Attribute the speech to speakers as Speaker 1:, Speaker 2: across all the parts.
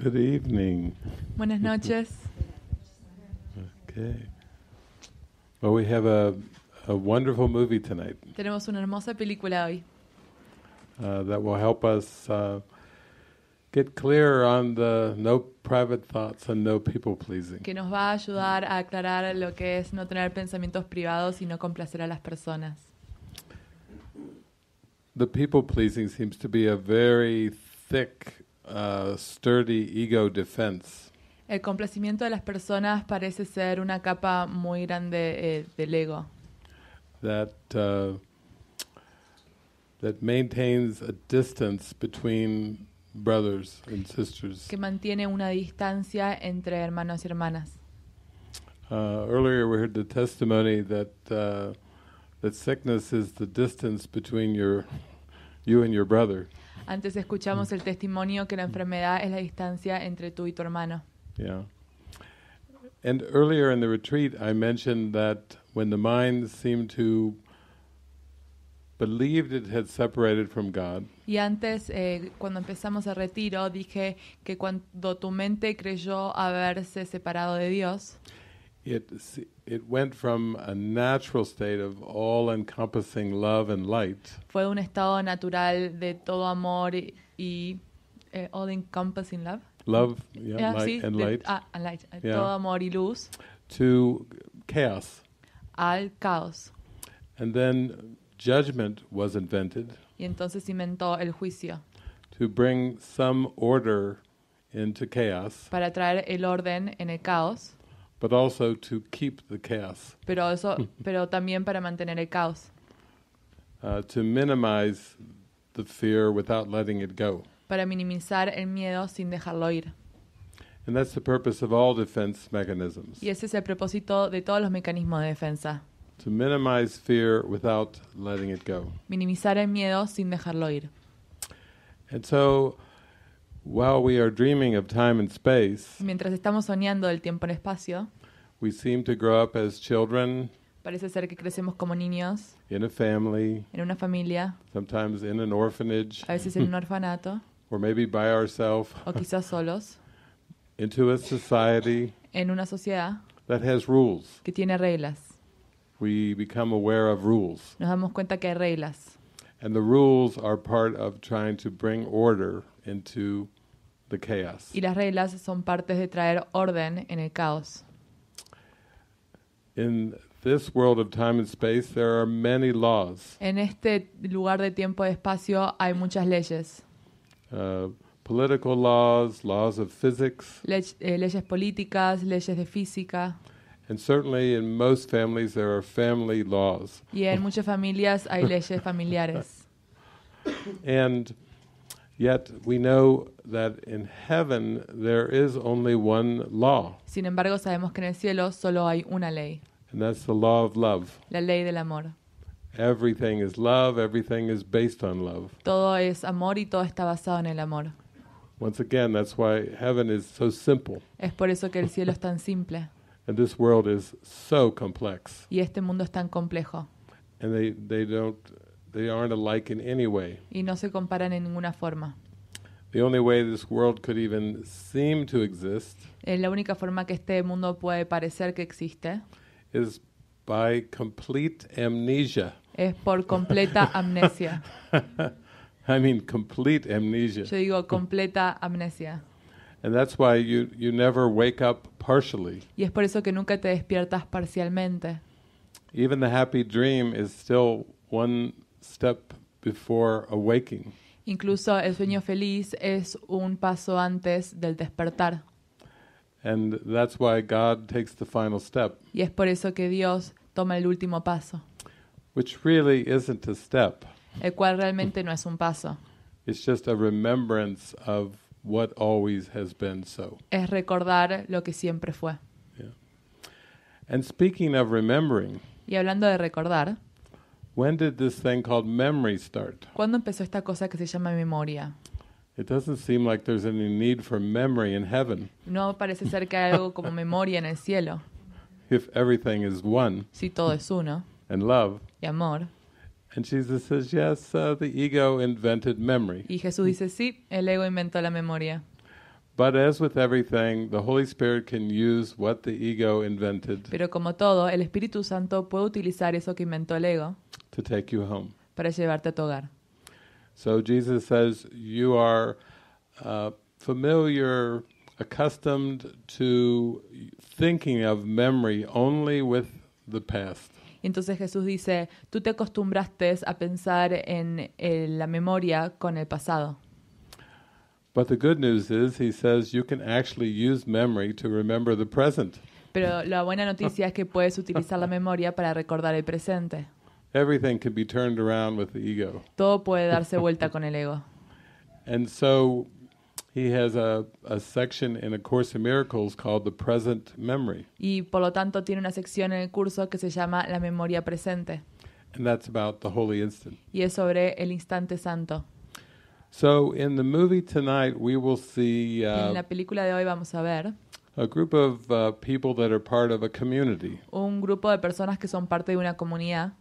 Speaker 1: Good evening.
Speaker 2: Buenas noches.
Speaker 1: okay. Well, we have a, a wonderful movie tonight.
Speaker 2: Tenemos una hermosa película hoy.
Speaker 1: Uh, that will help us uh, get clear on the no private thoughts and no people pleasing.
Speaker 2: Que nos va a ayudar a aclarar lo que es no tener pensamientos privados y no complacer a las personas.
Speaker 1: The people pleasing seems to be a very thick uh, sturdy ego defense.
Speaker 2: El complacimiento de las personas parece ser una capa muy grande eh, del ego.
Speaker 1: That, uh, that maintains a distance between brothers and sisters.
Speaker 2: Que mantiene una distancia entre hermanos y hermanas.
Speaker 1: Uh, earlier we heard the testimony that uh, that sickness is the distance between your you and your brother.
Speaker 2: Antes escuchamos el testimonio que la enfermedad es la distancia entre tú y tu hermano.
Speaker 1: Yeah. And earlier in the retreat, I mentioned that when the mind seemed to it had separated from God.
Speaker 2: Y antes, eh, cuando empezamos el retiro, dije que cuando tu mente creyó haberse separado de Dios.
Speaker 1: it went from a natural state of all encompassing love and light.
Speaker 2: Fue un estado natural de todo amor y eh, all encompassing love.
Speaker 1: Love, yeah, yeah light, sí, and de, light. Ah, and light. Eh, yeah. Todo
Speaker 2: amor y luz.
Speaker 1: To chaos.
Speaker 2: Al caos.
Speaker 1: And then judgment was invented.
Speaker 2: Y entonces inventó el juicio.
Speaker 1: To bring some order into chaos.
Speaker 2: Para traer el orden en el caos.
Speaker 1: but also to keep the chaos.
Speaker 2: Pero eso, pero también para mantener el caos.
Speaker 1: Uh, to minimize the fear without letting it go.
Speaker 2: Para minimizar el miedo sin dejarlo ir.
Speaker 1: And that's the purpose of all defense mechanisms.
Speaker 2: Y ese es el propósito de todos los mecanismos de defensa.
Speaker 1: To minimize fear without letting it go.
Speaker 2: Minimizar el miedo sin dejarlo ir.
Speaker 1: And so While we are dreaming of time and space,
Speaker 2: mientras estamos soñando del tiempo en espacio,
Speaker 1: we seem to grow up as children,
Speaker 2: parece ser que crecemos como niños,
Speaker 1: in a family,
Speaker 2: en una familia,
Speaker 1: sometimes in an orphanage, a veces en un
Speaker 2: orfanato,
Speaker 1: or maybe by ourselves, o quizás solos, into a society,
Speaker 2: en una sociedad,
Speaker 1: that has rules,
Speaker 2: que tiene reglas.
Speaker 1: We become aware of rules.
Speaker 2: Nos damos cuenta que hay reglas.
Speaker 1: and the rules are part of trying to bring order into the chaos.
Speaker 2: Y las reglas son partes de traer orden en el caos.
Speaker 1: In this world of time and space there are many laws.
Speaker 2: En este lugar de tiempo y espacio hay muchas leyes.
Speaker 1: Uh, political laws, laws of physics.
Speaker 2: Le eh, leyes políticas, leyes de física.
Speaker 1: And certainly in most families there are family laws.
Speaker 2: Y en muchas familias hay leyes familiares.
Speaker 1: and yet we know that in heaven there is only one law.
Speaker 2: Sin embargo, sabemos que en el cielo solo hay una ley.
Speaker 1: And that's the law of love.
Speaker 2: La ley del amor.
Speaker 1: Everything is love, everything is based on love.
Speaker 2: Todo es amor y todo está basado en el amor.
Speaker 1: Once again, that's why heaven is so simple.
Speaker 2: Es por eso que el cielo es tan simple.
Speaker 1: And this world is so complex.
Speaker 2: Y este mundo es tan complejo.
Speaker 1: And they, they don't they aren't alike in any way.
Speaker 2: Y no se comparan en ninguna forma.
Speaker 1: The only way this world could even seem to exist.
Speaker 2: Eh, la única forma que este mundo puede parecer que existe.
Speaker 1: Is by complete amnesia.
Speaker 2: Es por completa amnesia.
Speaker 1: I mean complete amnesia. Yo digo
Speaker 2: completa amnesia
Speaker 1: why you you never wake up partially
Speaker 2: Y es por eso que nunca te despiertas parcialmente.
Speaker 1: Even the happy dream is still one step before awaking.
Speaker 2: Incluso el sueño feliz es un paso antes del despertar.
Speaker 1: And that's why God takes the final step.
Speaker 2: Y es por eso que Dios toma el último paso.
Speaker 1: Which really isn't a step.
Speaker 2: El cual realmente no es un paso.
Speaker 1: It's just a remembrance of what always has been so.
Speaker 2: Es recordar lo que siempre fue.
Speaker 1: Yeah. And speaking of remembering,
Speaker 2: y hablando de recordar,
Speaker 1: when did this thing called memory start?
Speaker 2: ¿Cuándo empezó esta cosa que se llama memoria?
Speaker 1: It doesn't seem like there's any need for memory in heaven.
Speaker 2: No parece ser que hay algo como memoria en el cielo.
Speaker 1: If everything is one. Si
Speaker 2: todo es uno. And love. Y amor.
Speaker 1: And Jesus says, yes, uh, the ego invented memory. Y
Speaker 2: Jesús dice, sí, el ego inventó la memoria.
Speaker 1: But as with everything, the Holy Spirit can use what the ego invented Pero como
Speaker 2: todo, el Espíritu Santo puede utilizar eso que inventó el ego
Speaker 1: to take you home.
Speaker 2: para llevarte a tu hogar.
Speaker 1: So Jesus says, you are uh, familiar, accustomed to thinking of memory only with the past.
Speaker 2: Entonces Jesús dice, tú te acostumbraste a pensar en eh, la memoria con el pasado.
Speaker 1: Pero
Speaker 2: la buena noticia es que puedes utilizar la memoria para recordar el presente.
Speaker 1: Everything be turned around with the ego.
Speaker 2: Todo puede darse vuelta con el ego.
Speaker 1: He has a, a section in A Course in Miracles called The Present Memory.
Speaker 2: Y por lo tanto tiene una sección en el curso que se llama La memoria presente.
Speaker 1: And that's about the holy instant.
Speaker 2: Y es sobre el instante santo.
Speaker 1: So in the movie tonight we will see uh, En la
Speaker 2: película de hoy vamos a ver
Speaker 1: a group of uh, people that are part of a community.
Speaker 2: un grupo de personas que son parte de una comunidad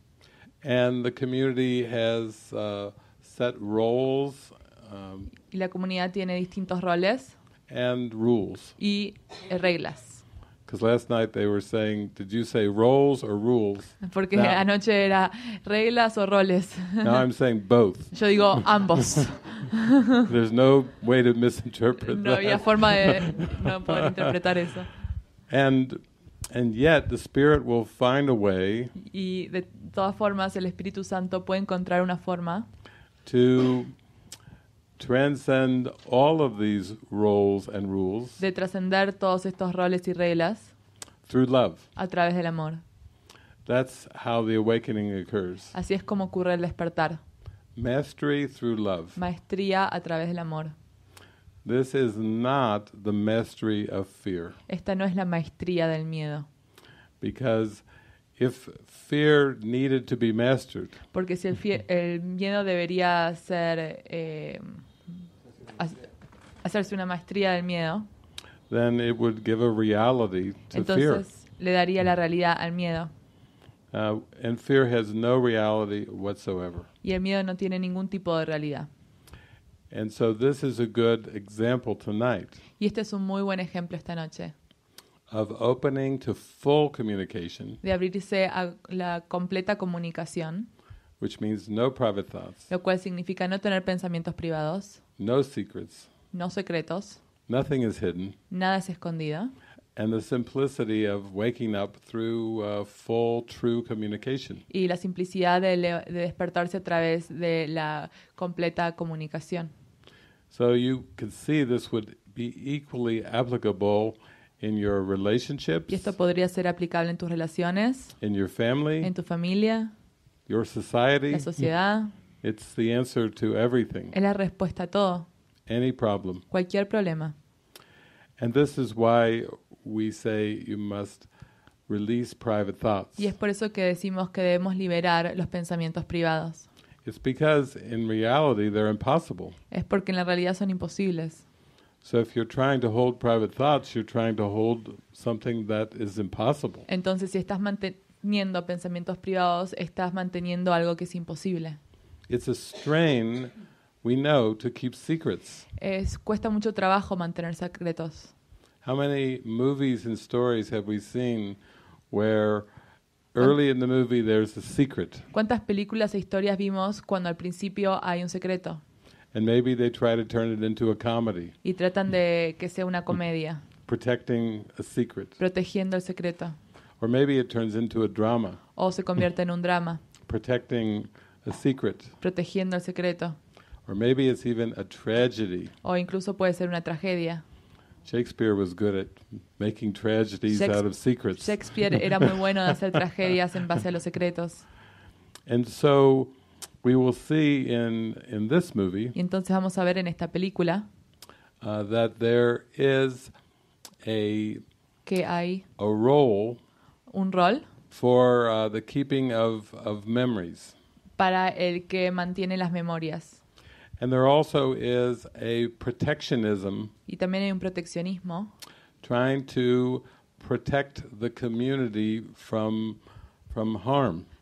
Speaker 1: And the community has uh, set roles um,
Speaker 2: y la comunidad tiene distintos roles
Speaker 1: and rules.
Speaker 2: y eh, reglas.
Speaker 1: Because last night they were saying, did you say roles or rules? Porque Now-
Speaker 2: anoche era reglas o roles. Now I'm
Speaker 1: saying both. Yo digo ambos. There's no way to misinterpret No había forma de no poder interpretar eso. And and yet the spirit will find a way
Speaker 2: Y de todas formas el Espíritu Santo puede encontrar una forma
Speaker 1: to transcend all of these roles and rules
Speaker 2: de trascender todos estos roles y reglas through love. a través del amor.
Speaker 1: That's how the awakening occurs.
Speaker 2: Así es como ocurre el despertar.
Speaker 1: Mastery through love.
Speaker 2: Maestría a través del amor.
Speaker 1: This is not the mastery of fear.
Speaker 2: Esta no es la maestría del miedo.
Speaker 1: Because if fear needed to be mastered.
Speaker 2: Porque si el, el miedo debería ser eh, hacerse una maestría del miedo,
Speaker 1: entonces
Speaker 2: le daría la realidad al miedo. Uh, y el miedo no tiene ningún tipo de realidad. Y este es un muy buen ejemplo esta noche de abrirse a la completa comunicación no lo cual significa no tener pensamientos privados, no no secretos,
Speaker 1: hidden,
Speaker 2: nada es escondido, Y la simplicidad de, despertarse a través de la completa comunicación. Y esto podría ser aplicable en tus relaciones.
Speaker 1: your family. En
Speaker 2: tu familia.
Speaker 1: Your society, la sociedad, it's the answer to everything, es
Speaker 2: la respuesta a todo,
Speaker 1: any problem.
Speaker 2: cualquier problema.
Speaker 1: And this is why we say you must release private thoughts. Y es
Speaker 2: por eso que decimos que debemos liberar los pensamientos privados.
Speaker 1: It's because in reality they're impossible. Es
Speaker 2: porque en la realidad son imposibles.
Speaker 1: So if you're trying to hold private thoughts, you're trying to hold something that is impossible.
Speaker 2: Entonces si estás manteniendo pensamientos privados, estás manteniendo algo que es imposible.
Speaker 1: It's a strain we know to keep secrets.
Speaker 2: Es cuesta mucho trabajo mantener secretos.
Speaker 1: How many movies and stories have we seen where early in the movie there's a secret?
Speaker 2: ¿Cuántas películas e historias vimos cuando al principio hay un secreto?
Speaker 1: And maybe they try to turn it into a comedy.
Speaker 2: Y tratan de que sea una comedia.
Speaker 1: Protecting a secret.
Speaker 2: Protegiendo el secreto.
Speaker 1: Or maybe it turns into a drama.
Speaker 2: O se convierte en un drama.
Speaker 1: Protecting a secret. Protegiendo el secreto. Or maybe it's even a tragedy.
Speaker 2: O incluso puede ser una tragedia.
Speaker 1: Shakespeare was good at making tragedies Shakespeare out of secrets. Shakespeare era muy
Speaker 2: bueno de hacer tragedias en base a los secretos.
Speaker 1: And so we will see in in this movie. Y
Speaker 2: entonces vamos a ver en esta película
Speaker 1: uh, that there is a
Speaker 2: que hay
Speaker 1: a role un rol uh,
Speaker 2: para el que mantiene las memorias. Y también hay un proteccionismo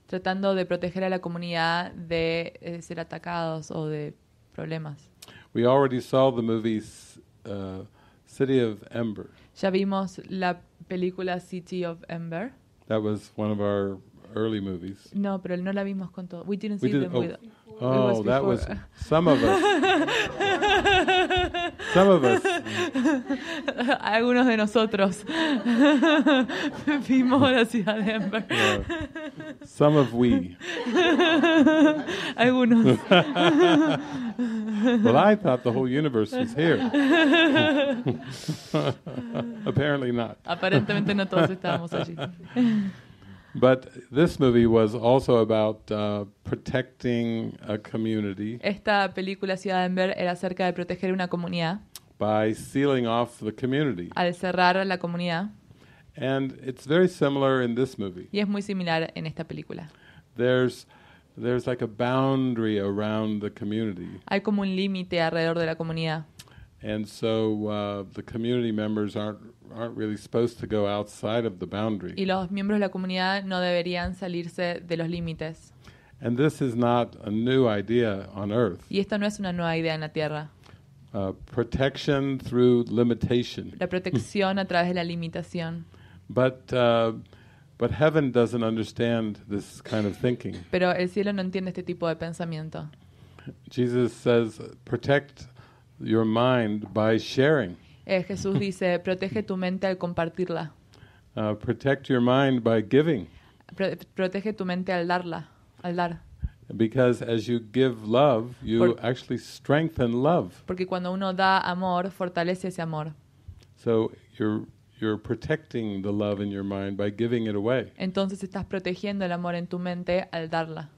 Speaker 2: tratando de proteger a la comunidad de eh, ser atacados o de problemas. Uh, ya vimos la película City of Ember
Speaker 1: that was one of our early movies.
Speaker 2: No, pero no la vimos con todo. We didn't we see didn't, them oh. with. Oh,
Speaker 1: that was some of
Speaker 2: us. some of us. Algunos de nosotros vimos la ciudad de
Speaker 3: Denver.
Speaker 1: Some of we.
Speaker 3: Algunos. well,
Speaker 1: I thought the whole universe was here. Apparently not. Aparentemente no todos estábamos allí. Esta
Speaker 2: película Ciudad Denver era acerca de proteger una comunidad.
Speaker 1: By sealing off the community.
Speaker 2: Al cerrar la comunidad.
Speaker 1: And it's very similar in this movie.
Speaker 2: Y es muy similar en esta película.
Speaker 1: There's there's like a boundary around the community.
Speaker 2: Hay como un límite alrededor de la comunidad.
Speaker 1: And so uh, the community members aren't aren't really supposed to go outside of the boundary. Y
Speaker 2: los miembros de la comunidad no deberían salirse de los límites.
Speaker 1: And this is not a new idea on earth.
Speaker 2: Y esto no es una nueva idea en la tierra.
Speaker 1: Uh, protection through limitation. La protección
Speaker 2: a través de la limitación.
Speaker 1: But uh, but heaven doesn't understand this kind of thinking.
Speaker 2: Pero el cielo no entiende este tipo de pensamiento.
Speaker 1: Jesus says protect your mind by sharing.
Speaker 2: Eh, Jesús dice, protege tu mente al compartirla.
Speaker 1: Uh, protect your mind by giving.
Speaker 2: Pro protege tu mente al darla, al dar.
Speaker 1: Because as you give love, you Por, actually strengthen love.
Speaker 2: Porque cuando uno da amor, fortalece ese amor.
Speaker 1: So you're you're protecting the love in your mind by giving it away.
Speaker 2: Entonces estás protegiendo el amor en tu mente al darla.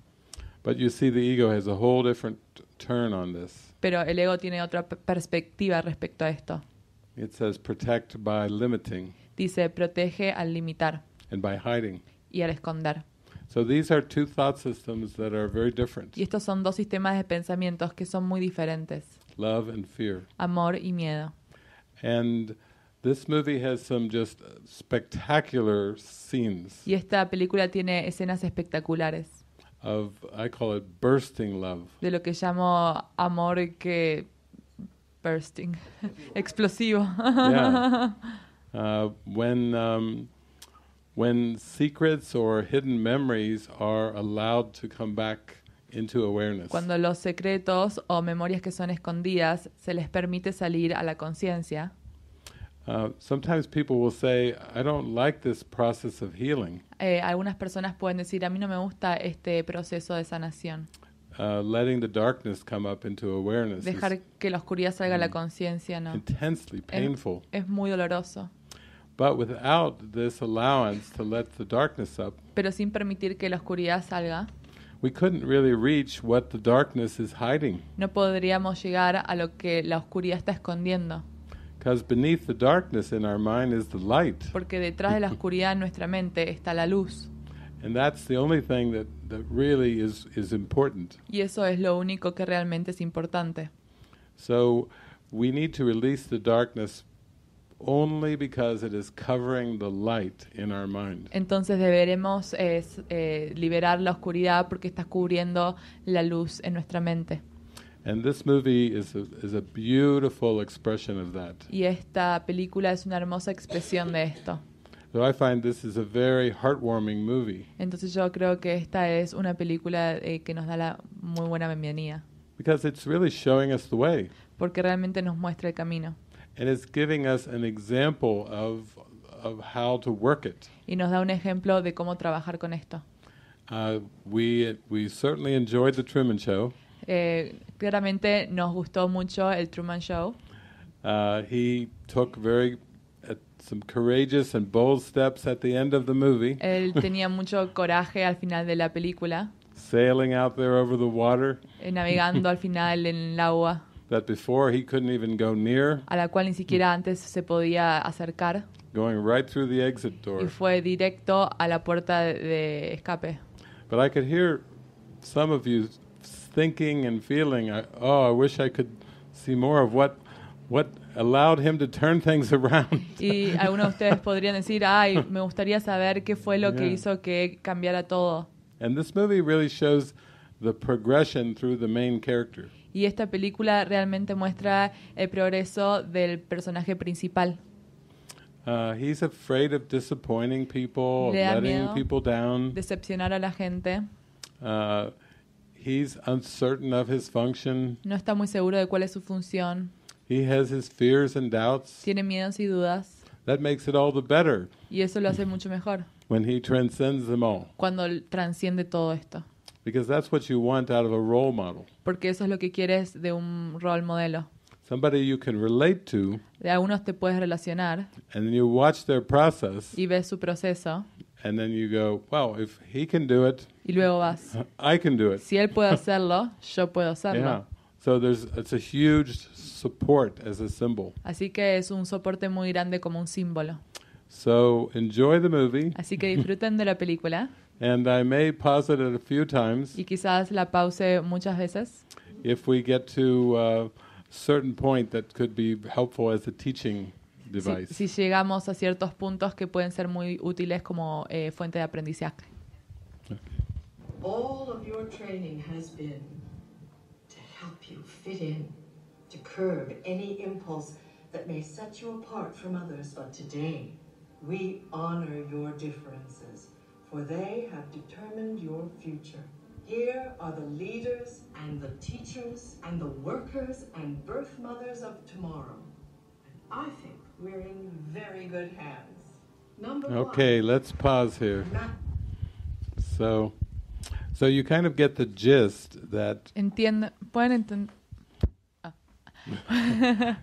Speaker 1: But you see the ego has a whole different turn on this.
Speaker 2: Pero el ego tiene otra perspectiva respecto a esto.
Speaker 1: It says protect by limiting
Speaker 2: dice protege al limitar
Speaker 1: and by hiding.
Speaker 2: y al esconder.
Speaker 1: So these are two thought systems that are very different.
Speaker 2: Y estos son dos sistemas de pensamientos que son muy diferentes.
Speaker 1: Love and fear.
Speaker 2: Amor y miedo.
Speaker 1: And this movie has some just spectacular scenes. Y
Speaker 2: esta película tiene escenas espectaculares.
Speaker 1: Of I call it bursting love. De
Speaker 2: lo que llamo amor que bursting, explosivo. yeah.
Speaker 1: Uh, when um, when secrets or hidden memories are allowed to come back into awareness. Cuando
Speaker 2: los secretos o memorias que son escondidas se les permite salir a la conciencia.
Speaker 1: Uh, sometimes people will say, I don't like this process of healing.
Speaker 2: Eh, algunas personas pueden decir, a mí no me gusta este proceso de sanación.
Speaker 1: Uh, letting the darkness come up into awareness Dejar
Speaker 2: que la oscuridad salga a la mm. conciencia, no.
Speaker 1: Intensely painful.
Speaker 2: Es, es, muy doloroso.
Speaker 1: But without this allowance to let the darkness up,
Speaker 2: pero sin permitir que la oscuridad salga,
Speaker 1: we couldn't really reach what the darkness is hiding.
Speaker 2: No podríamos llegar a lo que la oscuridad está escondiendo.
Speaker 1: Because beneath the darkness in our mind is the light.
Speaker 2: Porque detrás de la oscuridad en nuestra mente está la luz.
Speaker 1: And that's the only thing that, that really is, is important.
Speaker 2: Y eso es lo único que realmente es importante.
Speaker 1: So we need to release the darkness only because it is covering the light in our mind.
Speaker 2: Entonces deberemos es, eh, liberar la oscuridad porque está cubriendo la luz en nuestra mente.
Speaker 1: And this movie is a, is a beautiful expression of that.
Speaker 2: Y esta película es una hermosa expresión de esto.
Speaker 1: So I find this is a very heartwarming movie.
Speaker 2: Entonces yo creo que esta es una película eh, que nos da la muy buena bienvenida.
Speaker 1: Because it's really showing us the way.
Speaker 2: Porque realmente nos muestra el camino.
Speaker 1: And it's giving us an example of of how to work it.
Speaker 2: Y nos da un ejemplo de cómo trabajar con esto.
Speaker 1: Uh, we we certainly enjoyed the Truman Show.
Speaker 2: Eh, claramente nos gustó mucho el Truman Show.
Speaker 1: Uh, he took very at some courageous and bold steps at the end of the movie. Él
Speaker 2: tenía mucho coraje al final de la película.
Speaker 1: Sailing out there over the water. Eh, navegando al
Speaker 2: final en el agua.
Speaker 1: That before he couldn't even go near.
Speaker 2: A la cual ni siquiera antes se podía acercar.
Speaker 1: Going right through the exit door.
Speaker 2: fue directo a la puerta de escape.
Speaker 1: But I could hear some of you thinking and feeling, oh, I wish I could see more of what what allowed him to turn things around. y
Speaker 2: algunos de ustedes podrían decir, ay, me gustaría saber qué fue lo yeah. que hizo que cambiara todo.
Speaker 1: And this movie really shows the progression through the main character.
Speaker 2: Y esta película realmente muestra el progreso del personaje principal.
Speaker 1: Uh, he's afraid of disappointing people, of letting people down.
Speaker 2: Decepcionar a la gente.
Speaker 1: Uh, he's uncertain of his function.
Speaker 2: No está muy seguro de cuál es su función.
Speaker 1: He has his fears and doubts.
Speaker 2: Tiene miedos y dudas.
Speaker 1: That makes it all the better.
Speaker 2: Y eso lo hace mucho mejor.
Speaker 1: When he transcends them all.
Speaker 2: Cuando transciende todo esto.
Speaker 1: Because that's what you want out of a role model.
Speaker 2: Porque eso es lo que quieres de un rol modelo.
Speaker 1: Somebody you can relate to.
Speaker 2: De algunos te puedes relacionar.
Speaker 1: And then you watch their process.
Speaker 2: Y ves su proceso.
Speaker 1: And then you go, wow, if he can do it.
Speaker 2: Y luego vas.
Speaker 1: I can do it. Si él puede
Speaker 2: hacerlo, yo puedo hacerlo. Yeah.
Speaker 1: So there's it's a huge support as a symbol.
Speaker 2: Así que es un soporte muy grande como un símbolo.
Speaker 1: So enjoy the movie. Así que disfruten
Speaker 2: de la película.
Speaker 1: And I may pause it a few times.
Speaker 2: Y quizás la pause muchas veces.
Speaker 1: If we get to a certain point that could be helpful as a teaching device.
Speaker 2: Si, si llegamos a ciertos puntos que pueden ser muy útiles como eh, fuente de aprendizaje.
Speaker 4: All of your training has been to help you fit in. to curb any impulse that may set you apart from others. But today, we honor your differences, for they have determined your future. Here are the leaders and the teachers and the workers and birth mothers of tomorrow. I think
Speaker 2: we're in very good hands.
Speaker 1: Number okay, one, let's pause here. So, so you kind of get the gist that.
Speaker 2: Entiende, pueden entender.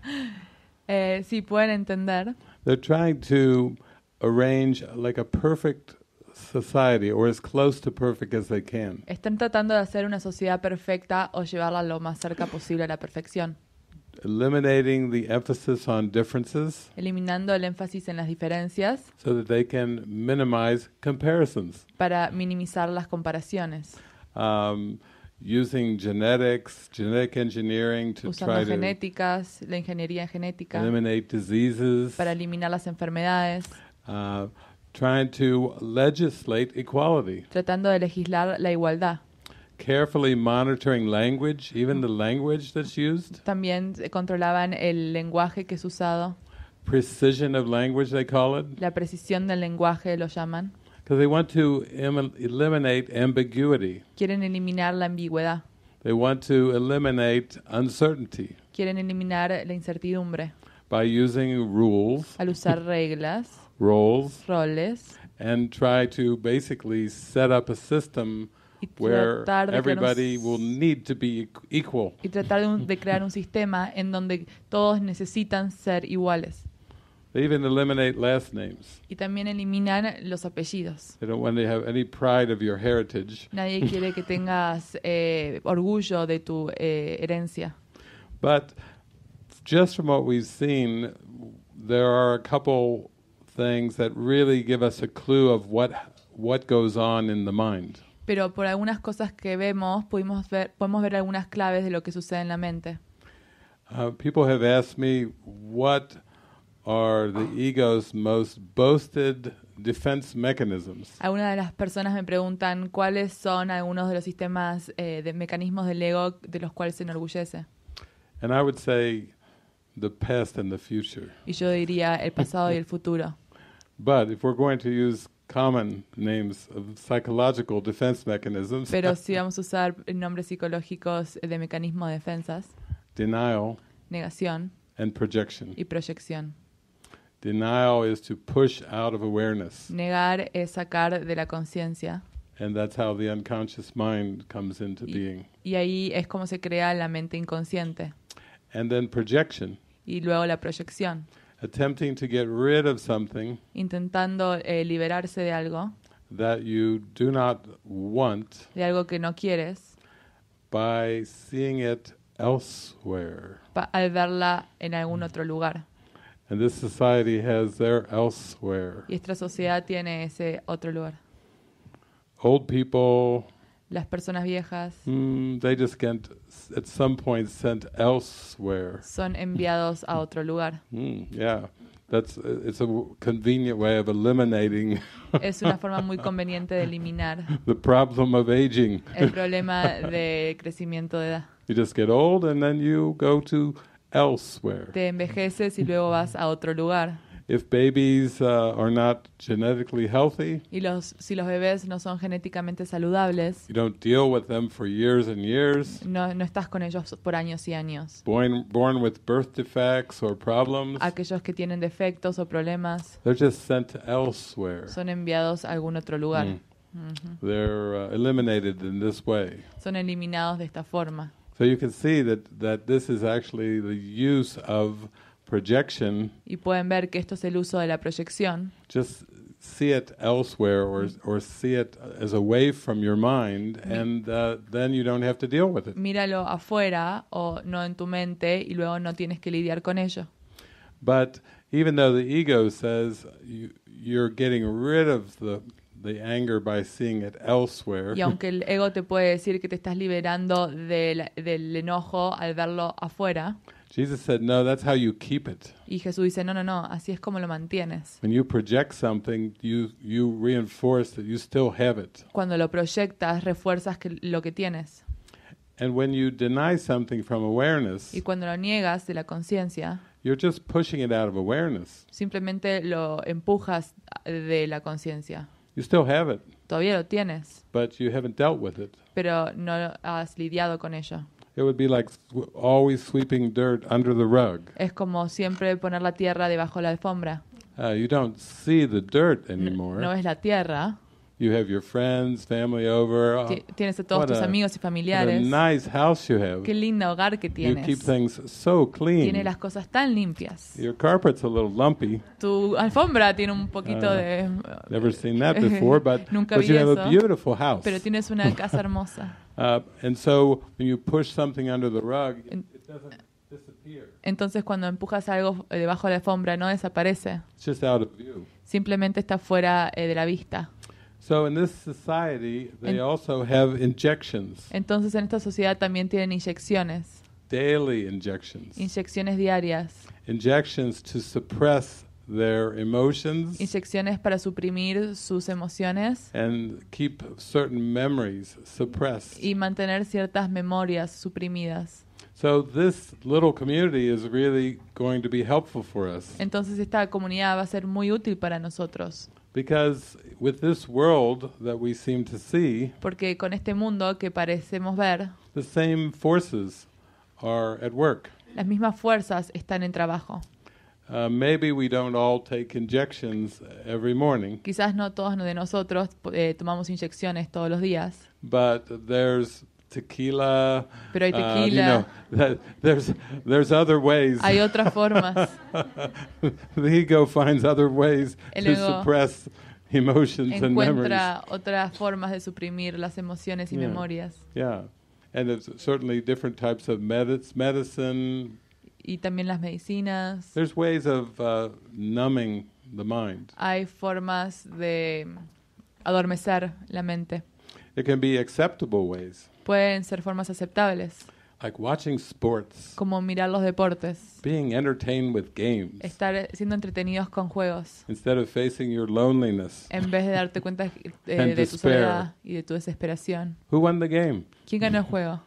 Speaker 2: Eh, si pueden entender. Están tratando de hacer una sociedad perfecta o llevarla lo más cerca posible a la perfección.
Speaker 1: Eliminando
Speaker 2: el énfasis en las diferencias.
Speaker 1: comparisons.
Speaker 2: Para minimizar las comparaciones.
Speaker 1: Um, genetic usando
Speaker 2: genéticas, la ingeniería genética para eliminar las enfermedades, uh, tratando de legislar la igualdad. También controlaban el lenguaje que es usado. La precisión del lenguaje lo llaman.
Speaker 1: They want to em-, eliminate ambiguity.
Speaker 2: Quieren eliminar la ambigüedad.
Speaker 1: They want to eliminate uncertainty.
Speaker 2: Quieren eliminar la incertidumbre.
Speaker 1: By using rules.
Speaker 2: Al usar reglas.
Speaker 1: roles.
Speaker 2: Roles.
Speaker 1: And try to basically set up a system where everybody will need to be equal.
Speaker 2: Y tratar de, un, de crear un sistema en donde todos necesitan ser iguales.
Speaker 1: They even eliminate last names.
Speaker 2: Y también eliminan los apellidos.
Speaker 1: They don't want to have any pride of your heritage. Nadie quiere
Speaker 2: que tengas eh, orgullo de tu eh, herencia.
Speaker 1: But just from what we've seen, there are a couple things that really give us a clue of what what goes on in the mind.
Speaker 2: Pero por algunas cosas que vemos, pudimos ver, podemos ver algunas claves de lo que sucede en la mente.
Speaker 1: Uh, people have asked me what are Algunas
Speaker 2: de las personas me preguntan cuáles son algunos de los sistemas eh, de mecanismos del ego de los cuales se enorgullece. Y yo diría el pasado y el futuro. Pero si vamos a usar nombres psicológicos de mecanismos de defensas.
Speaker 1: Denial.
Speaker 2: Negación. Y proyección.
Speaker 1: Denial is to push out of awareness.
Speaker 2: Negar es sacar de la conciencia.
Speaker 1: And that's how the unconscious mind comes into y, being.
Speaker 2: Y ahí es como se crea la mente inconsciente.
Speaker 1: And then projection.
Speaker 2: Y luego la proyección.
Speaker 1: Attempting to get rid of something.
Speaker 2: Intentando eh, liberarse de algo.
Speaker 1: That you do not want.
Speaker 2: De algo que no quieres.
Speaker 1: By seeing it elsewhere.
Speaker 2: Pa al verla en algún otro lugar.
Speaker 1: And this society has their elsewhere. Y
Speaker 2: esta sociedad tiene ese otro lugar.
Speaker 1: Old people.
Speaker 2: Las personas viejas.
Speaker 1: Hmm, they just get at some point sent elsewhere.
Speaker 2: Son enviados a otro lugar.
Speaker 1: Mm, yeah. That's it's a convenient way of eliminating. es una
Speaker 2: forma muy conveniente de eliminar.
Speaker 1: the problem of aging. El
Speaker 2: problema de crecimiento de edad.
Speaker 1: You just get old and then you go to elsewhere.
Speaker 2: Te envejeces y luego vas a otro lugar.
Speaker 1: If babies uh, are not genetically healthy,
Speaker 2: y los, si los bebés no son genéticamente saludables,
Speaker 1: you don't deal with them for years and years.
Speaker 2: No, no estás con ellos por años y años.
Speaker 1: Born, born with birth defects or problems, aquellos que
Speaker 2: tienen defectos o problemas,
Speaker 1: they're just sent elsewhere. Son
Speaker 2: enviados a algún otro lugar. Mm. Mm -hmm.
Speaker 1: They're uh, eliminated in this way.
Speaker 2: Son eliminados de esta forma.
Speaker 1: So you can see that, that this is actually the use of projection. Y
Speaker 2: pueden ver que esto es el uso de la proyección.
Speaker 1: Just see it elsewhere or, or see it as away from your mind and uh, then you don't have to deal with it.
Speaker 2: Míralo afuera o no en tu mente y luego no tienes que lidiar con ello.
Speaker 1: But even though the ego says you, you're getting rid of the Y aunque
Speaker 2: el ego te puede decir que te estás liberando del, enojo al verlo afuera. "No, Y Jesús dice, "No, no, no, así es como lo mantienes." Cuando lo proyectas, refuerzas que, lo que tienes. y cuando lo niegas de la conciencia, Simplemente lo empujas de la conciencia.
Speaker 1: You still have it.
Speaker 2: Todavía lo tienes,
Speaker 1: but you haven't dealt with it.
Speaker 2: pero no has lidiado con ello.
Speaker 1: It would be like always sweeping dirt under the rug.
Speaker 2: Es como siempre poner la tierra debajo de la alfombra.
Speaker 1: Uh, you don't see the dirt anymore. No
Speaker 2: es la tierra,
Speaker 1: You have your friends, family over. Oh,
Speaker 2: Tienes a todos tus a, amigos y familiares. What
Speaker 1: a nice house you have. Qué
Speaker 2: lindo hogar que tienes. You keep
Speaker 1: things so clean. Tienes las
Speaker 2: cosas tan limpias.
Speaker 1: Your carpet's a little lumpy.
Speaker 2: Tu alfombra tiene un poquito uh, de.
Speaker 1: Never seen that before, but, Nunca but vi you eso, have a beautiful house. Pero
Speaker 2: tienes una casa hermosa.
Speaker 1: uh, and so when you push something under the rug, it, it doesn't.
Speaker 2: Entonces cuando empujas algo eh, debajo de la alfombra no desaparece.
Speaker 1: Just out of view.
Speaker 2: Simplemente está fuera eh, de la vista.
Speaker 1: So in this society, they en, also have injections.
Speaker 2: Entonces en esta sociedad también tienen inyecciones.
Speaker 1: Daily injections.
Speaker 2: Inyecciones diarias.
Speaker 1: Injections to suppress their emotions.
Speaker 2: Inyecciones para suprimir sus emociones.
Speaker 1: And keep certain memories suppressed.
Speaker 2: Y mantener ciertas memorias suprimidas.
Speaker 1: So this little community is really going to be helpful for us.
Speaker 2: Entonces esta comunidad va a ser muy útil para nosotros porque con este mundo que parecemos ver, Las mismas fuerzas están en trabajo. Uh, Quizás no todos de nosotros eh, tomamos inyecciones todos los días.
Speaker 1: But tequila. Pero hay tequila. Uh, you know, there's, there's other ways. Hay otras formas. the ego finds other ways El to suppress emotions and memories.
Speaker 2: Encuentra otras formas de suprimir las emociones y yeah. memorias.
Speaker 1: Yeah. And there's certainly different types of methods medicine.
Speaker 2: Y también las medicinas.
Speaker 1: There's ways of uh, numbing the mind.
Speaker 2: Hay formas de adormecer la mente.
Speaker 1: It can be acceptable ways
Speaker 2: pueden ser formas aceptables.
Speaker 1: sports.
Speaker 2: Como mirar los deportes.
Speaker 1: Being entertained with games.
Speaker 2: Estar siendo entretenidos con juegos. En vez de darte cuenta eh, de tu soledad y de tu desesperación.
Speaker 1: the game?
Speaker 2: ¿Quién ganó el juego?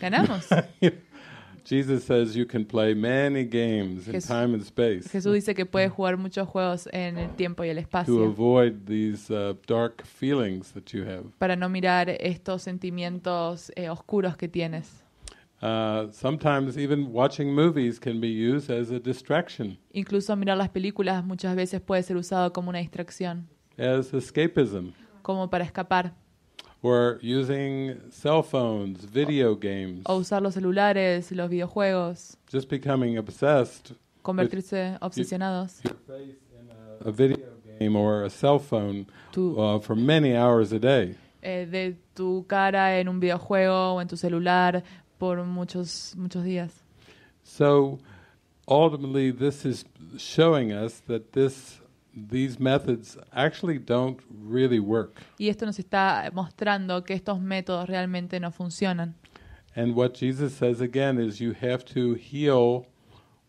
Speaker 2: Ganamos.
Speaker 1: Jesús,
Speaker 2: dice que puedes jugar muchos juegos en el tiempo y el espacio. Uh, para no mirar estos sentimientos eh, oscuros que tienes. a Incluso mirar las películas muchas veces puede ser usado como una distracción. Como para escapar.
Speaker 1: were using cell phones, video games. O
Speaker 2: usar los celulares, los videojuegos.
Speaker 1: Just becoming obsessed. Convertirse obsesionados. Your face in a, a, video game or a cell phone tu, uh, for many hours a day.
Speaker 2: Eh, de tu cara en un videojuego o en tu celular por muchos muchos días.
Speaker 1: So ultimately this is showing us that this These methods actually don't really work.
Speaker 2: Y esto nos está mostrando que estos métodos realmente no funcionan.
Speaker 1: And what Jesus says again is you have to heal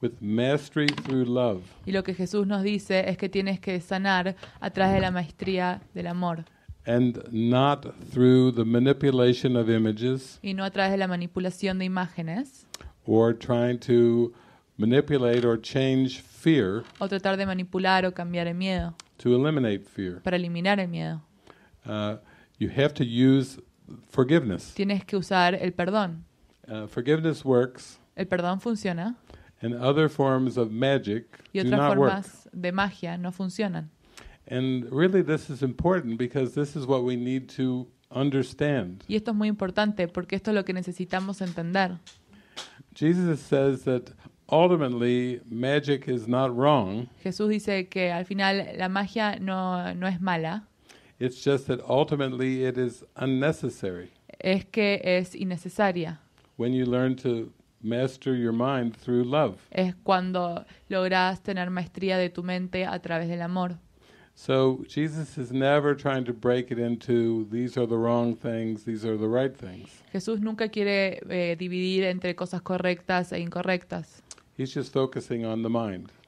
Speaker 1: with mastery through love.
Speaker 2: Y lo que Jesús nos dice es que tienes que sanar a través de la maestría del amor.
Speaker 1: And not through the manipulation of images.
Speaker 2: Y no a través de la manipulación de imágenes.
Speaker 1: Or trying to manipulate or change fear
Speaker 2: o tratar de manipular o cambiar el miedo
Speaker 1: to eliminate fear.
Speaker 2: para eliminar el miedo.
Speaker 1: Uh, you have to use forgiveness.
Speaker 2: Tienes que usar el perdón.
Speaker 1: Uh, forgiveness works.
Speaker 2: El perdón funciona.
Speaker 1: And other forms of magic y otras do not formas
Speaker 2: work. de magia no funcionan.
Speaker 1: And really this is important because this is what we need to understand.
Speaker 2: Y esto es muy importante porque esto es lo que necesitamos entender.
Speaker 1: Jesus says that ultimately magic is not wrong.
Speaker 2: Jesús dice que al final la magia no, no es mala.
Speaker 1: It's just that ultimately it is unnecessary.
Speaker 2: Es que es innecesaria.
Speaker 1: When you learn to master your mind through love.
Speaker 2: Es cuando logras tener maestría de tu mente a través del amor.
Speaker 1: So Jesus is never trying to break it into these are the wrong things, these are the right things.
Speaker 2: Jesús nunca quiere eh, dividir entre cosas correctas e incorrectas.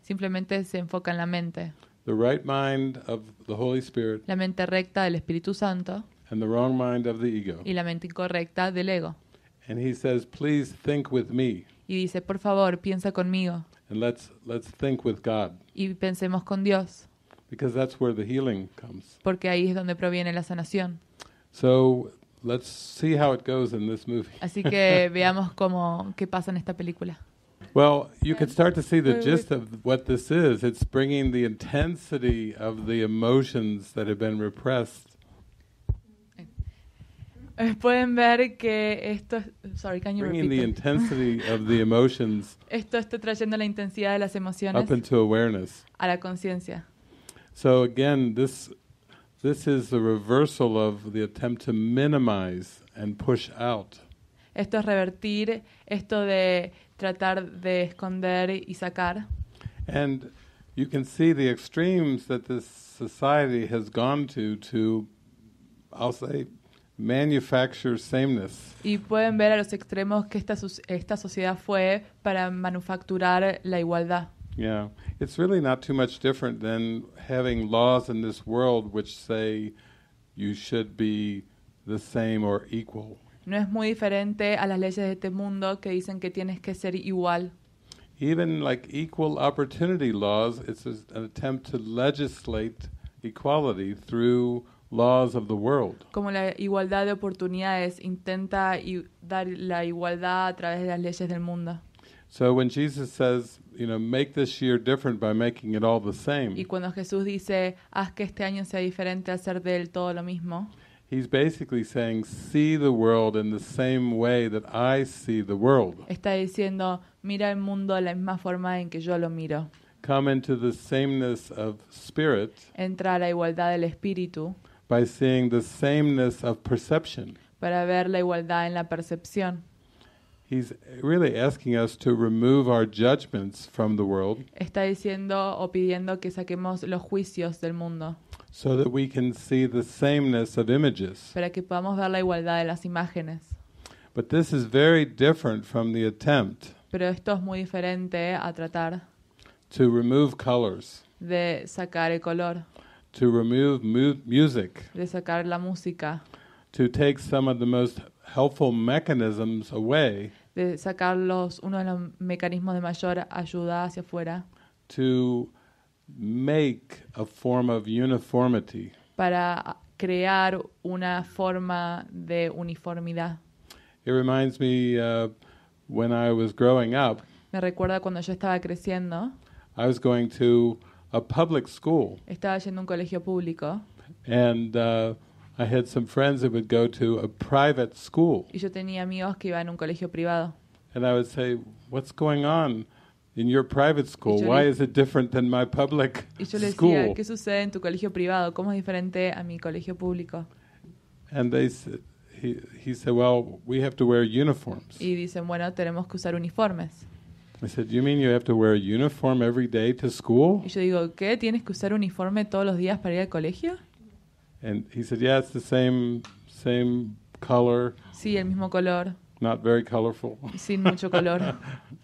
Speaker 2: Simplemente se enfoca en la mente. La mente recta del Espíritu Santo y la mente incorrecta del ego. Y dice, por favor, piensa conmigo y pensemos con Dios, porque ahí es donde proviene la sanación.
Speaker 1: Así que
Speaker 2: veamos cómo, qué pasa en esta película.
Speaker 1: Well, you can start to see the gist of what this is. It's bringing the intensity of the emotions that have been repressed.
Speaker 2: Eh, pueden ver que esto sorry, can you bringing the intensity
Speaker 1: of the emotions
Speaker 2: esto está trayendo la intensidad de las emociones up
Speaker 1: into awareness.
Speaker 2: a la conciencia.
Speaker 1: So again, this this is the reversal of the attempt to minimize and push out.
Speaker 2: Esto es revertir esto de tratar de esconder y sacar.
Speaker 1: And you can see the extremes that this society has gone to to I'll say manufacture sameness.
Speaker 2: Y pueden ver a los extremos que esta esta sociedad fue para manufacturar la igualdad.
Speaker 1: Yeah, it's really not too much different than having laws in this world which say you should be the same or equal
Speaker 2: no es muy diferente a las leyes de este mundo que dicen que tienes que ser igual. Como la igualdad de oportunidades intenta dar la igualdad a través de las leyes del mundo. Y cuando Jesús dice, haz que este año sea diferente, hacer de él todo lo mismo.
Speaker 1: He's basically saying, see the world in the same way that I see the world.
Speaker 2: Está diciendo, mira el mundo de la misma forma en que yo lo miro.
Speaker 1: Come into the sameness of spirit.
Speaker 2: Entra a la igualdad del espíritu.
Speaker 1: By seeing the sameness of perception.
Speaker 2: Para ver la igualdad en la percepción.
Speaker 1: He's really asking us to remove our judgments from the world.
Speaker 2: Está diciendo o pidiendo que saquemos los juicios del mundo.
Speaker 1: So that we can see the sameness of images.
Speaker 2: Para que podamos ver la igualdad de las imágenes.
Speaker 1: But this is very different from the attempt.
Speaker 2: Pero esto es muy diferente a tratar.
Speaker 1: To remove colors.
Speaker 2: De sacar el color.
Speaker 1: To remove mu music.
Speaker 2: De sacar la música.
Speaker 1: To take some of the most helpful mechanisms away.
Speaker 2: De sacar los uno de los mecanismos de mayor ayuda hacia afuera.
Speaker 1: To make a form of uniformity.
Speaker 2: Para crear una forma de uniformidad.
Speaker 1: It reminds me uh, when I was growing up.
Speaker 2: Me recuerda cuando yo estaba creciendo.
Speaker 1: I was going to a public school.
Speaker 2: Estaba yendo a un colegio público.
Speaker 1: And uh, I had some friends that would go to a private school.
Speaker 2: Y yo tenía amigos que iban a un colegio privado.
Speaker 1: And I would say, "What's going on? in your private school? Why is it different than my public y yo les school? Decía, ¿Qué
Speaker 2: sucede en tu colegio privado? ¿Cómo es diferente a mi colegio público?
Speaker 1: And they said, he, he said, well, we have to wear uniforms.
Speaker 2: Y dicen, bueno, tenemos que usar uniformes.
Speaker 1: I said, you mean you have to wear a uniform every day to school? Y
Speaker 2: yo digo, ¿qué? ¿Tienes que usar uniforme todos los días para ir al colegio?
Speaker 1: And he said, yeah, it's the same, same color.
Speaker 2: Sí, el mismo color.
Speaker 1: Not very colorful. Sin mucho color.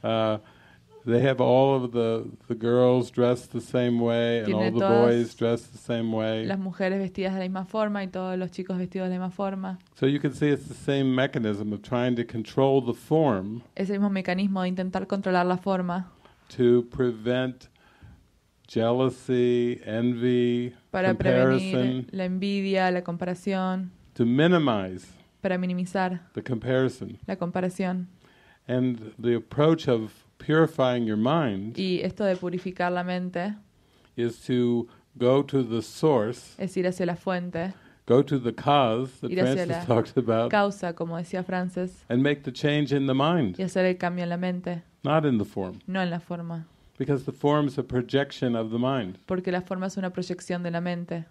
Speaker 1: uh, They have all of the, the girls dressed the same way and all the boys dressed the same way. Las
Speaker 2: mujeres vestidas de la misma forma y todos los chicos vestidos de la misma forma.
Speaker 1: So you can see it's the same mechanism of trying to control the form.
Speaker 2: Es el mismo mecanismo de intentar controlar la forma.
Speaker 1: To prevent jealousy, envy, para comparison. prevenir
Speaker 2: la envidia, la comparación.
Speaker 1: To minimize.
Speaker 2: Para minimizar.
Speaker 1: The comparison.
Speaker 2: La comparación.
Speaker 1: And the approach of purifying your mind
Speaker 2: y esto de purificar la mente
Speaker 1: is to go to the source,
Speaker 2: es ir hacia la fuente,
Speaker 1: go to the cause that ir hacia la talked about,
Speaker 2: causa, como decía Francis,
Speaker 1: and make the change in the mind,
Speaker 2: y hacer el cambio en la mente,
Speaker 1: not in the form,
Speaker 2: no en la forma,
Speaker 1: because the form is a projection of the mind,
Speaker 2: porque la forma es una proyección de la mente.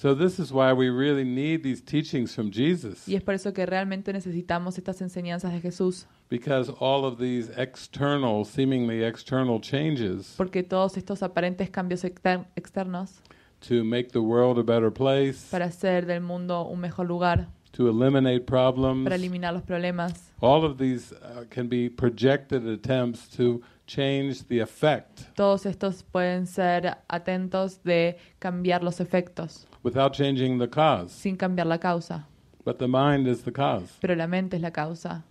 Speaker 1: So this is why we really need these teachings from Jesus. Y
Speaker 2: es por eso que realmente necesitamos estas enseñanzas de Jesús.
Speaker 1: Because all of these external, seemingly external changes.
Speaker 2: Porque todos estos aparentes cambios externos.
Speaker 1: To make the world a better place. Para
Speaker 2: hacer del mundo un mejor lugar.
Speaker 1: To eliminate problems. Para eliminar
Speaker 2: los problemas.
Speaker 1: All of these uh, can be projected attempts to
Speaker 2: todos estos pueden ser atentos de cambiar los efectos. Sin cambiar la causa. Pero la mente es la causa.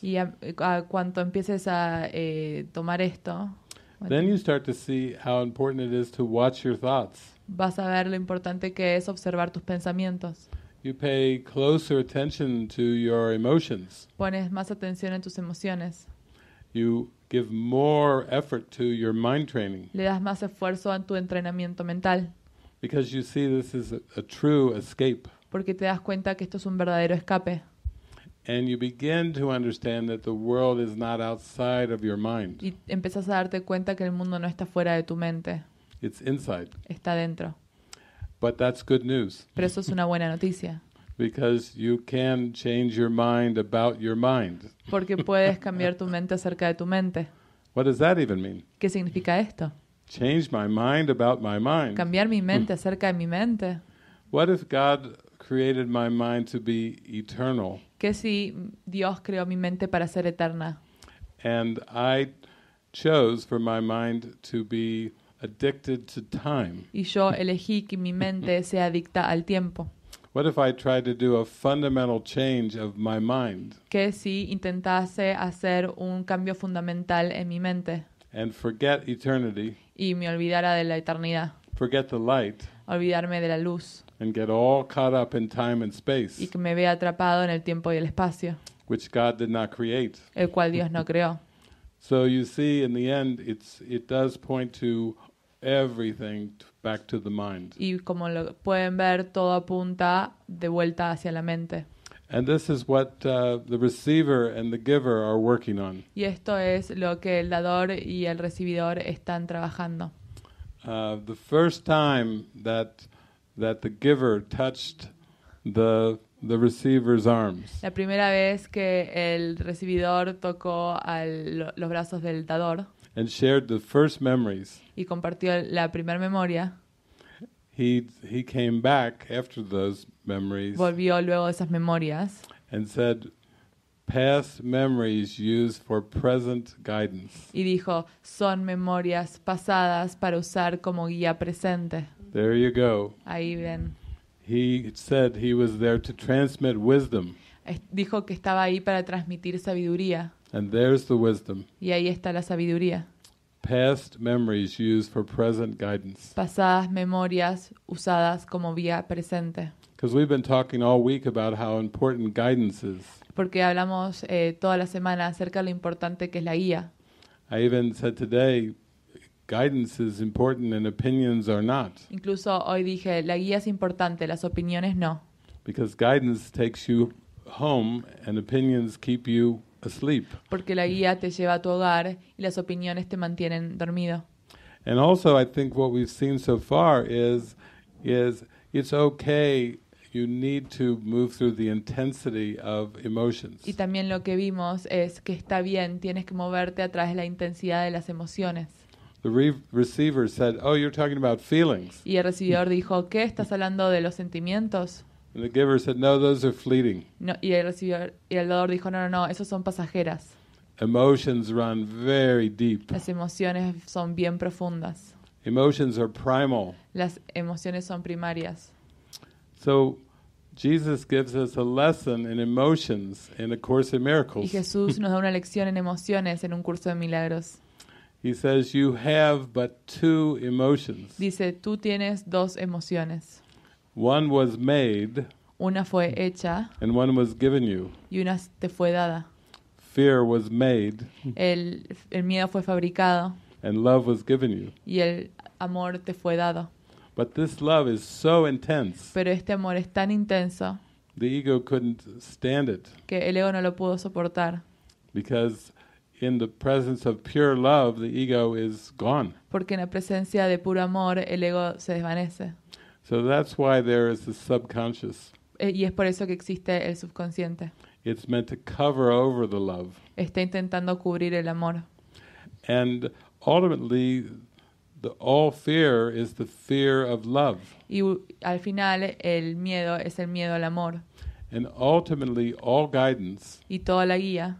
Speaker 2: y cuando cuanto empieces a eh, tomar esto, Vas a ver lo importante que es observar tus pensamientos
Speaker 1: you pay closer attention to your emotions.
Speaker 2: Pones más atención en tus emociones.
Speaker 1: You give more effort to your mind training.
Speaker 2: Le das más esfuerzo a tu entrenamiento mental.
Speaker 1: Because you see this is a, a true escape.
Speaker 2: Porque te das cuenta que esto es un verdadero escape.
Speaker 1: And you begin to understand that the world is not outside of your mind. Y
Speaker 2: empiezas a darte cuenta que el mundo no está fuera de tu mente.
Speaker 1: It's inside.
Speaker 2: Está dentro.
Speaker 1: But that's good news. Pero eso es
Speaker 2: una buena noticia.
Speaker 1: Because you can change your mind about your mind.
Speaker 2: Porque puedes cambiar tu mente acerca de tu mente.
Speaker 1: What does that even mean?
Speaker 2: ¿Qué significa esto?
Speaker 1: Change my mind about my mind.
Speaker 2: Cambiar mi mente hmm. acerca de mi mente.
Speaker 1: What if God created my mind to be eternal?
Speaker 2: ¿Qué si Dios creó mi mente para ser eterna?
Speaker 1: And I chose for my mind to be addicted to time.
Speaker 2: Y yo elegí que mi mente sea adicta al tiempo.
Speaker 1: What if I tried to do a fundamental change of my mind?
Speaker 2: ¿Qué si intentase hacer un cambio fundamental en mi mente?
Speaker 1: And forget eternity.
Speaker 2: Y me olvidara de la eternidad.
Speaker 1: Forget the light.
Speaker 2: Olvidarme de la luz.
Speaker 1: And get all caught up in time and space. Y que
Speaker 2: me vea atrapado en el tiempo y el espacio.
Speaker 1: Which God did not create.
Speaker 2: El cual Dios no creó.
Speaker 1: So you see, in the end, it's, it does point to everything back to the mind.
Speaker 2: Y como lo pueden ver, todo apunta de vuelta hacia la mente.
Speaker 1: And this is what uh, the receiver and the giver are working on.
Speaker 2: Y esto es lo que el dador y el recibidor están trabajando.
Speaker 1: Uh, the first time that that the giver touched the the receiver's arms.
Speaker 2: La primera vez que el recibidor tocó al, los brazos del dador
Speaker 1: and shared the first memories.
Speaker 2: y compartió la primera memoria.
Speaker 1: He, he came back after those memories
Speaker 2: Volvió luego de esas memorias
Speaker 1: and said, past memories used for present guidance. y
Speaker 2: dijo, son memorias pasadas para usar como guía presente.
Speaker 1: There you go.
Speaker 2: Ahí ven.
Speaker 1: He said he was there to transmit wisdom.
Speaker 2: Eh, dijo que estaba ahí para transmitir sabiduría.
Speaker 1: And there's the wisdom.
Speaker 2: Y ahí está la sabiduría.
Speaker 1: Past memories used for present guidance.
Speaker 2: Pasadas memorias usadas como vía presente.
Speaker 1: Because we've been talking all week about how important guidance is.
Speaker 2: Porque hablamos eh, toda la semana acerca de lo importante que es la guía.
Speaker 1: I even said today guidance is important and opinions are not.
Speaker 2: Incluso hoy dije, la guía es importante, las opiniones no.
Speaker 1: Because guidance takes you home and opinions keep you asleep.
Speaker 2: Porque la guía te lleva a tu hogar y las opiniones te mantienen dormido.
Speaker 1: And also I think what we've seen so far is is it's okay you need to move through the intensity of emotions.
Speaker 2: Y también lo que vimos es que está bien, tienes que moverte a través de la intensidad de las emociones.
Speaker 1: The re receiver said, "Oh, you're talking about feelings."
Speaker 2: Y el recibidor dijo, "¿Qué estás hablando de los sentimientos?"
Speaker 1: And the giver said, "No, those are fleeting."
Speaker 2: No, y el recibidor y el dador dijo, "No, no, no, esos son pasajeras."
Speaker 1: Emotions run very deep. Las
Speaker 2: emociones son bien profundas.
Speaker 1: Emotions are primal.
Speaker 2: Las emociones son primarias.
Speaker 1: So Jesus gives us a lesson in emotions in a course in miracles. Y Jesús
Speaker 2: nos da una lección en emociones en un curso de milagros.
Speaker 1: He says you have but two emotions.
Speaker 2: Dice, tú tienes dos emociones.
Speaker 1: One was made.
Speaker 2: Una fue hecha.
Speaker 1: And one was given you.
Speaker 2: Y una te fue dada.
Speaker 1: Fear was made.
Speaker 2: El, el miedo fue fabricado.
Speaker 1: And love was given you.
Speaker 2: Y el amor te fue dado.
Speaker 1: But this love is so intense.
Speaker 2: Pero este amor es tan intenso.
Speaker 1: The ego couldn't stand it.
Speaker 2: Que el ego no lo pudo soportar.
Speaker 1: Because in the presence of pure love, the ego is gone.
Speaker 2: Porque en la presencia de puro amor, el ego se desvanece.
Speaker 1: So that's why there is the subconscious.
Speaker 2: Eh, y es por eso que existe el subconsciente.
Speaker 1: It's meant to cover over the love.
Speaker 2: Está intentando cubrir el amor.
Speaker 1: And ultimately, the all fear is the fear of love.
Speaker 2: Y al final, el miedo es el miedo al amor.
Speaker 1: And ultimately, all guidance
Speaker 2: Y toda la guía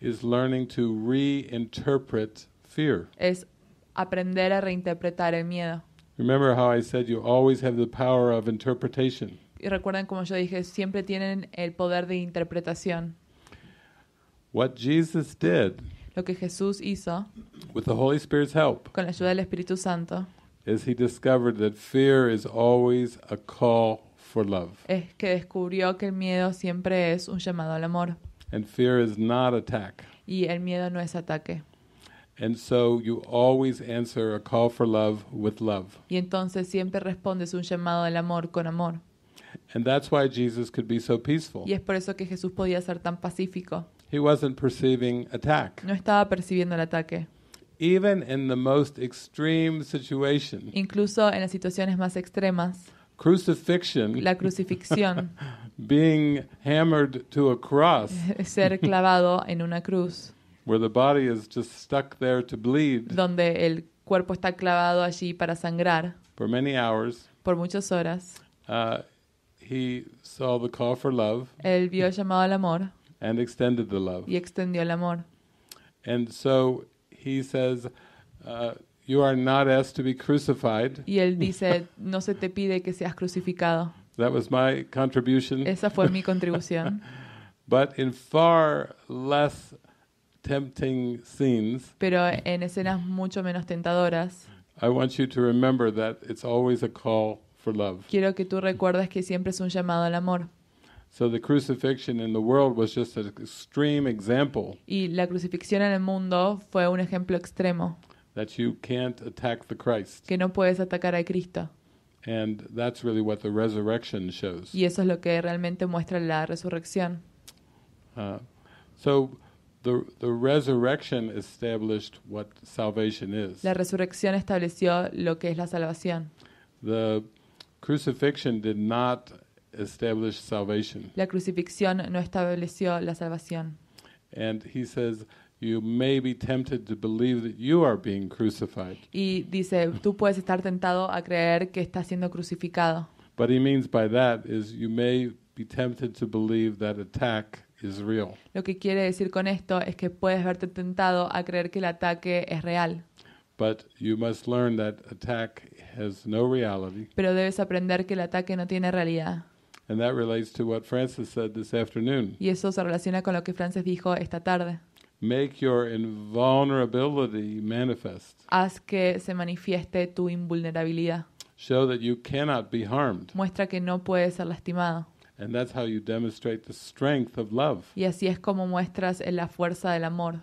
Speaker 1: is learning to reinterpret fear.
Speaker 2: Es aprender a reinterpretar el miedo.
Speaker 1: Remember how I said you always have the power of interpretation.
Speaker 2: Y recuerden como yo dije, siempre tienen el poder de interpretación.
Speaker 1: What Jesus did
Speaker 2: Lo que Jesús hizo
Speaker 1: with the Holy Spirit's help
Speaker 2: con la ayuda del Espíritu Santo
Speaker 1: is he discovered that fear is always a call for love.
Speaker 2: es que descubrió que el miedo siempre es un llamado al amor. Y el miedo no es ataque. Y entonces siempre respondes un llamado del amor con amor. Y es por eso que Jesús podía ser tan pacífico.
Speaker 1: No
Speaker 2: estaba percibiendo el ataque. Incluso en las situaciones más extremas.
Speaker 1: Crucifixion. La crucifixión. being hammered to a cross.
Speaker 2: Ser clavado en una cruz.
Speaker 1: Where the body is just stuck there to bleed.
Speaker 2: Donde el cuerpo está clavado allí para sangrar.
Speaker 1: For many hours. Por
Speaker 2: muchas horas.
Speaker 1: Uh, he saw the call for love.
Speaker 2: Él vio el llamado al amor.
Speaker 1: And extended the love. Y
Speaker 2: extendió el amor.
Speaker 1: And so he says. Uh, Y
Speaker 2: él dice, no se te pide que seas crucificado.
Speaker 1: Esa fue mi
Speaker 2: contribución. Pero en escenas mucho menos tentadoras. Quiero que tú recuerdes que siempre es un llamado al amor. Y la crucifixión en el mundo fue un ejemplo extremo
Speaker 1: that you can't attack the Christ.
Speaker 2: Que no puedes atacar a Cristo.
Speaker 1: And that's really what the resurrection shows. Y
Speaker 2: eso es lo que realmente muestra la resurrección.
Speaker 1: Uh, so the, the resurrection established what salvation is. La
Speaker 2: resurrección estableció lo que es la salvación.
Speaker 1: The crucifixion did not establish salvation.
Speaker 2: La crucifixión no estableció la salvación.
Speaker 1: And he says
Speaker 2: y dice, tú puedes estar tentado a creer que estás siendo crucificado. Lo que quiere decir con esto es que puedes verte tentado a creer que el ataque es real. Pero debes aprender que el ataque no tiene realidad. Y eso se relaciona con lo que Francis dijo esta tarde.
Speaker 1: Make your invulnerability manifest.
Speaker 2: Haz que se manifieste tu invulnerabilidad.
Speaker 1: Show that you cannot be harmed.
Speaker 2: Muestra que no puedes ser lastimado.
Speaker 1: And that's how you demonstrate the strength of love.
Speaker 2: Y así es como muestras la fuerza del amor.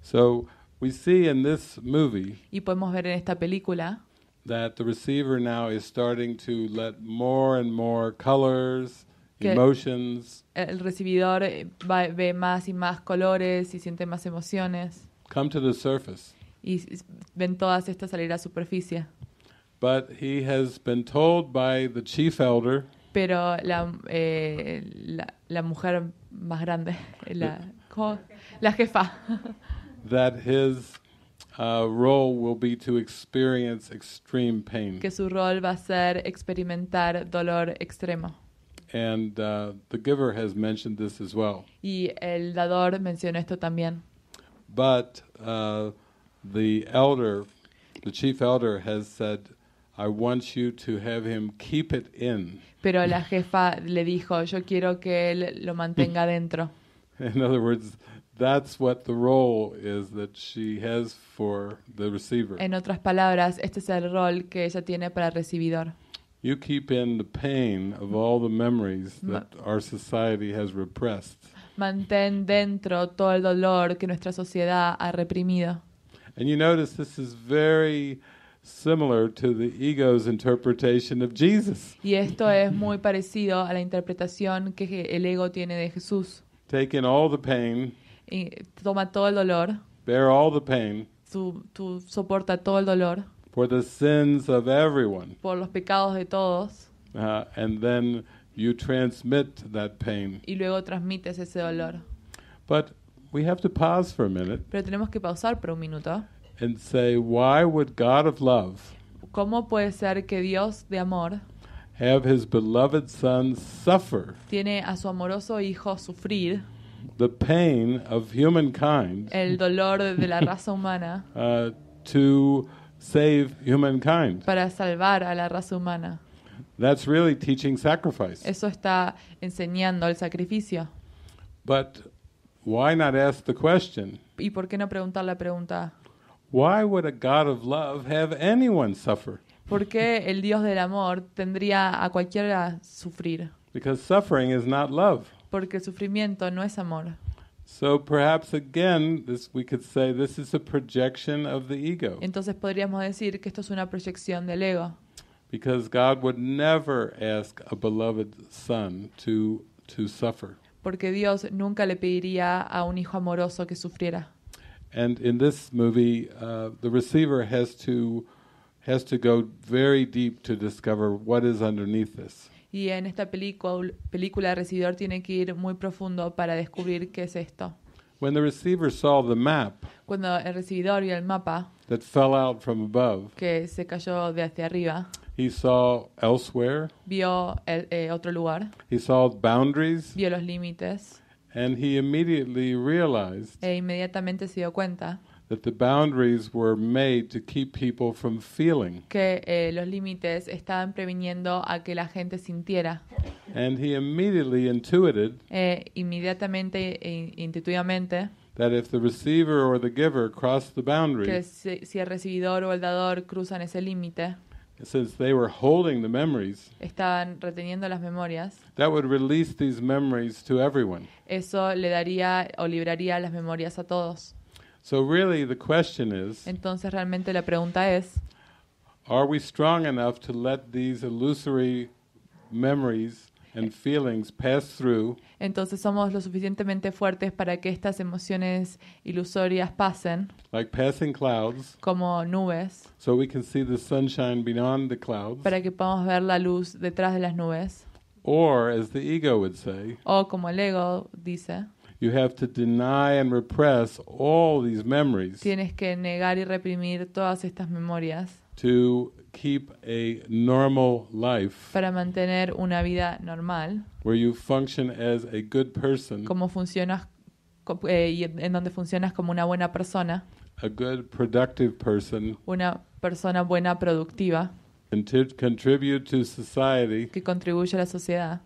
Speaker 1: So we see in this movie
Speaker 2: y podemos ver en esta película
Speaker 1: that the receiver now is starting to let more and more colors emotions.
Speaker 2: El recibidor eh, ve más y más colores y siente más emociones. Y ven todas estas salir a superficie. Pero la, la, mujer más grande, eh, la, la jefa. Que su rol va a ser experimentar dolor extremo.
Speaker 1: And uh, the giver has mentioned this as well.
Speaker 2: Y el dador esto también.
Speaker 1: But uh, the elder, the chief elder, has said, "I want you to have him keep it in." Pero la
Speaker 2: jefa le dijo, "Yo quiero que él lo mantenga dentro."
Speaker 1: in other words, that's what the role is that she has for the receiver.
Speaker 2: En otras palabras, este es el rol que ella tiene para el recibidor.
Speaker 1: you keep in the pain of all the memories that our society has repressed.
Speaker 2: Mantén dentro todo el dolor que nuestra sociedad ha reprimido.
Speaker 1: And you notice this is very similar to the ego's interpretation of Jesus. Y esto
Speaker 2: es muy parecido a la interpretación que el ego tiene de Jesús.
Speaker 1: Take in all the pain.
Speaker 2: Y toma todo el dolor.
Speaker 1: Bear all the pain.
Speaker 2: Tú, tú soporta todo el dolor
Speaker 1: for the sins of everyone.
Speaker 2: Por los pecados de todos.
Speaker 1: Uh, and then you transmit that pain.
Speaker 2: Y luego transmites ese dolor.
Speaker 1: But we have to pause for a minute.
Speaker 2: Pero tenemos que pausar por un minuto.
Speaker 1: And say, why would God of love?
Speaker 2: ¿Cómo puede ser que Dios de amor?
Speaker 1: Have his beloved son suffer.
Speaker 2: Tiene a su amoroso hijo sufrir.
Speaker 1: The pain of humankind. El
Speaker 2: dolor de la raza humana.
Speaker 1: uh, to
Speaker 2: para salvar a la raza humana.
Speaker 1: That's really teaching sacrifice.
Speaker 2: Eso está enseñando el sacrificio.
Speaker 1: But why not ask the question?
Speaker 2: ¿Y por qué no preguntar la pregunta?
Speaker 1: Why would a God of love have anyone suffer?
Speaker 2: ¿Por qué el Dios del amor tendría a cualquiera sufrir?
Speaker 1: Because suffering is not love.
Speaker 2: Porque el sufrimiento no es amor.
Speaker 1: So perhaps again, this we could say this is a projection of the ego.
Speaker 2: Entonces podríamos decir que esto es una proyección del ego.
Speaker 1: Because God would never ask a beloved son to to suffer.
Speaker 2: Porque Dios nunca le pediría a un hijo amoroso que sufriera.
Speaker 1: And in this movie, uh, the receiver has to has to go very deep to discover what is underneath this.
Speaker 2: y en esta película, película el recibidor tiene que ir muy profundo para descubrir qué es esto.
Speaker 1: Cuando el recibidor
Speaker 2: vio el mapa que se cayó de hacia arriba, vio eh, otro lugar,
Speaker 1: vio
Speaker 2: los límites, and e inmediatamente se dio cuenta
Speaker 1: That the boundaries were made to keep people from feeling.
Speaker 2: Que eh, los límites estaban previniendo a que la gente sintiera.
Speaker 1: And he immediately intuited.
Speaker 2: Eh, inmediatamente e intuitivamente.
Speaker 1: That if the receiver or the giver crossed the boundary. Que
Speaker 2: si, si el recibidor o el dador cruzan ese límite.
Speaker 1: Since they were holding the memories.
Speaker 2: Estaban reteniendo las memorias.
Speaker 1: That would release these memories to everyone.
Speaker 2: Eso le daría o libraría las memorias a todos.
Speaker 1: So really the question is,
Speaker 2: Entonces realmente la pregunta es,
Speaker 1: are we strong enough to let these illusory memories and feelings pass through?
Speaker 2: Entonces somos lo suficientemente fuertes para que estas emociones ilusorias pasen.
Speaker 1: Like passing clouds.
Speaker 2: Como nubes.
Speaker 1: So we can see the sunshine beyond the clouds.
Speaker 2: Para que podamos ver la luz detrás de las nubes.
Speaker 1: Or as the ego would say.
Speaker 2: O como el ego dice.
Speaker 1: You have to deny and repress all these memories
Speaker 2: Tienes que negar y reprimir todas estas memorias
Speaker 1: to keep a normal life
Speaker 2: para mantener una vida normal,
Speaker 1: where you function as a good person, como
Speaker 2: funcionas eh, y en donde funcionas como una buena persona,
Speaker 1: a good productive person,
Speaker 2: una persona buena, productiva,
Speaker 1: conti- contribute to society,
Speaker 2: que contribuye a la sociedad,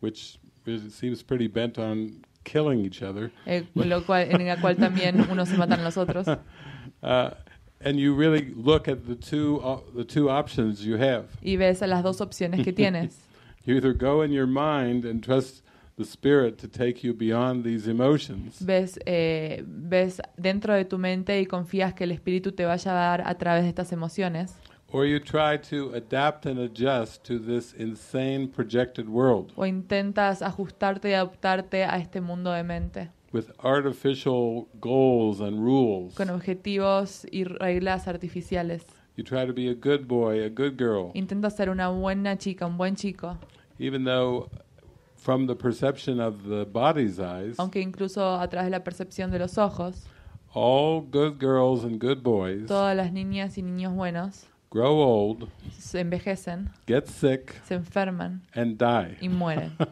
Speaker 1: which is- seems pretty bent on killing each other.
Speaker 2: Eh, lo cual, en la cual también unos se matan a los otros.
Speaker 1: Uh, and you really look at the two uh, the two options you have.
Speaker 2: Y ves a las dos opciones que tienes.
Speaker 1: you either go in your mind and trust the spirit to take you beyond these emotions.
Speaker 2: Ves eh, ves dentro de tu mente y confías que el espíritu te vaya a dar a través de estas emociones
Speaker 1: try world.
Speaker 2: O intentas ajustarte y adaptarte a este mundo de mente.
Speaker 1: With artificial Con
Speaker 2: objetivos y reglas artificiales. Intentas ser una buena chica, un buen chico. Aunque incluso a través de la percepción de los ojos.
Speaker 1: All good girls and good boys.
Speaker 2: Todas las niñas y niños buenos.
Speaker 1: grow old,
Speaker 2: se envejecen,
Speaker 1: get sick,
Speaker 2: se enferman,
Speaker 1: and die. y mueren.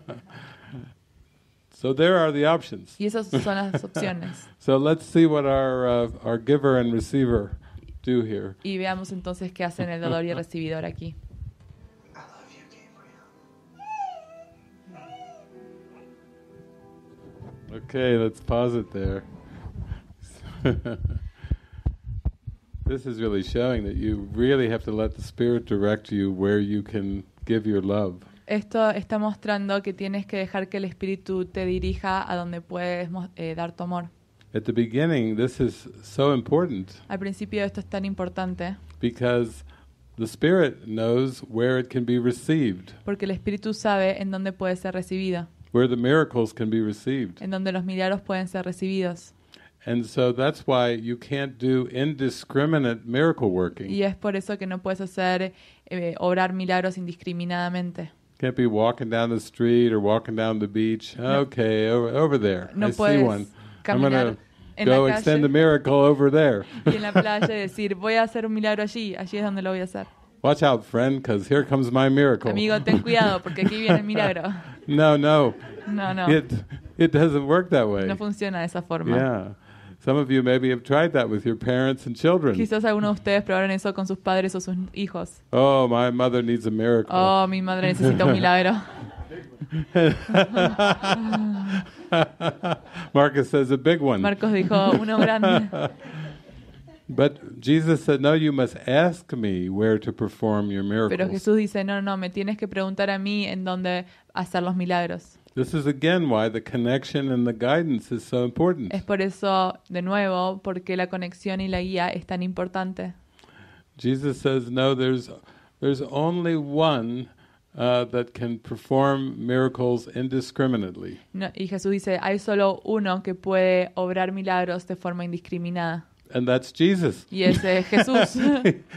Speaker 1: So there are the options. Y esas son las opciones. so let's see what our uh, our giver and receiver do here.
Speaker 2: Y veamos entonces qué hacen el dador y el recibidor aquí.
Speaker 1: Okay, let's pause it there. This is really showing that you really have to let the Spirit direct you where you can give your love.
Speaker 2: Esto está mostrando que tienes que dejar que el Espíritu te dirija a donde puedes eh, dar tu amor.
Speaker 1: At the beginning, this is so important.
Speaker 2: Al principio esto es tan importante.
Speaker 1: Because the Spirit knows where it can be received.
Speaker 2: Porque el Espíritu sabe en dónde puede ser recibido.
Speaker 1: Where the miracles can be received.
Speaker 2: En donde los milagros pueden ser recibidos.
Speaker 1: And so that's why you can't do indiscriminate miracle working. Y
Speaker 2: es por eso que no puedes hacer eh, obrar milagros indiscriminadamente.
Speaker 1: Can't be walking down the street or walking down the beach. No. Okay, over, over there. No I see one. I'm going to go extend the miracle over there. y
Speaker 2: en la playa decir, voy a hacer un milagro allí, allí es donde lo voy a hacer.
Speaker 1: Watch out, friend, because here comes my miracle. Amigo,
Speaker 2: ten cuidado, porque aquí viene el milagro.
Speaker 1: no, no. No, no. It, it doesn't work that way. No
Speaker 2: funciona de esa forma. Yeah.
Speaker 1: Some of you maybe have tried that with your parents and children. Quizás
Speaker 2: alguno de ustedes probaron eso con sus padres o sus hijos.
Speaker 1: Oh, my mother needs a miracle. Oh, mi madre necesita un milagro. Marcus says a big one. Marcos dijo uno grande. But Jesus said, "No, you must ask me where to perform your miracles." Pero Jesús
Speaker 2: dice, "No, no, me tienes que preguntar a mí en dónde hacer los milagros."
Speaker 1: This is again why the connection and the guidance is so important. Es
Speaker 2: por eso, de nuevo, porque la conexión y la guía es tan importante.
Speaker 1: Jesus says, no, there's, there's only one uh, that can perform miracles indiscriminately.
Speaker 2: No, y Jesús dice, hay solo uno que puede obrar milagros de forma indiscriminada.
Speaker 1: And that's Jesus. Y ese es Jesús.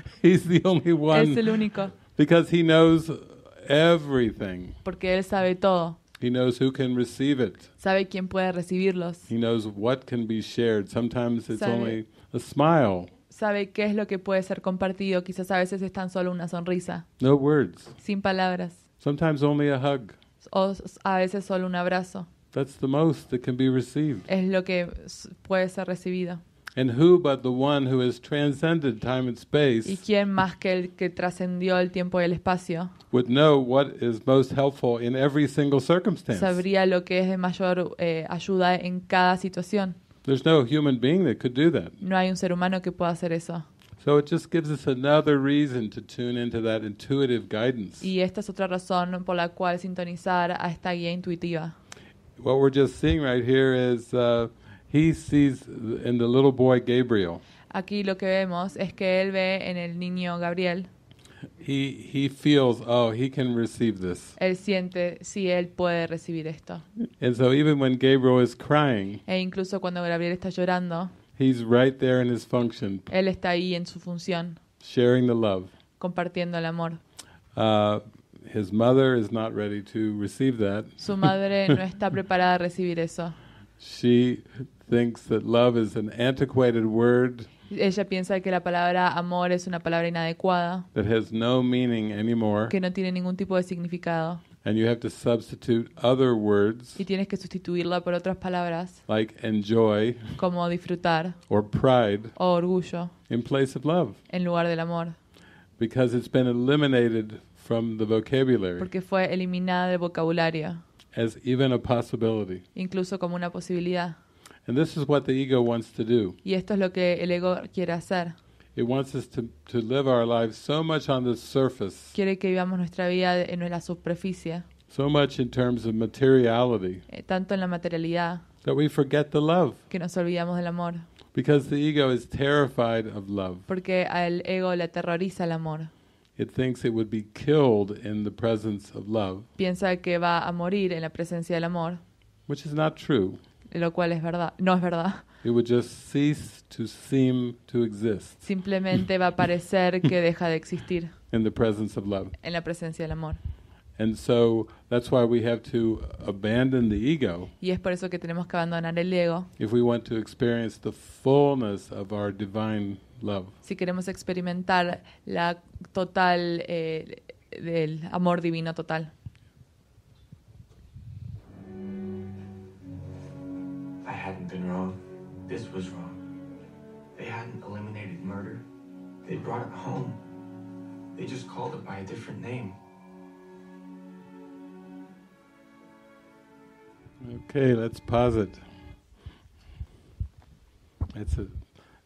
Speaker 1: He's the only one. Es el único. Because he knows everything.
Speaker 2: Porque él sabe todo. He Sabe quién puede recibirlos. sabe, qué es lo que puede ser compartido. Quizás a veces es tan solo una sonrisa.
Speaker 1: No words.
Speaker 2: Sin palabras.
Speaker 1: a
Speaker 2: O veces solo un abrazo.
Speaker 1: Es lo
Speaker 2: que puede ser recibido.
Speaker 1: And who but the one who has transcended time and space? ¿Y
Speaker 2: quién más que el que trascendió el tiempo y el espacio?
Speaker 1: Would know what is most helpful in every single circumstance.
Speaker 2: Sabría lo que es de mayor eh, ayuda en cada situación.
Speaker 1: There's no human being that could do that.
Speaker 2: No hay un ser humano que pueda hacer eso.
Speaker 1: So it just gives us another reason to tune into that intuitive guidance.
Speaker 2: Y esta es otra razón por la cual sintonizar a esta guía intuitiva.
Speaker 1: What we're just seeing right here is uh, He sees in the little boy Gabriel.
Speaker 2: Aquí lo que vemos es que él ve en el niño Gabriel.
Speaker 1: He, he feels, oh, he can receive this.
Speaker 2: Él siente si sí, él puede recibir esto.
Speaker 1: And so even when Gabriel is crying,
Speaker 2: e incluso cuando Gabriel está llorando,
Speaker 1: he's right there in his function.
Speaker 2: Él está ahí en su función.
Speaker 1: Sharing the love.
Speaker 2: Compartiendo el amor.
Speaker 1: Uh, his mother is not ready to receive that.
Speaker 2: Su madre no está preparada a recibir eso.
Speaker 1: She thinks that love is an antiquated word.
Speaker 2: Ella piensa que la palabra amor es una palabra inadecuada.
Speaker 1: That has no meaning anymore. Que
Speaker 2: no tiene ningún tipo de significado.
Speaker 1: And you have to substitute other words.
Speaker 2: Y tienes que sustituirla por otras palabras.
Speaker 1: Like enjoy.
Speaker 2: Como disfrutar.
Speaker 1: Or pride.
Speaker 2: O orgullo.
Speaker 1: In place of love.
Speaker 2: En lugar del amor.
Speaker 1: Because it's been eliminated from the vocabulary.
Speaker 2: Porque fue eliminada del vocabulario.
Speaker 1: As even a possibility.
Speaker 2: Incluso como una posibilidad.
Speaker 1: And this is what the ego wants to do.
Speaker 2: Y esto es lo que el ego quiere hacer.
Speaker 1: It wants us to, to live our lives so much on the surface.
Speaker 2: Quiere que vivamos nuestra vida en la superficie.
Speaker 1: So much in terms of materiality. Eh,
Speaker 2: tanto en la materialidad.
Speaker 1: That we forget the love.
Speaker 2: Que nos olvidamos del amor.
Speaker 1: Because the ego is terrified of love.
Speaker 2: Porque al ego le aterroriza el amor.
Speaker 1: It thinks it would be killed in the presence of love.
Speaker 2: Piensa que va a morir en la presencia del amor.
Speaker 1: Which is not true
Speaker 2: lo cual es verdad, no es verdad. Simplemente va a parecer que deja de existir. En la presencia del amor. Y es por eso que tenemos que abandonar el ego. Si queremos experimentar la total eh, del amor divino total. hadn't been wrong. This was wrong. They hadn't eliminated
Speaker 1: murder. They brought it home. They just called it by a different name. Okay, let's pause it. That's a.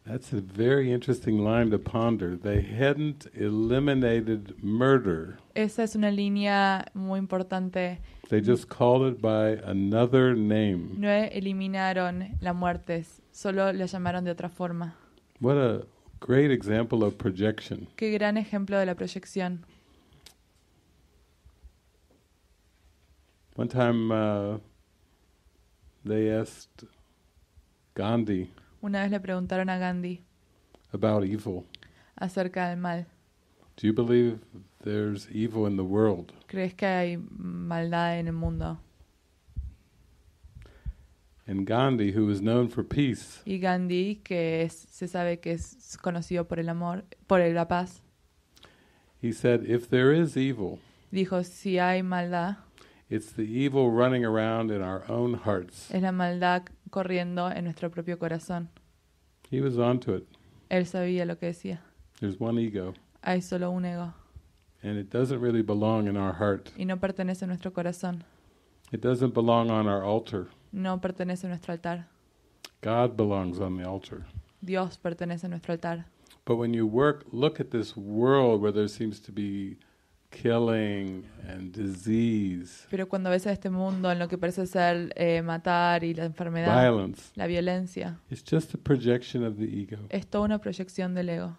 Speaker 1: That's a very interesting line to ponder. They hadn't eliminated murder.
Speaker 2: Esa es una línea muy importante.
Speaker 1: They just called it by another name.
Speaker 2: No eliminaron la muerte, solo la llamaron de otra forma.
Speaker 1: What a great example of projection.
Speaker 2: Qué gran ejemplo de la proyección.
Speaker 1: One time uh, they asked Gandhi
Speaker 2: Una vez le preguntaron a Gandhi
Speaker 1: about evil.
Speaker 2: acerca del mal.
Speaker 1: Do you believe there's evil in the world?
Speaker 2: ¿Crees que hay maldad en el mundo?
Speaker 1: And Gandhi, who is known for peace,
Speaker 2: Y Gandhi, que es- se sabe que es conocido por el amor, por el- la paz,
Speaker 1: he said, if there is evil,
Speaker 2: dijo, si hay maldad,
Speaker 1: it's the evil running around in our own hearts.
Speaker 2: es la maldad corriendo en nuestro propio corazón.
Speaker 1: He was onto it.
Speaker 2: Él sabía lo que decía.
Speaker 1: There's one ego.
Speaker 2: Hay solo un ego.
Speaker 1: And it doesn't really belong in our heart.
Speaker 2: Y no pertenece a nuestro corazón.
Speaker 1: It doesn't belong on our altar.
Speaker 2: No pertenece a nuestro altar.
Speaker 1: God belongs on the altar.
Speaker 2: Dios pertenece a nuestro altar.
Speaker 1: But when you work, look at this world where there seems to be killing and disease.
Speaker 2: Pero cuando ves a este mundo en lo que parece ser eh, matar y la enfermedad, la violencia,
Speaker 1: it's just ego.
Speaker 2: es toda una proyección del ego.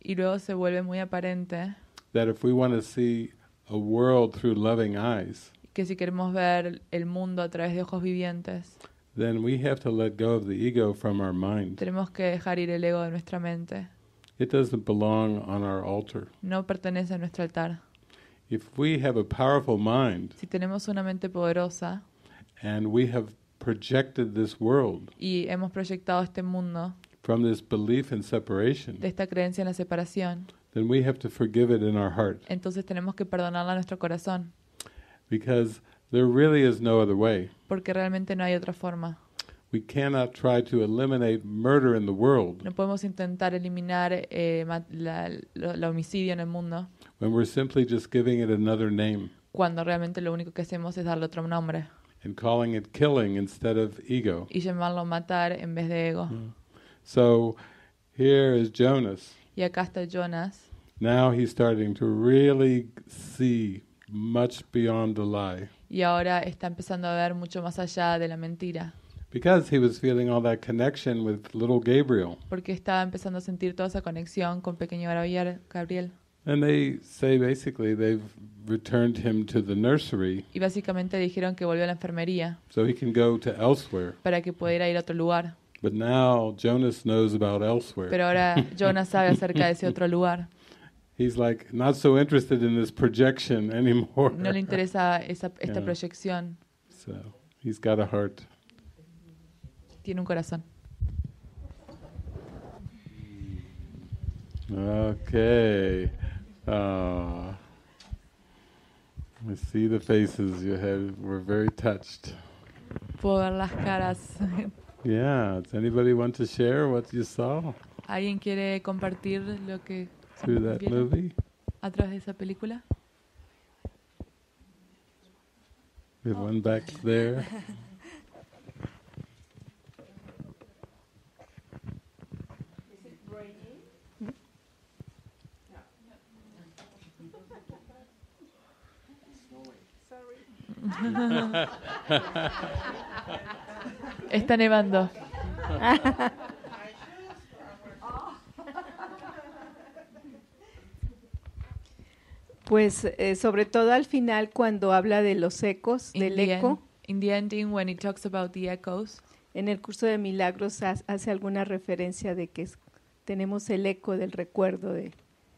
Speaker 2: y luego se vuelve muy aparente que si queremos ver el mundo a través de ojos vivientes, tenemos que dejar ir el ego de nuestra mente.
Speaker 1: It doesn't belong on our altar.
Speaker 2: No pertenece a nuestro altar.
Speaker 1: If we have a powerful mind, si
Speaker 2: tenemos una mente poderosa,
Speaker 1: and we have projected this world,
Speaker 2: y hemos proyectado este mundo,
Speaker 1: from this belief in separation,
Speaker 2: de esta creencia en la separación,
Speaker 1: then we have to forgive it in our heart.
Speaker 2: Entonces tenemos que perdonarla a nuestro corazón.
Speaker 1: Because there really is no other way.
Speaker 2: Porque realmente no hay otra forma. No podemos intentar eliminar eh, la, homicidio en el mundo. Cuando realmente lo único que hacemos es darle otro nombre. Y llamarlo matar en vez de ego.
Speaker 1: Mm. So here
Speaker 2: Y acá está Jonas. Y ahora está empezando a ver mucho más allá de la mentira.
Speaker 1: Because he was feeling all that connection with little Gabriel.
Speaker 2: Porque estaba empezando a sentir toda esa conexión con pequeño Gabriel.
Speaker 1: And they say basically they've returned him to the nursery.
Speaker 2: Y básicamente dijeron que volvió a la enfermería.
Speaker 1: So he can go to elsewhere.
Speaker 2: Para que pudiera ir a otro lugar.
Speaker 1: But now Jonas knows about elsewhere. Pero ahora Jonas
Speaker 2: sabe acerca de ese otro lugar.
Speaker 1: He's like not so interested in this projection anymore. No le interesa esa, esta yeah.
Speaker 2: proyección.
Speaker 1: So he's got a heart tiene un corazón. Okay. Uh, I see the faces you had were very touched.
Speaker 2: Puedo las caras.
Speaker 1: yeah, does anybody want to share what you saw?
Speaker 2: ¿Alguien quiere compartir lo que through that movie? a través de esa película?
Speaker 1: We have one back there. Está nevando.
Speaker 5: Pues eh, sobre todo al final cuando habla de los ecos, del eco. in the ending when he talks about the echoes. En el curso de milagros hace alguna referencia de que tenemos el eco del recuerdo de.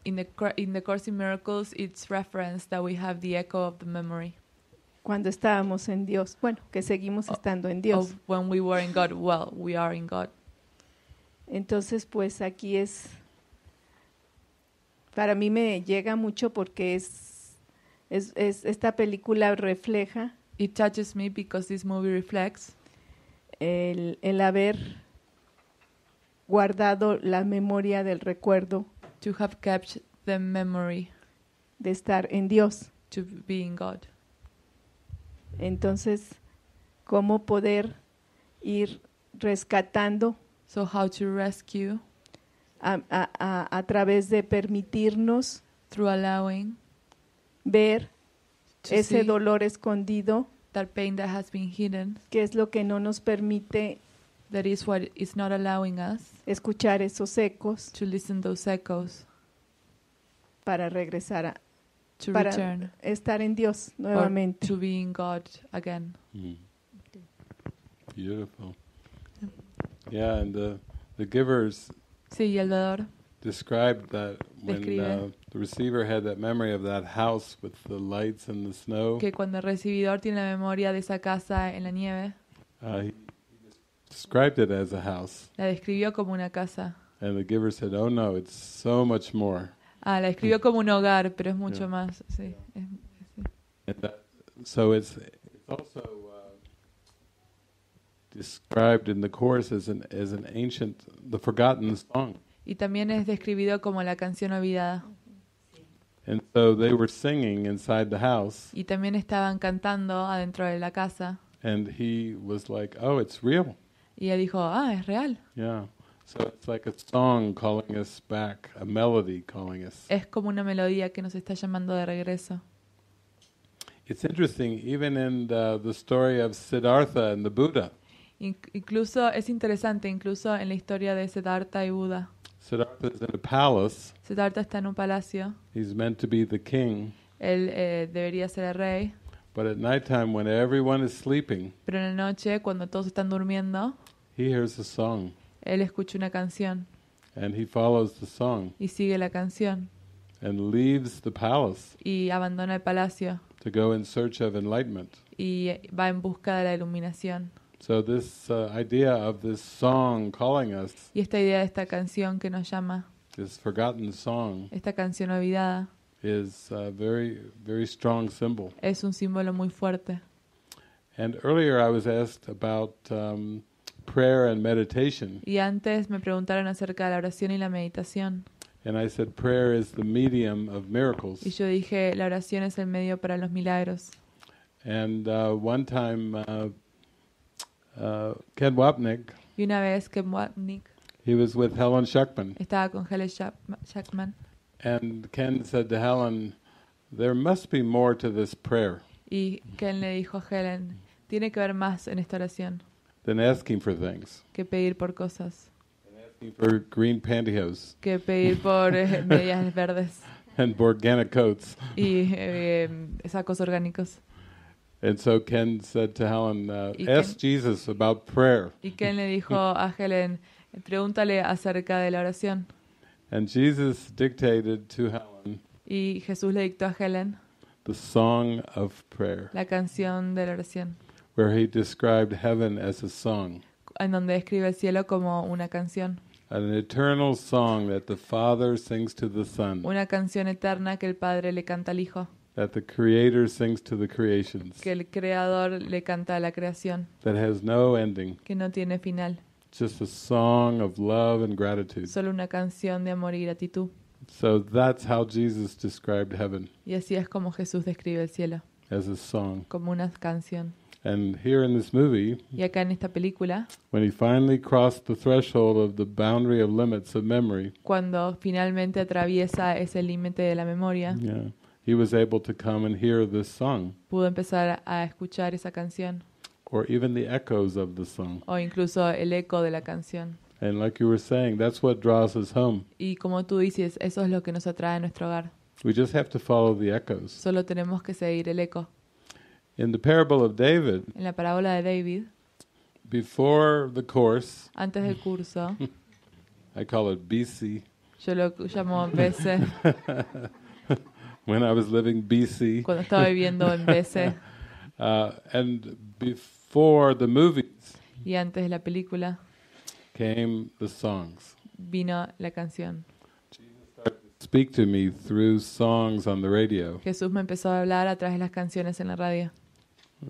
Speaker 5: In the in the course in miracles
Speaker 2: it's reference that we have the echo of the memory
Speaker 5: cuando estábamos en Dios, bueno, que seguimos oh, estando en Dios. Cuando oh, we were in God, well, we are in God. Entonces, pues aquí es, para mí me llega mucho porque es, es, esta película refleja. It touches me because this movie reflects. El, el haber guardado la memoria del recuerdo. To have kept the memory. De estar en Dios. To be in God. Entonces, cómo poder ir rescatando so how to rescue a, través de permitirnos through allowing ver ese dolor escondido that has been que es lo que no nos permite escuchar esos ecos listen those para regresar a to para return. estar en Dios nuevamente. Or to be in God again.
Speaker 1: Mm. Beautiful. Yeah, and the, the givers
Speaker 2: sí, el dador
Speaker 1: described that when uh, the receiver had that memory of that house with the lights and the snow. Que
Speaker 2: cuando el recibidor tiene la memoria de esa casa en la nieve.
Speaker 1: Uh, he described it as a house.
Speaker 2: La describió como una casa.
Speaker 1: And the giver said, "Oh no, it's so much more." Ah, la escribió como un hogar,
Speaker 2: pero es mucho yeah. más. Sí, es, sí.
Speaker 1: That, so it's, it's also uh, described in the course as an, as an ancient, the forgotten song.
Speaker 2: Y también es descrito como la canción olvidada.
Speaker 1: And so they were singing inside the house.
Speaker 2: Y también estaban cantando adentro de la casa.
Speaker 1: And he was like, "Oh, it's real."
Speaker 2: Y él dijo, "Ah, es real."
Speaker 1: Yeah, So it's like a song calling us back, a melody calling us.
Speaker 2: Es como una melodía que nos está llamando de regreso.
Speaker 1: It's interesting, even in the, the story of Siddhartha and the Buddha.
Speaker 2: Inc incluso es interesante, incluso en la historia de Siddhartha y Buda.
Speaker 1: Siddhartha is in a palace.
Speaker 2: Siddhartha está en un palacio.
Speaker 1: He's meant to be the king.
Speaker 2: Él eh, debería ser el rey.
Speaker 1: But at night time, when everyone is sleeping,
Speaker 2: pero en la noche cuando todos están durmiendo,
Speaker 1: he hears a song.
Speaker 2: Él escucha una canción.
Speaker 1: And he follows the song.
Speaker 2: Y sigue la canción.
Speaker 1: And leaves the palace.
Speaker 2: Y abandona el palacio.
Speaker 1: To go in search of enlightenment.
Speaker 2: Y va en busca de la iluminación.
Speaker 1: So this uh, idea of this song calling us.
Speaker 2: Y esta idea de esta canción que nos llama.
Speaker 1: This forgotten song.
Speaker 2: Esta canción olvidada.
Speaker 1: Is a uh, very very strong symbol.
Speaker 2: Es un símbolo muy fuerte.
Speaker 1: And earlier I was asked about um,
Speaker 2: y antes me preguntaron acerca de la oración y la meditación. Y yo dije la oración es el medio para los milagros.
Speaker 1: Uh, uh, uh,
Speaker 2: y una vez Ken Wapnick. Estaba con Helen Schuckman. Y Ken le dijo a Helen, tiene que haber más en esta oración
Speaker 1: than asking for things.
Speaker 2: que pedir por cosas,
Speaker 1: Asking For green pantyhose
Speaker 2: que pedir por medias eh, verdes
Speaker 1: and organic coats.
Speaker 2: y eh, sacos orgánicos.
Speaker 1: And so Ken said to Helen, uh, ask Jesus about prayer.
Speaker 2: Y Ken le dijo a Helen, pregúntale acerca de la oración.
Speaker 1: And Jesus dictated to Helen
Speaker 2: Y Jesús le dictó a Helen
Speaker 1: the song of prayer.
Speaker 2: la canción de la oración
Speaker 1: where he described heaven as a song.
Speaker 2: En donde describe el cielo como una canción.
Speaker 1: An eternal song that the Father sings to the Son.
Speaker 2: Una canción eterna que el Padre le canta al Hijo.
Speaker 1: That the Creator sings to the creations.
Speaker 2: Que el Creador le canta a la creación.
Speaker 1: That has no ending.
Speaker 2: Que no tiene final.
Speaker 1: Just a song of love and gratitude.
Speaker 2: Solo una canción de amor y gratitud.
Speaker 1: So that's how Jesus described heaven.
Speaker 2: Y así es como Jesús describe el cielo.
Speaker 1: As a song.
Speaker 2: Como una canción.
Speaker 1: And here in this movie,
Speaker 2: y acá en esta película,
Speaker 1: when he finally crossed the threshold of the boundary of limits of memory,
Speaker 2: cuando finalmente atraviesa ese límite de la memoria,
Speaker 1: yeah, he was able to come and hear this song.
Speaker 2: Pudo empezar a escuchar esa canción.
Speaker 1: Or even the echoes of the song.
Speaker 2: O incluso el eco de la canción.
Speaker 1: And like you were saying, that's what draws us home.
Speaker 2: Y como tú dices, eso es lo que nos atrae a nuestro hogar.
Speaker 1: We just have to follow the echoes.
Speaker 2: Solo tenemos que seguir el eco.
Speaker 1: In the parable of David,
Speaker 2: en la parábola de David,
Speaker 1: before the course, antes del curso, I call it BC.
Speaker 2: Yo lo llamo BC.
Speaker 1: When I was living BC. Cuando estaba viviendo en BC. Uh, and before the movies.
Speaker 2: Y antes de la película.
Speaker 1: Came the songs.
Speaker 2: Vino la canción.
Speaker 1: Speak to me through songs on the radio.
Speaker 2: Jesús me empezó a hablar a través de las canciones en la radio.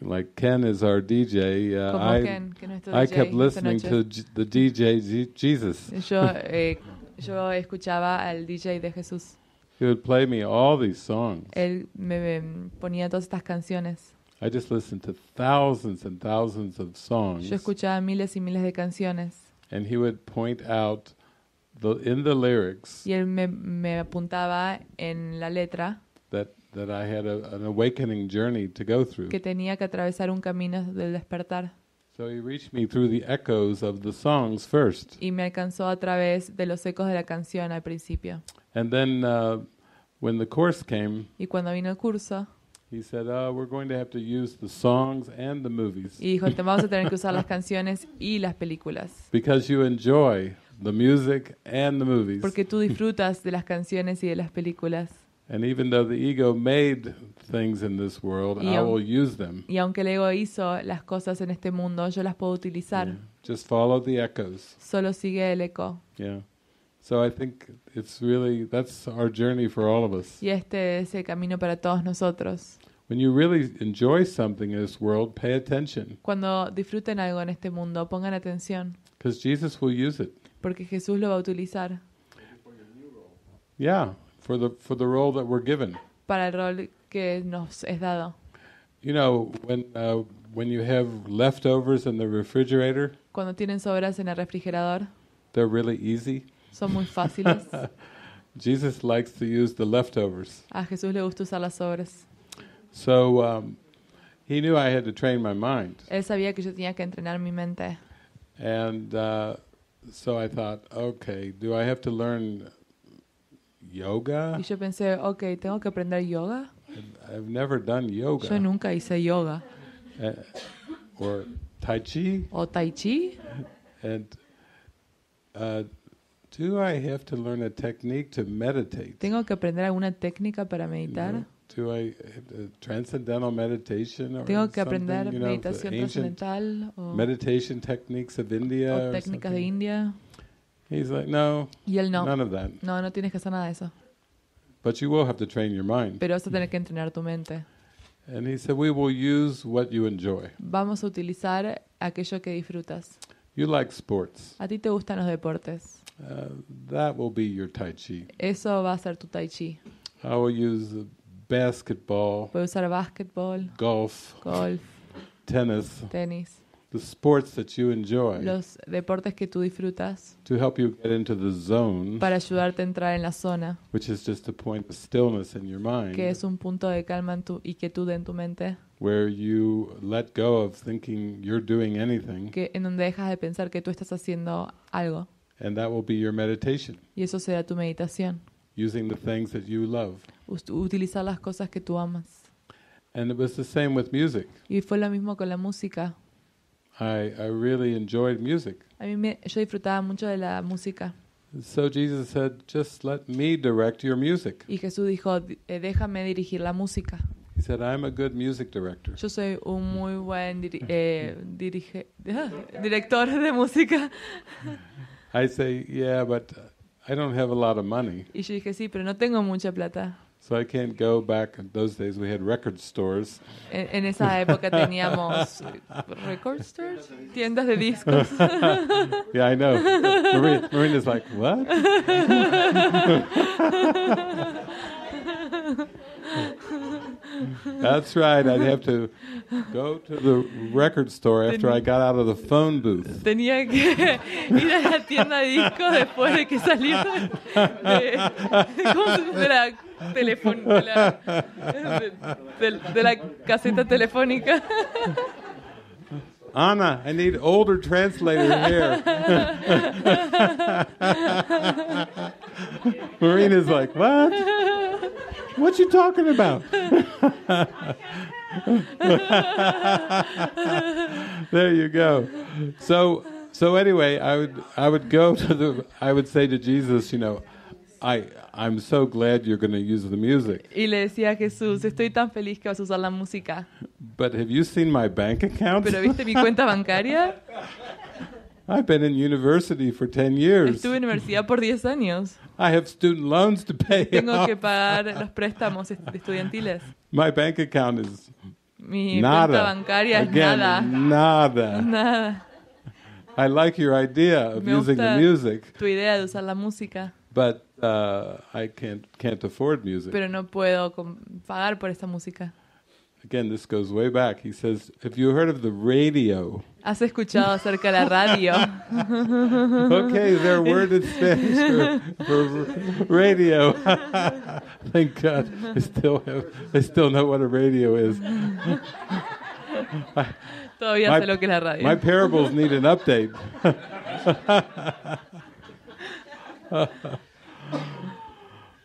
Speaker 1: Like Ken is our DJ. Uh, Como I, Ken, que nuestro I DJ kept listening to the DJ Jesus.
Speaker 2: Yo, eh, yo escuchaba al DJ de Jesús.
Speaker 1: He would play me all these songs.
Speaker 2: Él me, me ponía todas estas canciones.
Speaker 1: I just listened to thousands and thousands of songs. Yo
Speaker 2: escuchaba miles y miles de canciones.
Speaker 1: And he would point out the, in the lyrics.
Speaker 2: Y él me, me apuntaba en la letra.
Speaker 1: That que
Speaker 2: tenía que atravesar un camino del despertar.
Speaker 1: me
Speaker 2: Y me alcanzó a través de los ecos de la canción al principio.
Speaker 1: Uh,
Speaker 2: y cuando vino el curso,
Speaker 1: dijo, "Te vamos a tener que usar las
Speaker 2: canciones y las películas,
Speaker 1: porque tú disfrutas
Speaker 2: de las canciones y de las películas.
Speaker 1: And even though the ego made things in this world, y I will use them.
Speaker 2: Y aunque el ego hizo las cosas en este mundo, yo las puedo utilizar. Yeah.
Speaker 1: Just follow the echoes.
Speaker 2: Solo sigue el eco.
Speaker 1: Yeah. So I think it's really that's our journey for all of us.
Speaker 2: Y este es el camino para todos nosotros.
Speaker 1: When you really enjoy something in this world, pay attention.
Speaker 2: Cuando disfruten algo en este mundo, pongan atención.
Speaker 1: Because Jesus will use it.
Speaker 2: Porque Jesús lo va a utilizar.
Speaker 1: Yeah for the for the role that we're given.
Speaker 2: Para el rol que nos es dado.
Speaker 1: You know, when uh, when you have leftovers in the refrigerator.
Speaker 2: Cuando tienen sobras en el refrigerador.
Speaker 1: They're really easy.
Speaker 2: Son muy fáciles.
Speaker 1: Jesus likes to use the leftovers.
Speaker 2: A Jesús le gusta usar las sobras.
Speaker 1: So um, he knew I had to train my mind.
Speaker 2: Él sabía que yo tenía que entrenar mi mente.
Speaker 1: And uh, so I thought, okay, do I have to learn yoga. Y
Speaker 2: yo pensé, ok, tengo que aprender yoga.
Speaker 1: I've never done yoga. Yo nunca
Speaker 2: hice yoga.
Speaker 1: Uh, or tai chi.
Speaker 2: O tai chi.
Speaker 1: And uh, do I have to learn a technique to meditate?
Speaker 2: Tengo que aprender alguna técnica para meditar.
Speaker 1: do I uh, transcendental meditation or Tengo que aprender you know, meditación trascendental o meditation techniques of India o técnicas de India. He's like, no, y él no. none of that.
Speaker 2: No, no tienes que hacer nada de eso.
Speaker 1: But you will have to train your mind. Pero
Speaker 2: vas a tener que entrenar tu mente.
Speaker 1: And he said, we will use what you enjoy.
Speaker 2: Vamos a utilizar aquello que disfrutas.
Speaker 1: You like sports.
Speaker 2: A ti te gustan los deportes.
Speaker 1: Uh, that will be your tai chi.
Speaker 2: Eso va a ser tu tai chi.
Speaker 1: I will use basketball,
Speaker 2: a usar basketball.
Speaker 1: golf, golf, tennis, tenis the sports that you enjoy los
Speaker 2: deportes que tú disfrutas
Speaker 1: to help you get into the zone para
Speaker 2: ayudarte a entrar en la zona
Speaker 1: which is just a point of stillness in your mind que es
Speaker 2: un punto de calma en tu, y que quietud en tu mente
Speaker 1: where you let go of thinking you're doing anything
Speaker 2: que en donde dejas de pensar que tú estás haciendo algo
Speaker 1: and that will be your meditation
Speaker 2: y eso será tu meditación
Speaker 1: using the things that you love
Speaker 2: utilizar las cosas que tú amas
Speaker 1: and it was the same with music
Speaker 2: y fue lo mismo con la música
Speaker 1: I, I really enjoyed music.
Speaker 2: A mí me, yo disfrutaba mucho de la música.
Speaker 1: So Jesus said, just let me direct your music.
Speaker 2: Y Jesús dijo, eh, déjame dirigir la música.
Speaker 1: He said, I'm a good music director.
Speaker 2: Yo soy un muy buen diri eh, dirige ah, director de música.
Speaker 1: I say, yeah, but I don't have a lot of money.
Speaker 2: Y yo dije, sí, pero no tengo mucha plata.
Speaker 1: So I can't go back. In those days, we had record stores. En, en esa época
Speaker 2: teníamos record stores, tiendas de discos. yeah, I know. Marina, Marina's like,
Speaker 1: what? That's right. I'd have to go to the record store after I got out of the phone booth.
Speaker 2: Tenía que ir a la tienda de discos después de que salir de, de la telefon, de, de, de la caseta telefónica.
Speaker 1: Anna, I need older translator here. Marina's like, what? What you talking about? there you go. So so anyway, I would I would go to the I would say to Jesus, you know, I I'm so glad you're going to use the music.
Speaker 2: Y le decía Jesús, estoy tan feliz que vas a usar la música.
Speaker 1: But have you seen my bank account? Pero viste
Speaker 2: mi cuenta bancaria?
Speaker 1: I've been in university for 10 years. Estuve
Speaker 2: en universidad por 10 años.
Speaker 1: I have student loans to pay Tengo que
Speaker 2: pagar los préstamos estudiantiles.
Speaker 1: My bank account is
Speaker 2: Mi nada. cuenta bancaria es nada.
Speaker 1: Nada.
Speaker 2: Nada.
Speaker 1: I like your idea of using the music,
Speaker 2: tu idea de usar la música,
Speaker 1: but uh, I can't can't afford music. pero
Speaker 2: no puedo pagar por esta música.
Speaker 1: Again, this goes way back. He says, Have you heard of the radio?
Speaker 2: ¿Has escuchado acerca de la radio? okay, their word in Spanish
Speaker 1: for, for radio. Thank God, I still have, I still know what a radio is. Todavía my, sé lo que es la radio. My parables need an update.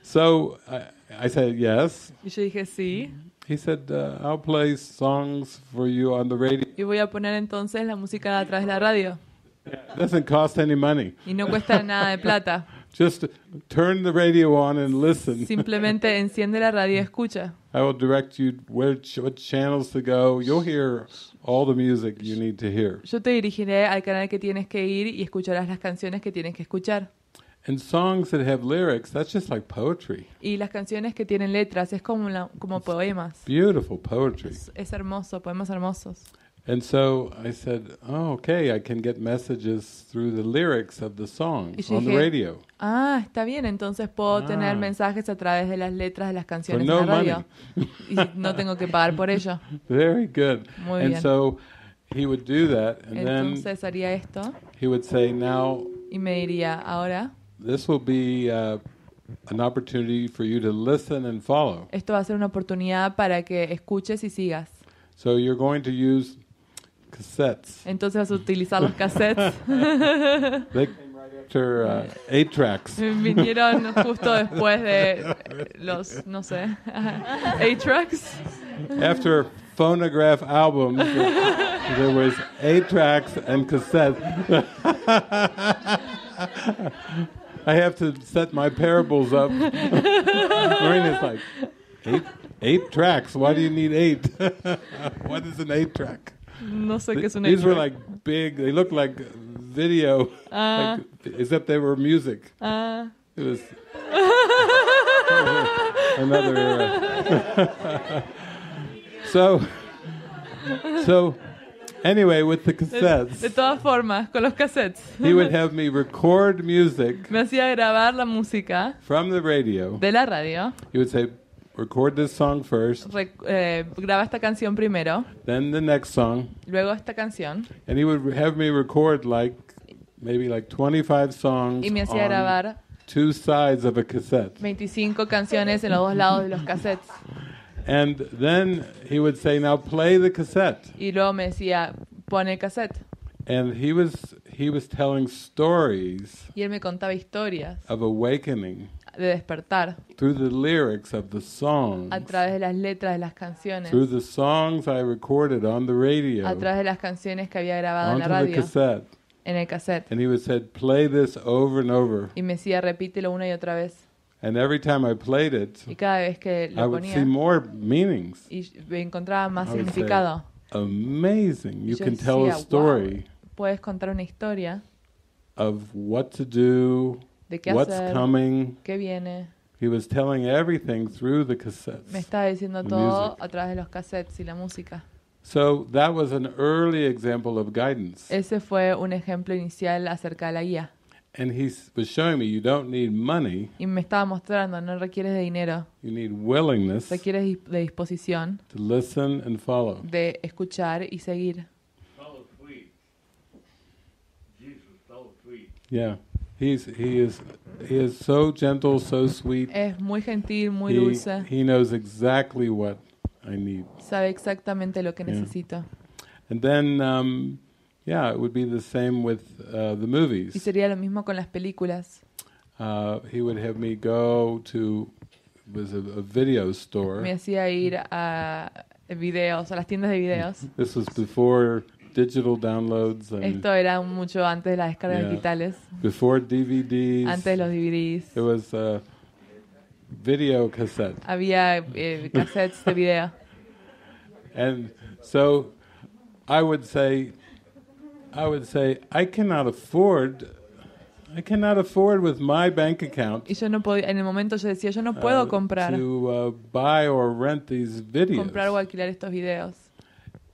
Speaker 1: so I, I said yes. Y
Speaker 2: yo dije sí.
Speaker 1: He said, uh, I'll play songs for you on the radio. Y
Speaker 2: voy a poner entonces la música a través de la radio.
Speaker 1: it doesn't cost any money.
Speaker 2: Y no cuesta nada de
Speaker 1: plata. Just turn the radio on and listen.
Speaker 2: Simplemente enciende la radio y escucha.
Speaker 1: I will direct you which what channels to go. You'll hear all the music you need to hear.
Speaker 2: Yo te dirigiré al canal que tienes que ir y escucharás las canciones que tienes que escuchar. Y las canciones que tienen letras es como como poemas.
Speaker 1: Beautiful poetry.
Speaker 2: Es, hermoso, poemas hermosos.
Speaker 1: And so I said, "Oh, okay, I can get messages through the lyrics of the songs on the radio."
Speaker 2: Ah, está bien, entonces puedo tener ah. mensajes a través de las letras de las canciones no en la radio. y no tengo que pagar por ello.
Speaker 1: Very good. Muy and so he would do that and entonces
Speaker 2: then esto.
Speaker 1: He would say, "Now"
Speaker 2: Y me diría, "Ahora"
Speaker 1: This will be uh, an opportunity for you to listen and follow.
Speaker 2: Esto va a ser una oportunidad para que escuches y sigas.
Speaker 1: So you're going to use cassettes.
Speaker 2: Entonces vas a utilizar los cassettes.
Speaker 1: They after uh, eight tracks. Vinieron
Speaker 2: justo después de los, no sé, eight tracks. After
Speaker 1: phonograph albums, there was eight tracks and cassettes. I have to set my parables up. Marina's like, eight, eight tracks. Why do you need eight? what is an eight track? No sé qué es an eight These were track. like big. They looked like video, uh, like, except they were music. Uh, it was another era. so, so Anyway, with the cassettes. De, de,
Speaker 2: todas formas, con los cassettes. He would have
Speaker 1: me record music.
Speaker 2: Me hacía grabar la música.
Speaker 1: From the radio. De la radio. He would say, record this song first.
Speaker 2: Re, eh, graba esta canción primero.
Speaker 1: Then the next song.
Speaker 2: Luego esta canción.
Speaker 1: And he would have me record like maybe like 25 songs. Y me hacía grabar. Two sides of a cassette.
Speaker 2: 25 canciones en los dos lados de los cassettes.
Speaker 1: And then he would say, "Now play the cassette."
Speaker 2: Y luego me decía, "Pone el cassette."
Speaker 1: And he was he was telling stories.
Speaker 2: Y él me contaba historias.
Speaker 1: Of awakening.
Speaker 2: De despertar.
Speaker 1: Through the lyrics of the songs. A
Speaker 2: través de las letras de las canciones. Through
Speaker 1: the songs I recorded on the radio. A través
Speaker 2: de las canciones que había grabado en la radio. The cassette. En el cassette.
Speaker 1: And he would said, "Play this over and over."
Speaker 2: Y me decía, repítelo una y otra vez.
Speaker 1: And every time I played it, y
Speaker 2: cada vez que lo I would ponía, see
Speaker 1: more meanings.
Speaker 2: Y encontraba más I significado.
Speaker 1: Say, Amazing! You can decía, tell a story. Wow,
Speaker 2: puedes contar una historia.
Speaker 1: Of what to do. De qué what's hacer, coming.
Speaker 2: Qué viene.
Speaker 1: He was telling everything through the cassettes. Me
Speaker 2: estaba diciendo todo music. a través de los cassettes y la música.
Speaker 1: So that was an early example of guidance.
Speaker 2: Ese fue un ejemplo inicial acerca de la guía.
Speaker 1: And he was showing me you don't need money.
Speaker 2: Y me estaba mostrando, no requieres de dinero.
Speaker 1: You need willingness.
Speaker 2: Requieres de disposición.
Speaker 1: To listen and follow.
Speaker 2: De escuchar y seguir.
Speaker 1: Yeah. He's he is he is so gentle, so sweet.
Speaker 2: Es muy gentil, muy he, dulce.
Speaker 1: He knows exactly what I need.
Speaker 2: Sabe exactamente lo que yeah. necesito.
Speaker 1: And then um, Yeah, it would be the same with uh, the movies. Y
Speaker 2: sería lo mismo con las películas.
Speaker 1: Uh, he would have me go to was a, a video store. Me
Speaker 2: hacía ir a videos, a las tiendas de videos.
Speaker 1: This was before digital downloads. And Esto
Speaker 2: era mucho antes de las descargas yeah, digitales.
Speaker 1: Before DVDs. Antes de los DVDs. It was uh, video cassette.
Speaker 2: Había eh, cassettes de video.
Speaker 1: and so I would say I would say, I cannot afford I cannot afford with my bank account.
Speaker 2: Y yo no podía, en el momento yo decía, yo no uh, puedo uh, comprar.
Speaker 1: To uh, buy or rent these videos. Comprar
Speaker 2: o alquilar estos videos.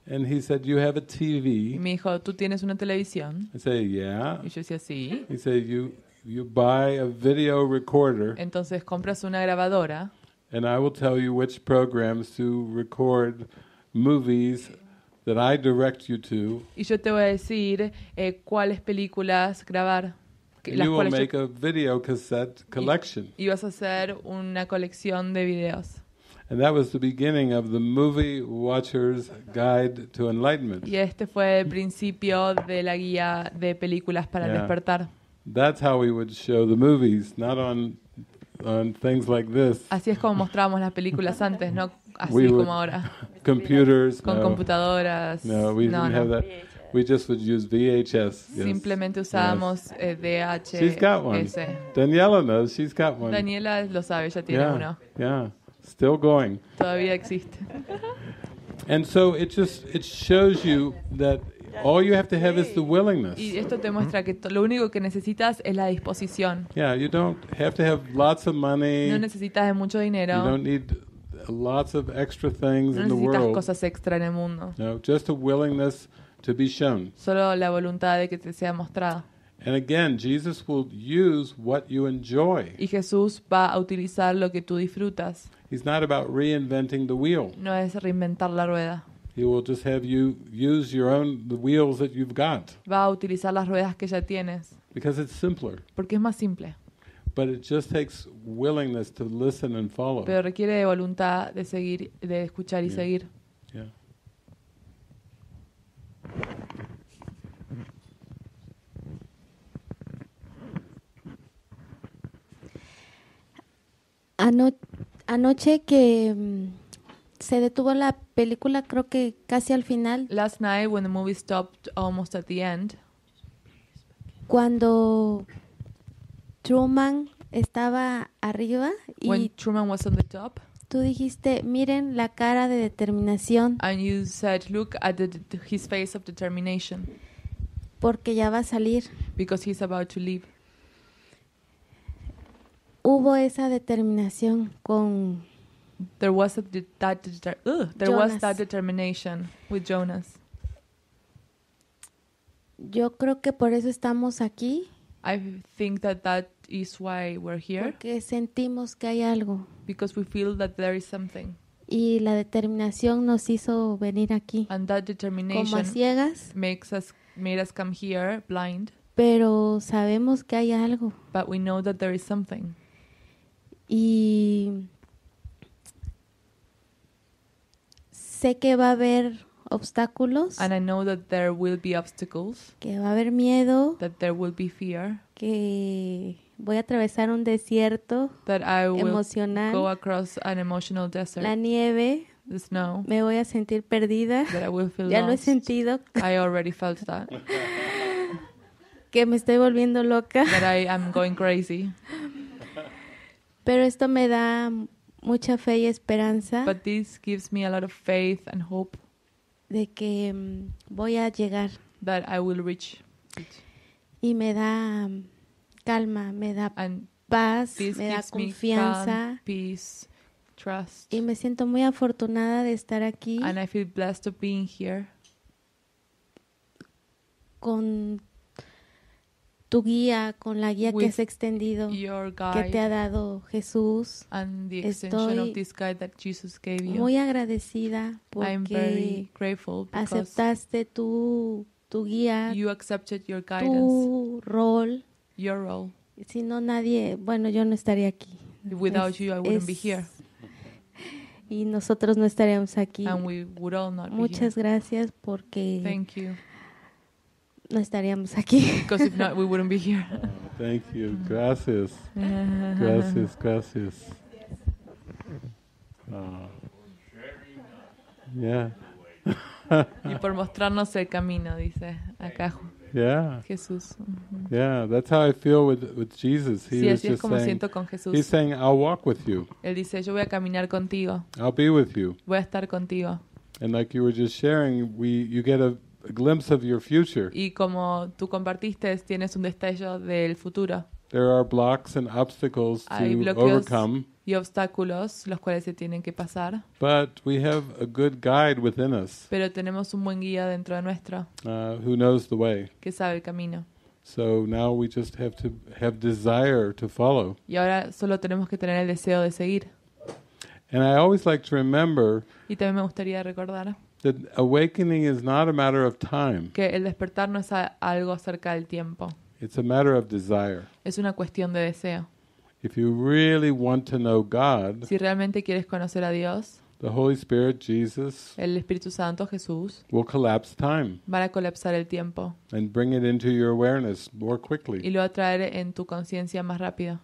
Speaker 1: And he said, you have a TV. Y
Speaker 2: me dijo, tú tienes una televisión.
Speaker 1: I said, yeah. Y yo decía, sí. He said, you you buy a video recorder.
Speaker 2: Entonces compras una grabadora.
Speaker 1: And I will tell you which programs to record movies that I direct you to. Y
Speaker 2: yo te voy a decir eh, cuáles películas grabar. Que, las you will cuales make
Speaker 1: yo- a video cassette collection.
Speaker 2: y vas a hacer una colección de videos.
Speaker 1: And that was the beginning of the Movie Watcher's Guide to Enlightenment.
Speaker 2: Y este fue el principio de la guía de películas para Yeah. despertar.
Speaker 1: That's how we would show the movies, not on on things like this.
Speaker 2: Así es como mostrábamos las películas antes, no
Speaker 1: así we como ahora. Computers, con no.
Speaker 2: computadoras. No, we no, didn't no. have that.
Speaker 1: We just would use VHS. Yes. Simplemente
Speaker 2: usábamos yes. eh, DHS. She's got one.
Speaker 1: Daniela knows. She's got one.
Speaker 2: Daniela lo sabe, ya tiene yeah, uno.
Speaker 1: Yeah, still going.
Speaker 2: Todavía existe.
Speaker 1: And so it just it shows you that all you have to have is the willingness. Y esto
Speaker 2: te muestra que lo único que necesitas es la disposición.
Speaker 1: Yeah, you don't have to have lots of money. No
Speaker 2: necesitas de mucho dinero. You don't
Speaker 1: need lots of extra things no in the world. cosas
Speaker 2: extra en el mundo.
Speaker 1: No, just a willingness to be shown.
Speaker 2: Solo la voluntad de que te sea mostrada.
Speaker 1: And again, Jesus will use what you enjoy.
Speaker 2: Y Jesús va a utilizar lo que tú disfrutas.
Speaker 1: He's not about reinventing the wheel.
Speaker 2: No es reinventar la rueda.
Speaker 1: He will just have you use your own the wheels that you've got.
Speaker 2: Va a utilizar las ruedas que ya tienes.
Speaker 1: Because it's simpler.
Speaker 2: Porque es más simple.
Speaker 1: But it just takes willingness to listen and follow.
Speaker 2: Pero requiere de voluntad de seguir, de escuchar y seguir.
Speaker 1: Yeah.
Speaker 6: Ano anoche que mm, se detuvo la película, creo que casi al final. Last night when the movie stopped almost at the end. Cuando Truman estaba arriba y Truman was on the top. Tú dijiste, miren la cara de determinación. And you said, look at his face of determination. Porque ya va a salir. Because he's about to leave. Hubo esa determinación con There was a de that de uh, there was that determination with Jonas. Yo creo que por eso estamos aquí. I think that that is why we're here. Porque sentimos que hay algo. Because we feel that there is something. Y la determinación nos hizo venir aquí. And that determination como a
Speaker 2: ciegas. Makes us, made us come here blind.
Speaker 6: Pero sabemos que hay algo. But we know that there is something. Y sé que va a haber obstáculos. And I know that there will
Speaker 2: be obstacles.
Speaker 6: Que va a haber miedo.
Speaker 2: That there will be fear.
Speaker 6: Que voy a atravesar un desierto
Speaker 2: that I will emocional. Go across an emotional desert. La
Speaker 6: nieve. The snow. Me voy a sentir perdida. That I will feel ya lost. lo he sentido. I already felt that. que me estoy volviendo loca. That I am going crazy. Pero esto me da mucha fe y esperanza. But this gives me a lot of faith and hope. De que mm, voy a llegar.
Speaker 2: That I will reach. It.
Speaker 6: Y me da um, calma, me da paz, me da confianza. trust. Y me siento muy afortunada de estar aquí. And I feel blessed here. Con tu guía, con la guía que has extendido, que te ha dado Jesús. And the Estoy of
Speaker 2: this guide that Jesus gave you. muy
Speaker 6: agradecida porque aceptaste tu, tu guía, tu rol si no nadie, bueno, yo no estaría aquí. Without you, I wouldn't be here. Y nosotros no estaríamos aquí. And we would Muchas gracias porque Thank you. no estaríamos aquí. Gracias.
Speaker 1: Gracias, ah. gracias. y
Speaker 2: por mostrarnos el camino, dice acá. Yeah. Jesús.
Speaker 1: Yeah, that's how I feel with with Jesus. He sí, así es como saying, siento con Jesús. He's saying, I'll walk with you.
Speaker 2: Él dice, yo voy a caminar contigo.
Speaker 1: I'll be with you.
Speaker 2: Voy a estar contigo.
Speaker 1: And like you were just sharing, we you get a, a glimpse of your future. Y
Speaker 2: como tú compartiste, tienes un destello del futuro.
Speaker 1: There are blocks and obstacles Hay to bloqueos overcome,
Speaker 2: y obstáculos los cuales se tienen que pasar,
Speaker 1: but we have a good guide within us
Speaker 2: pero tenemos un buen guía dentro de nuestro
Speaker 1: uh, who knows the way.
Speaker 2: que sabe el camino.
Speaker 1: So now we just have to have desire to follow.
Speaker 2: Y ahora solo tenemos que tener el deseo de seguir.
Speaker 1: And I always like to remember
Speaker 2: Y también me gustaría recordar
Speaker 1: that awakening is not a matter of time.
Speaker 2: que el despertar no es a- algo acerca del tiempo,
Speaker 1: It's a matter of desire.
Speaker 2: Es una cuestión de deseo.
Speaker 1: If you really want to know God, si
Speaker 2: realmente quieres conocer a Dios,
Speaker 1: the Holy Spirit, Jesus,
Speaker 2: el Espíritu Santo, Jesús,
Speaker 1: will collapse time.
Speaker 2: Van a colapsar el tiempo.
Speaker 1: And bring it into your awareness more quickly. Y
Speaker 2: lo va a traer en tu conciencia más rápido.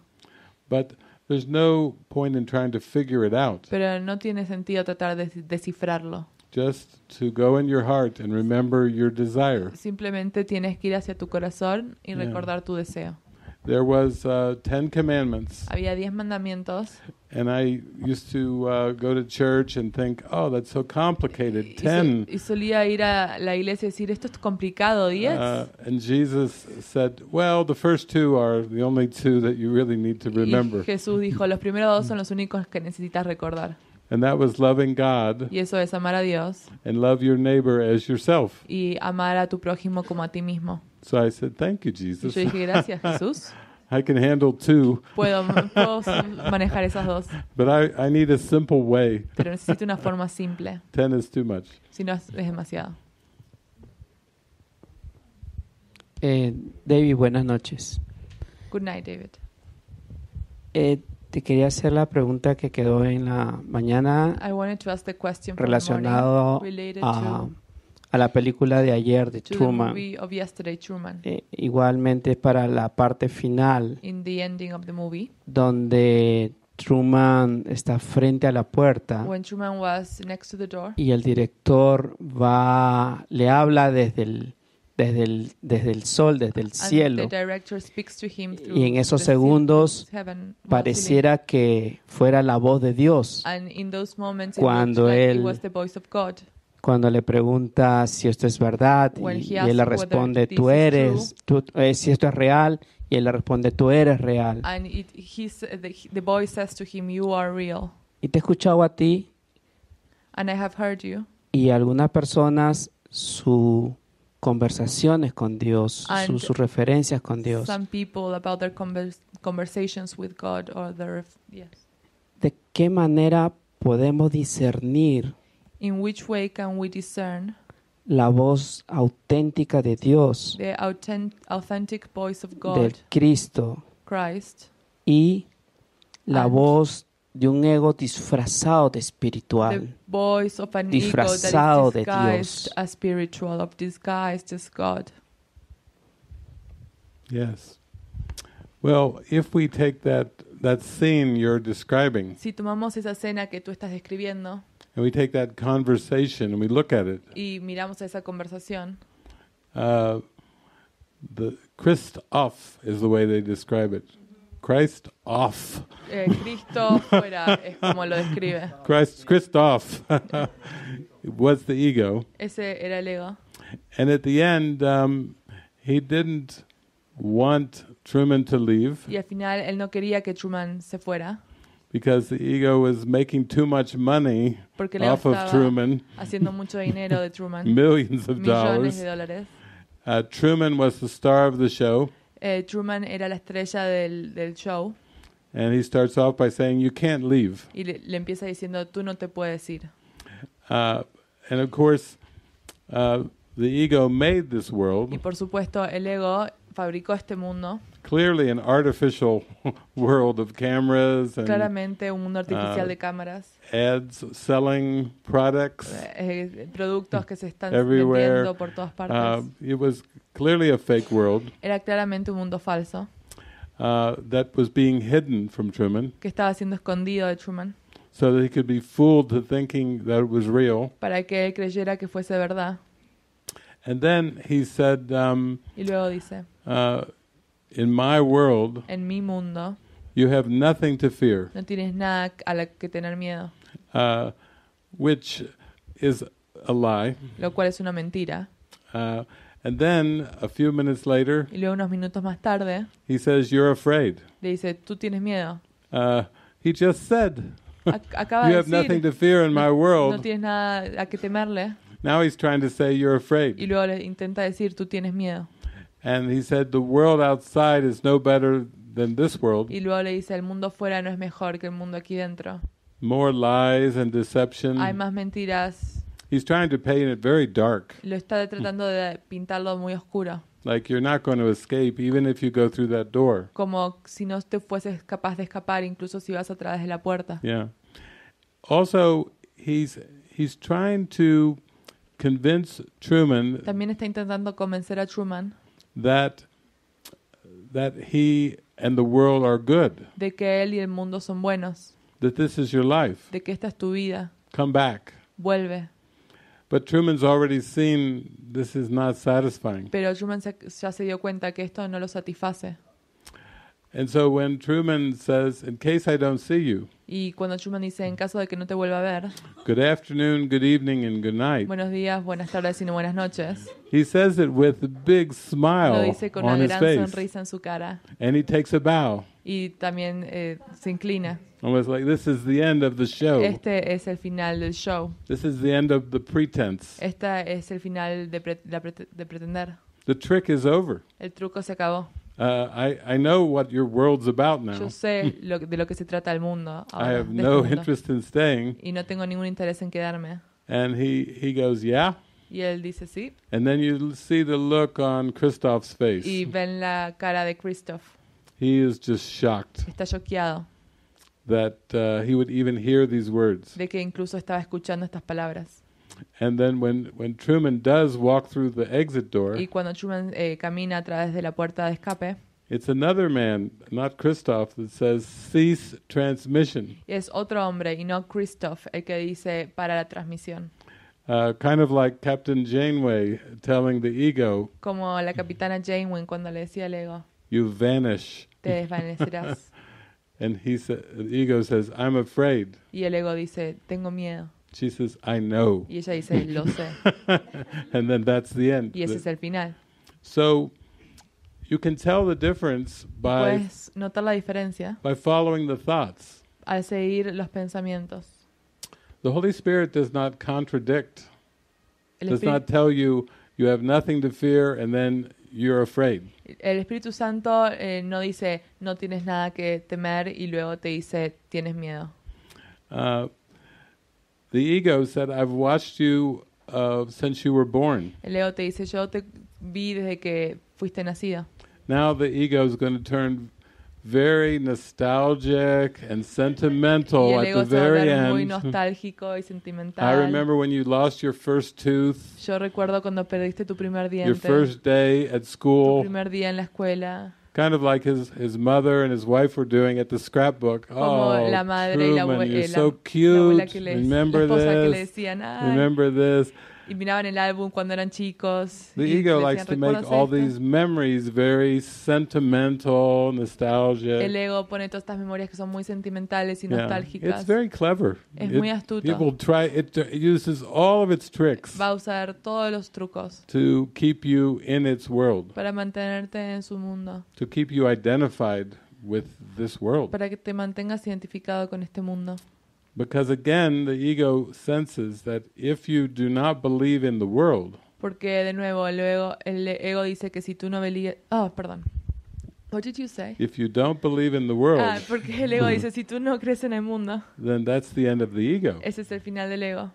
Speaker 1: But there's no point in trying to figure it out.
Speaker 2: Pero no tiene sentido tratar de descifrarlo.
Speaker 1: Just to go in your heart and remember your desire.
Speaker 2: Simplemente tienes que ir hacia tu corazón y yeah. recordar tu deseo.
Speaker 1: There was uh, ten commandments.
Speaker 2: Había diez mandamientos.
Speaker 1: And I used to uh, go to church and think, oh, that's so complicated. Ten. Y,
Speaker 2: solía ir a la iglesia y decir, esto es complicado, diez. Uh,
Speaker 1: and Jesus said, well, the first two are the only two that you really need to remember. Y Jesús dijo,
Speaker 2: los primeros dos son los únicos que necesitas recordar.
Speaker 1: And that was loving God. Y
Speaker 2: eso es amar a Dios.
Speaker 1: And love your neighbor as yourself.
Speaker 2: Y amar a tu prójimo como a ti mismo.
Speaker 1: So I said, "Thank you, Jesus." Y yo dije, "Gracias, Jesús." I can handle two.
Speaker 2: Puedo, puedo manejar esas dos.
Speaker 1: But I, I need a simple way. Pero necesito una forma simple. Ten is too much.
Speaker 2: Si no es demasiado.
Speaker 3: Eh, David, buenas noches.
Speaker 2: Good night, David.
Speaker 3: Eh, te quería hacer la pregunta que quedó en la mañana
Speaker 2: relacionado
Speaker 3: a, la película de ayer de Truman.
Speaker 2: Eh,
Speaker 3: igualmente para la parte final, donde Truman está frente a la puerta y el director va le habla desde el desde el, desde el sol, desde el cielo. Y en esos segundos pareciera que fuera la voz de Dios
Speaker 2: cuando él
Speaker 3: cuando le pregunta si esto es verdad y, él le responde tú eres tú, eh, si esto es real y él le responde tú eres real y te he escuchado a ti y algunas personas su conversaciones con Dios, su, sus referencias con Dios. Some
Speaker 2: people about their convers conversations with God or their yes.
Speaker 3: ¿De qué manera podemos discernir
Speaker 2: In which way can we discern
Speaker 3: la voz auténtica de Dios,
Speaker 2: the authentic voice of God, del
Speaker 3: Cristo, Christ, y la voz de un ego disfrazado de espiritual,
Speaker 2: disfrazado de Dios. As spiritual, of disguised as
Speaker 1: God. Yes. Well, if we take that that scene you're describing.
Speaker 2: Si tomamos esa escena que tú estás describiendo.
Speaker 1: And we take that conversation and we look at it.
Speaker 2: Y miramos esa conversación.
Speaker 1: Uh, the Christoph is the way they describe it. Christ off. Eh, Cristo fuera, es como lo describe. Christ, Christoph was the ego.
Speaker 2: Ese era el ego.
Speaker 1: And at the end, um, he didn't want Truman to leave.
Speaker 2: Y al final él no quería que Truman se fuera.
Speaker 1: Because the ego was making too much money Porque off of Truman.
Speaker 2: Haciendo mucho dinero de Truman. Millions of Millones dollars. De dólares.
Speaker 1: Uh, Truman was the star of the show.
Speaker 2: eh, Truman era la estrella del, del show.
Speaker 1: And he starts off by saying, You can't leave.
Speaker 2: Y le, le empieza diciendo, Tú no te puedes ir.
Speaker 1: Uh, and of course, uh, the ego made this world. Y
Speaker 2: por supuesto, el ego fabricó este mundo.
Speaker 1: Clearly, an artificial world of cameras and Claramente,
Speaker 2: un mundo artificial uh, de cámaras.
Speaker 1: Ads selling products.
Speaker 2: Eh, eh productos que se están vendiendo por todas uh, partes.
Speaker 1: it was Clearly a fake world.
Speaker 2: Era claramente un mundo falso.
Speaker 1: Uh, that was being hidden from Truman.
Speaker 2: Que estaba siendo escondido de Truman.
Speaker 1: So that he could be fooled to thinking that it was real.
Speaker 2: Para que él creyera que fuese verdad.
Speaker 1: And then he said, um,
Speaker 2: y luego dice,
Speaker 1: uh, in my world,
Speaker 2: en mi mundo,
Speaker 1: you have nothing to fear.
Speaker 2: No tienes nada a la que tener miedo.
Speaker 1: Uh, which is a lie.
Speaker 2: Lo cual es una mentira.
Speaker 1: Uh, And then a few minutes later,
Speaker 2: y luego unos minutos más tarde,
Speaker 1: he says, "You're afraid."
Speaker 2: Le dice, "Tú tienes miedo."
Speaker 1: Uh, he just said, Acaba "You have decir, nothing to fear in my world." No tienes
Speaker 2: nada a que temerle.
Speaker 1: Now he's trying to say, "You're afraid."
Speaker 2: Y luego le intenta decir, "Tú tienes miedo."
Speaker 1: And he said, "The world outside is no better than this world." Y
Speaker 2: luego le dice, "El mundo fuera no es mejor que el mundo aquí dentro."
Speaker 1: More lies and deception. Hay
Speaker 2: más mentiras
Speaker 1: He's trying to paint it very dark.
Speaker 2: Lo está tratando de pintarlo muy oscuro.
Speaker 1: Like you're not going to escape even if you go through that door.
Speaker 2: Como si no te fueses capaz de escapar incluso si vas a través de la puerta.
Speaker 1: Yeah. Also, he's he's trying to convince Truman.
Speaker 2: También está intentando convencer a Truman.
Speaker 1: That that he and the world are good.
Speaker 2: De que él y el mundo son buenos.
Speaker 1: That this is your life.
Speaker 2: De que esta es tu vida. Come back. Vuelve.
Speaker 1: But Truman's already seen this is not satisfying.
Speaker 2: Pero Truman se, ya se dio cuenta que esto no lo satisface.
Speaker 1: And so when Truman says, "In case I don't see you,"
Speaker 2: y cuando Truman dice, "En caso de que no te vuelva a ver,"
Speaker 1: "Good afternoon, good evening, and good night."
Speaker 2: Buenos días, buenas tardes y buenas noches.
Speaker 1: He says it with a big smile lo dice con on una gran face. sonrisa
Speaker 2: en su cara.
Speaker 1: And he takes a bow.
Speaker 2: Y también eh, se inclina.
Speaker 1: was like, this is the end of the show. Este
Speaker 2: es el final del show.
Speaker 1: This is the end of the pretense.
Speaker 2: Esta es el final de, la pre de pretender.
Speaker 1: The trick is over.
Speaker 2: El truco se acabó.
Speaker 1: Uh, I, I know what your world's about now. Yo sé
Speaker 2: lo, de lo que se trata el mundo. Ahora, I have no este mundo. interest in staying. Y no tengo ningún interés en quedarme.
Speaker 1: And he, he goes, yeah.
Speaker 2: Y él dice sí.
Speaker 1: And then you see the look on Christoph's face. Y
Speaker 2: ven la cara de Christoph.
Speaker 1: He is just shocked.
Speaker 2: Está choqueado
Speaker 1: that uh, he would even hear these words.
Speaker 2: De que incluso estaba escuchando estas palabras.
Speaker 1: And then when, when Truman does walk through the exit door, Y
Speaker 2: cuando Truman eh, camina a través de la puerta de escape,
Speaker 1: it's another man, not Christoph, that says cease transmission.
Speaker 2: es otro hombre y no Christoph el que dice para la transmisión.
Speaker 1: Uh, kind of like Captain Janeway telling the ego,
Speaker 2: Como la capitana Janeway cuando le decía al ego,
Speaker 1: you vanish. te
Speaker 2: desvanecerás.
Speaker 1: And he sa the ego says, I'm afraid.
Speaker 2: Y el ego dice, tengo miedo.
Speaker 1: She says, I know. Y ella dice, lo sé. and then that's the end. Y ese es el final. So you can tell the difference by Puedes
Speaker 2: notar la diferencia
Speaker 1: by following the thoughts.
Speaker 2: Al seguir los pensamientos.
Speaker 1: The Holy Spirit does not contradict. El does Espíritu not tell you you have nothing to fear and then you're afraid.
Speaker 2: El Espíritu Santo eh, no dice no tienes nada que temer y luego te dice tienes miedo.
Speaker 1: Uh, the ego said, I've watched you uh, since you were born.
Speaker 2: El ego te dice yo te vi desde que fuiste nacido.
Speaker 1: Now the ego is going to turn very nostalgic and sentimental at the very end. Muy
Speaker 2: nostálgico y sentimental. I remember
Speaker 1: when you lost your first tooth.
Speaker 2: Yo recuerdo cuando perdiste tu primer diente. Your first
Speaker 1: day at school. Tu
Speaker 2: primer día en la escuela.
Speaker 1: Kind of like his, his mother and his wife were doing at the scrapbook. Como oh, la madre Truman, y la, you're so cute. La, Remember this. Decían, Remember this.
Speaker 2: y miraban el álbum cuando eran chicos. The ego likes to make all these
Speaker 1: memories very sentimental, nostalgia. El
Speaker 2: ego pone todas estas memorias que son muy sentimentales y yeah. nostálgicas. It's very clever.
Speaker 1: Es it, muy astuto. People try it, it uses all of its tricks.
Speaker 2: Va a usar todos los trucos.
Speaker 1: To keep you in its world.
Speaker 2: Para mantenerte en su mundo.
Speaker 1: To keep you identified with this world.
Speaker 2: Para que te mantengas identificado con este mundo.
Speaker 1: Because again, the ego senses that if you do not believe in the world,
Speaker 2: porque de nuevo el ego, el ego dice que si tú no belie, oh, ah, perdón. What did you say?
Speaker 1: If you don't believe in the world, ah,
Speaker 2: porque el ego dice si tú no crees en el mundo,
Speaker 1: then that's the end of the ego.
Speaker 2: Ese es el final del ego.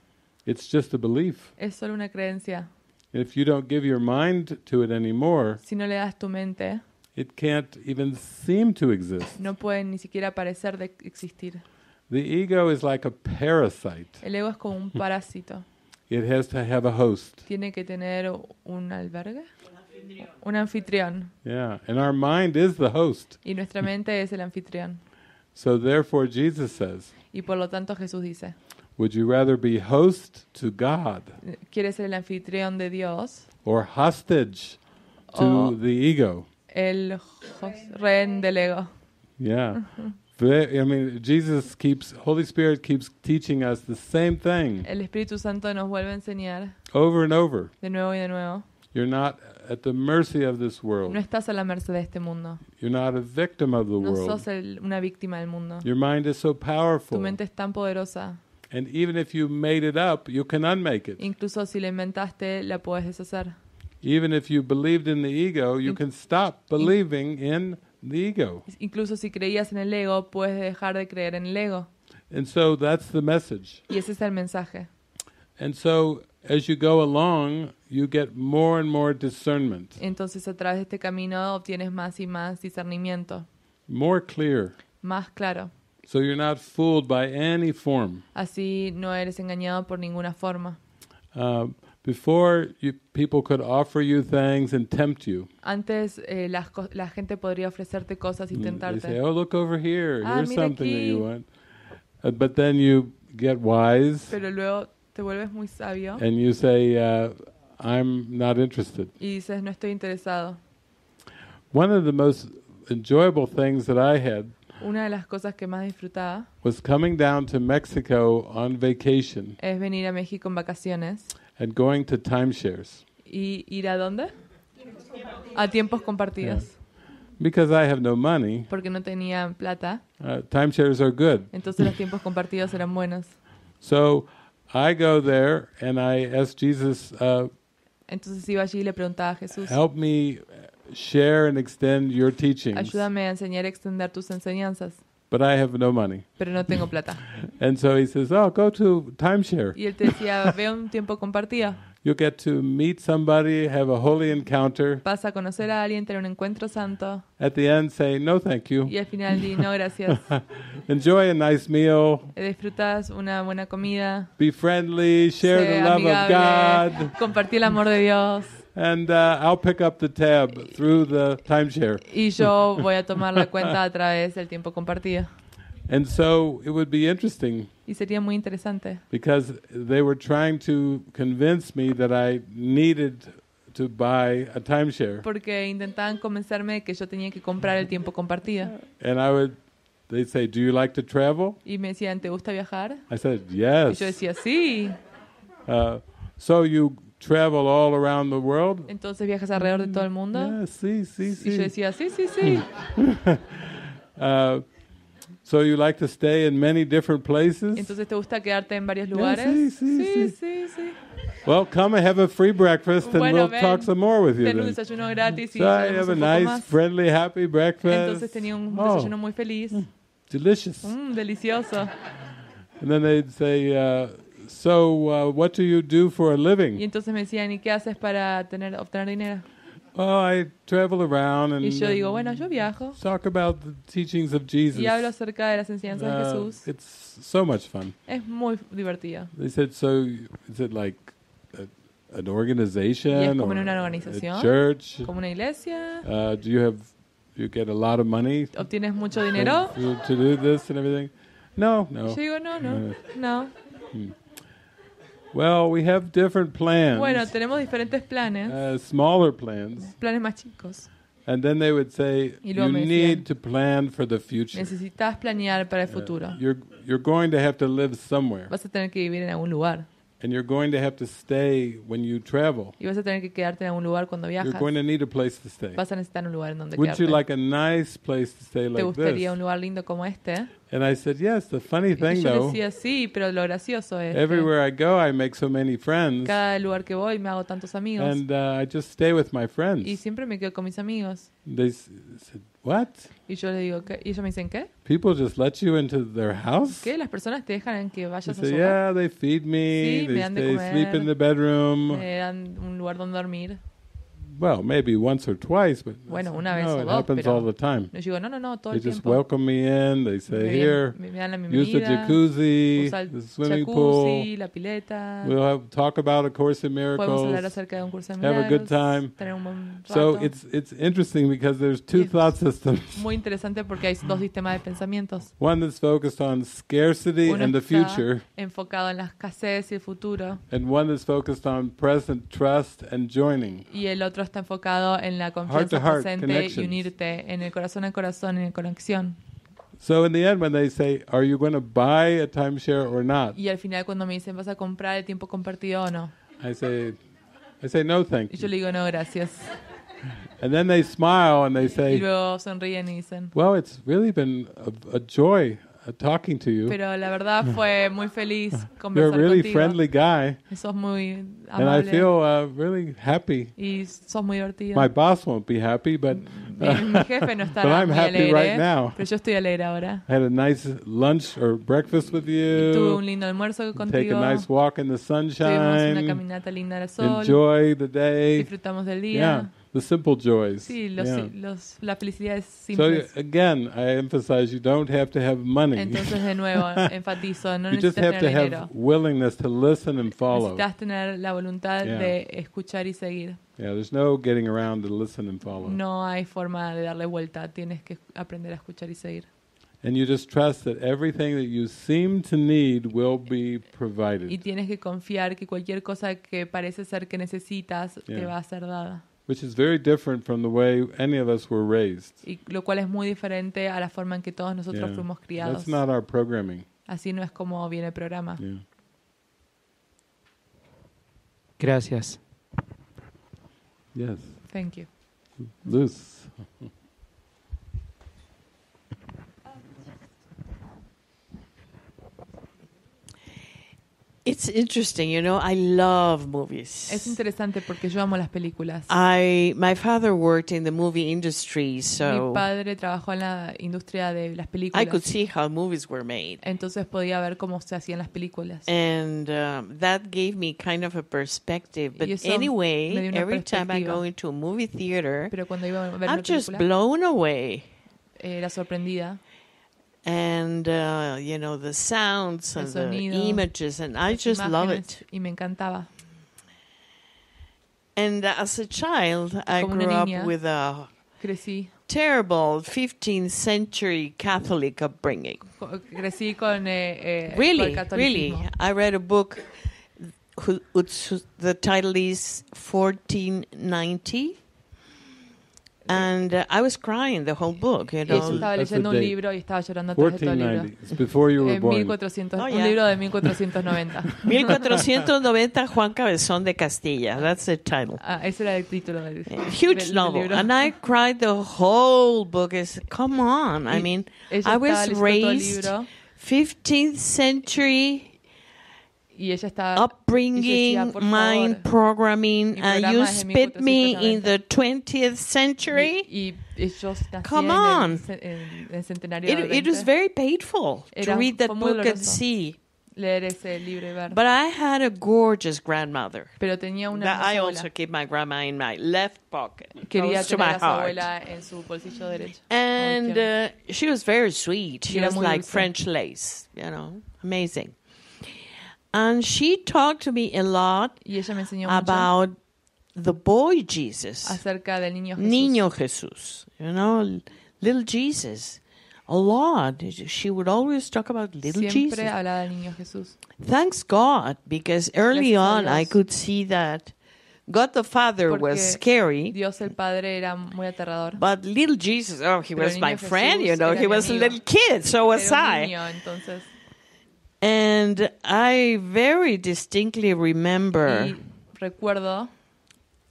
Speaker 1: It's just a belief.
Speaker 2: Es solo una creencia.
Speaker 1: If you don't give your mind to it anymore, si
Speaker 2: no le das tu mente,
Speaker 1: it can't even seem to exist.
Speaker 2: No puede ni siquiera parecer de existir.
Speaker 1: The ego is like a parasite. El ego es como un parásito. It has to have a host.
Speaker 2: Tiene que tener un albergue. Un anfitrión.
Speaker 1: Yeah, and our mind is the host.
Speaker 2: Y nuestra mente es el anfitrión.
Speaker 1: So therefore Jesus says.
Speaker 2: Y por lo tanto Jesús dice.
Speaker 1: Would you rather be host to God?
Speaker 2: ¿Quieres ser el anfitrión de Dios?
Speaker 1: Or hostage to the ego?
Speaker 2: El rehén del ego.
Speaker 1: Yeah. I mean, Jesus keeps, Holy Spirit keeps teaching us the same thing.
Speaker 2: El Espíritu Santo nos vuelve a enseñar.
Speaker 1: Over and over.
Speaker 2: De nuevo y de nuevo.
Speaker 1: You're not at the mercy of this world. No
Speaker 2: estás a la merced de este mundo.
Speaker 1: You're not a victim of the no world. No sos el,
Speaker 2: una víctima del mundo. Your
Speaker 1: mind is so powerful. Tu
Speaker 2: mente es tan poderosa.
Speaker 1: And even if you made it up, you can unmake it.
Speaker 2: Incluso si la inventaste, la puedes deshacer.
Speaker 1: Even if you believed in the ego, you In can stop believing in
Speaker 2: Incluso si creías en el ego, puedes dejar de creer en el ego.
Speaker 1: And so that's the message.
Speaker 2: Y ese es el mensaje.
Speaker 1: And so as you go along, you get more and more discernment.
Speaker 2: Entonces a través de este camino obtienes más y más discernimiento.
Speaker 1: More clear.
Speaker 2: Más claro.
Speaker 1: So you're not fooled by any form.
Speaker 2: Así no eres engañado por ninguna forma.
Speaker 1: Uh, Before you, people could offer you things and tempt you.
Speaker 2: Antes eh, la, la gente podría ofrecerte cosas y mm, tentarte. They say, oh,
Speaker 1: look over here. Ah, Here's something aquí. that you want. Uh, but then you get wise.
Speaker 2: Pero luego te vuelves muy sabio.
Speaker 1: And you say, uh, I'm not interested.
Speaker 2: Y dices, no estoy interesado.
Speaker 1: One of the most enjoyable things that I had
Speaker 2: Una de las cosas que más disfrutaba
Speaker 1: was coming down to Mexico on vacation.
Speaker 2: es venir a México en vacaciones.
Speaker 1: And going to timeshares.
Speaker 2: ¿Y ir a dónde? A tiempos compartidos. Yeah.
Speaker 1: Because I have no money.
Speaker 2: Porque no tenía plata.
Speaker 1: Uh, timeshares are good.
Speaker 2: Entonces los tiempos compartidos eran buenos.
Speaker 1: So I go there and I ask Jesus. Uh,
Speaker 2: Entonces iba allí y le preguntaba a Jesús. Help
Speaker 1: me share and extend your teachings.
Speaker 2: Ayúdame a enseñar y extender tus enseñanzas.
Speaker 1: But I have no money. Pero
Speaker 2: no tengo plata.
Speaker 1: And so he says, oh, go to timeshare. Y
Speaker 2: él te decía, ve un tiempo compartido.
Speaker 1: You get to meet somebody, have a holy encounter.
Speaker 2: Vas a conocer a alguien, tener un encuentro santo.
Speaker 1: At the end say, no, thank you. Y
Speaker 2: al final di, no, gracias.
Speaker 1: Enjoy a nice meal.
Speaker 2: Eh, disfrutas una buena comida.
Speaker 1: Be friendly, share sé the love amigable, of God. Compartir el amor de Dios. and uh, I'll pick up the tab through the timeshare. Y yo voy a tomar la cuenta
Speaker 2: a través del tiempo compartido.
Speaker 1: And so it would be interesting.
Speaker 2: Y sería muy interesante.
Speaker 1: Because they were trying to convince me that I needed to buy a timeshare.
Speaker 2: Porque intentaban convencerme que yo tenía que comprar el tiempo compartido.
Speaker 1: And I would they say, "Do you like to travel?"
Speaker 2: Y me decían, "¿Te gusta viajar?"
Speaker 1: I said, "Yes." Y yo decía, "Sí." Uh, so you travel all around the world.
Speaker 2: Entonces viajas alrededor de todo el mundo. Mm, yeah, sí, sí, sí. Y yo decía, sí, sí, sí.
Speaker 1: uh, so you like to stay in many different places?
Speaker 2: Entonces te gusta quedarte en varios lugares? Yeah, sí, sí, sí, sí, sí, sí.
Speaker 1: Well, come and have a free breakfast and bueno, we'll ven, talk some more with you. Ten un
Speaker 2: desayuno gratis y so I have a nice, más.
Speaker 1: friendly, happy breakfast. Entonces tenía un oh. desayuno
Speaker 2: muy feliz. Mm, delicious. Mm, delicioso.
Speaker 1: And then they'd say uh, so, uh, what do you do for a living? Y
Speaker 2: entonces me decían, ¿y qué haces para tener, obtener dinero?
Speaker 1: Well, I travel around and, y yo digo, um, bueno, yo viajo. Talk about the teachings of Jesus. Y hablo acerca de las enseñanzas de uh, Jesús. it's so much fun.
Speaker 2: Es muy divertido.
Speaker 1: They said, so is it like a, an Y es organization como or una organización. a church? Como una iglesia, Uh, do you have, you get a lot of money obtienes mucho dinero. to do this and everything? No, no. Yo digo, no, no, uh, no. Hmm. Well, we have different plans. Bueno,
Speaker 2: tenemos diferentes planes.
Speaker 1: Uh, smaller plans.
Speaker 2: Planes más chicos.
Speaker 1: And then they would say, you need to plan for the future.
Speaker 2: Necesitas planear para el uh, futuro. Uh,
Speaker 1: you're, you're going to have to live somewhere.
Speaker 2: Vas a tener que vivir en algún lugar.
Speaker 1: And you're going to have to stay when you travel.
Speaker 2: Y vas a tener que quedarte en algún lugar cuando viajas. You're going
Speaker 1: to need a place to stay. Vas a necesitar un lugar en donde Would quedarte. you like a nice place to stay like this? ¿Te gustaría
Speaker 2: this? un lugar lindo como este?
Speaker 1: And I said, yes, the funny thing, y yo though,
Speaker 2: decía, sí, pero lo gracioso es everywhere
Speaker 1: I go, I make so many friends.
Speaker 2: cada lugar que voy me hago tantos amigos. And
Speaker 1: uh, I just stay with my friends. Y
Speaker 2: siempre me quedo con mis amigos.
Speaker 1: They said, what?
Speaker 2: Y yo le digo, ¿qué? Y ellos me dicen, ¿qué?
Speaker 1: People just let you into their house? ¿Qué?
Speaker 2: ¿Las personas te dejan en que vayas a su casa. yeah,
Speaker 1: they feed me, Sí, me dan de they sleep in the bedroom.
Speaker 2: Me dan un lugar donde dormir.
Speaker 1: Well, maybe once or twice, but bueno, una vez no, o it dos, happens pero all the time. Yo digo, no, no, no, todo they el just tiempo. welcome me in. They say, me here, me bienvenida, use the jacuzzi, the swimming jacuzzi, pool. La pileta. We'll have, talk about a course in miracles. Podemos hablar acerca de un curso de milagros. Have a good time. Tener un buen rato. So it's it's interesting because there's two es thought systems.
Speaker 2: Muy interesante porque hay dos sistemas de pensamientos.
Speaker 1: One that's focused on scarcity Uno and the future.
Speaker 2: Enfocado en la escasez y el futuro.
Speaker 1: And one that's focused on present trust and joining.
Speaker 2: Y el otro está enfocado en la confianza heart heart presente y unirte en el corazón a corazón, en la conexión.
Speaker 1: So in the end, when they say, "Are you going to buy a timeshare or not?"
Speaker 2: Y al final cuando me dicen, "¿Vas a comprar el tiempo compartido o no?"
Speaker 1: I say, I say no, thank you. Y yo
Speaker 2: le digo no, gracias.
Speaker 1: And then they smile and they say, y
Speaker 2: luego sonríen y dicen,
Speaker 1: "Well, it's really been a, a joy Uh, talking to you. Pero
Speaker 2: la verdad fue muy feliz conversar You're a really contigo. friendly guy. Eso sos muy amable. And I feel
Speaker 1: uh, really happy.
Speaker 2: Y sos muy divertido. My
Speaker 1: boss won't be happy, but mi, mi uh, jefe no estará but I'm happy alegre, right now.
Speaker 2: Pero yo estoy alegre ahora.
Speaker 1: I had a nice lunch or breakfast with you. Tuve un lindo almuerzo contigo. Take a nice walk in the sunshine. Tuvimos una caminata linda al sol. Enjoy the day. Disfrutamos del día. Yeah. The simple joys. Sí, los, yeah.
Speaker 2: los, las felicidades simples.
Speaker 1: So again, I emphasize you don't have to have money. Entonces
Speaker 2: de nuevo enfatizo, no you necesitas just have tener to dinero. Have
Speaker 1: willingness to listen and follow. Necesitas
Speaker 2: tener la voluntad yeah. de escuchar y seguir.
Speaker 1: Yeah, there's no getting around to listen and follow.
Speaker 2: No hay forma de darle vuelta, tienes que aprender a escuchar y seguir.
Speaker 1: And you just trust that everything that you seem to need will be provided.
Speaker 2: Y tienes que confiar que cualquier cosa que parece ser que necesitas yeah. te va a ser dada.
Speaker 1: Which is very different from the way any of us were raised. Y
Speaker 2: lo cual es muy diferente a la forma en que todos nosotros yeah. fuimos criados. That's not
Speaker 1: our programming.
Speaker 2: Así no es como viene el programa.
Speaker 1: Yeah.
Speaker 3: Gracias. Yes. Thank you.
Speaker 1: Luz.
Speaker 4: It's interesting, you know. I love movies. Es
Speaker 2: interesante porque yo amo las películas.
Speaker 4: I, my father worked in the movie industry, so Mi
Speaker 2: padre trabajó en la industria de las películas. I could see
Speaker 4: how movies were made.
Speaker 2: Entonces podía ver cómo se hacían las películas.
Speaker 4: And um, that gave me kind of a perspective. But anyway, every time I go into a movie theater, Pero cuando iba a ver I'm película, just blown away.
Speaker 2: Era sorprendida.
Speaker 4: and uh, you know the sounds and the images and I just love it.
Speaker 2: Y me encantaba.
Speaker 4: And uh, as a child, I Como grew niña, up with a crecí. terrible 15th century Catholic upbringing.
Speaker 2: Crecí con, eh, eh, really, con really.
Speaker 4: I read a book who, who, the title is 1490 and uh, I was crying the whole
Speaker 1: book, you know. Estaba leyendo un libro
Speaker 2: y estaba llorando todo el libro.
Speaker 1: It's before you were eh, born.
Speaker 2: 1400, oh, yeah. Un libro de 1490. 1490
Speaker 4: Juan Cabezón de Castilla. That's the title.
Speaker 2: Ah, ese era el título del Huge del novel. Libro. And
Speaker 4: I cried the whole book. Is come on. I mean, I was raised 15th century y ella está upbringing decía, mind programming and you spit me in the 20th century y, y yo come on
Speaker 2: en el, en
Speaker 4: el it, it, was very painful Era to read that book and see
Speaker 2: leer ese libro y ver. But
Speaker 4: I had a gorgeous grandmother.
Speaker 2: Pero tenía una that I also
Speaker 4: keep my grandma in my left pocket. Quería tener to my a su abuela
Speaker 2: en su bolsillo derecho.
Speaker 4: And uh, she was very sweet. She was like French lace, you know, amazing. And she talked to me a lot
Speaker 2: y ella me enseñó about
Speaker 4: mucho the boy Jesus.
Speaker 2: Acerca del niño Jesús.
Speaker 4: Niño Jesús. You know, little Jesus. A lot. She would always talk about little Siempre Jesus. Hablaba
Speaker 2: del niño Jesús.
Speaker 4: Thanks God, because early Gracias on I could see that God the Father Porque was scary.
Speaker 2: Dios el Padre era muy aterrador. But little Jesus, oh, he Pero was my Jesús friend, you know, he was a little kid, so was I. Niño, entonces.
Speaker 4: And I very distinctly remember.
Speaker 2: recuerdo.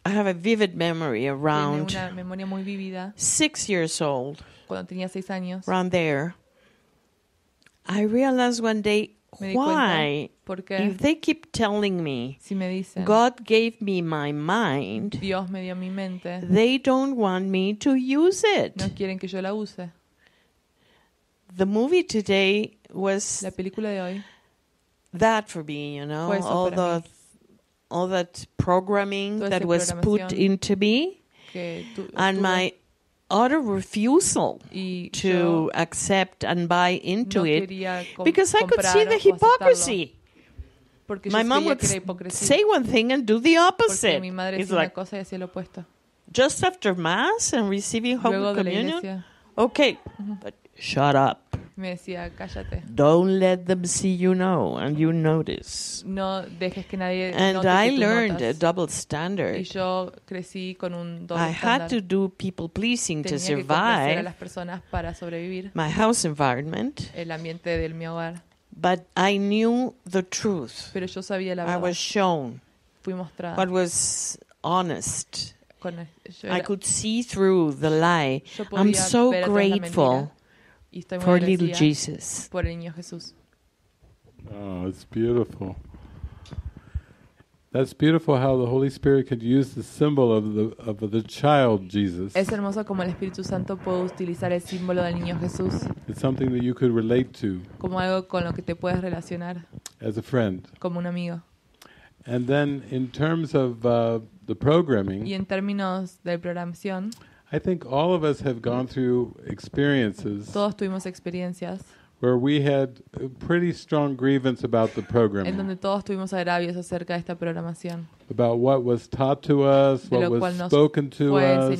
Speaker 4: I have a vivid memory around
Speaker 2: una memoria muy vívida.
Speaker 4: six years old. Cuando tenía seis años. Around there. I realized one day why, cuenta, if they keep telling me, si me dicen, God gave me my mind,
Speaker 2: Dios me dio mi mente, they
Speaker 4: don't want me to use it. No
Speaker 2: quieren que yo la use.
Speaker 4: The movie today was la película de hoy that for me, you know, all the mí. all that programming Toda that was put into me, tu, and my utter refusal to accept and buy into no it
Speaker 2: because I could see the hypocrisy. my mom would say
Speaker 4: one thing and do the opposite. it's like, Just
Speaker 2: after mass and receiving Holy Communion, okay, uh
Speaker 4: -huh. but shut up.
Speaker 2: Me decía, cállate.
Speaker 4: Don't let them see you know and you notice.
Speaker 2: No dejes que nadie And note I que tú learned notas.
Speaker 4: a double standard. Y
Speaker 2: yo crecí con un doble I had to
Speaker 4: do people pleasing to Tenía que complacer a las
Speaker 2: personas para sobrevivir
Speaker 4: my house environment,
Speaker 2: el ambiente del mi hogar.
Speaker 4: but I knew the truth. Pero yo sabía la verdad. I was shown
Speaker 2: Fui mostrada. what
Speaker 4: was honest. con- yo I could see through the lie. I'm so ver la mentira.
Speaker 2: grateful y
Speaker 1: little Jesus.
Speaker 2: por el niño Jesús.
Speaker 1: Oh, it's beautiful. That's beautiful how the Holy Spirit could use the symbol of the, of the child Jesus. Es
Speaker 2: hermoso como el Espíritu Santo puede utilizar el símbolo del niño Jesús.
Speaker 1: It's something that you could relate to.
Speaker 2: Como algo con lo que te puedes relacionar.
Speaker 1: As a friend.
Speaker 2: Como un amigo.
Speaker 1: And then in terms of uh, the programming.
Speaker 2: Y en términos de programación.
Speaker 1: I think all of us have gone through experiences.
Speaker 2: Todos tuvimos experiencias.
Speaker 1: Where we had a pretty strong grievance about the program. En
Speaker 2: donde todos tuvimos agravios acerca de esta programación.
Speaker 1: About what was taught to us, what was spoken to us,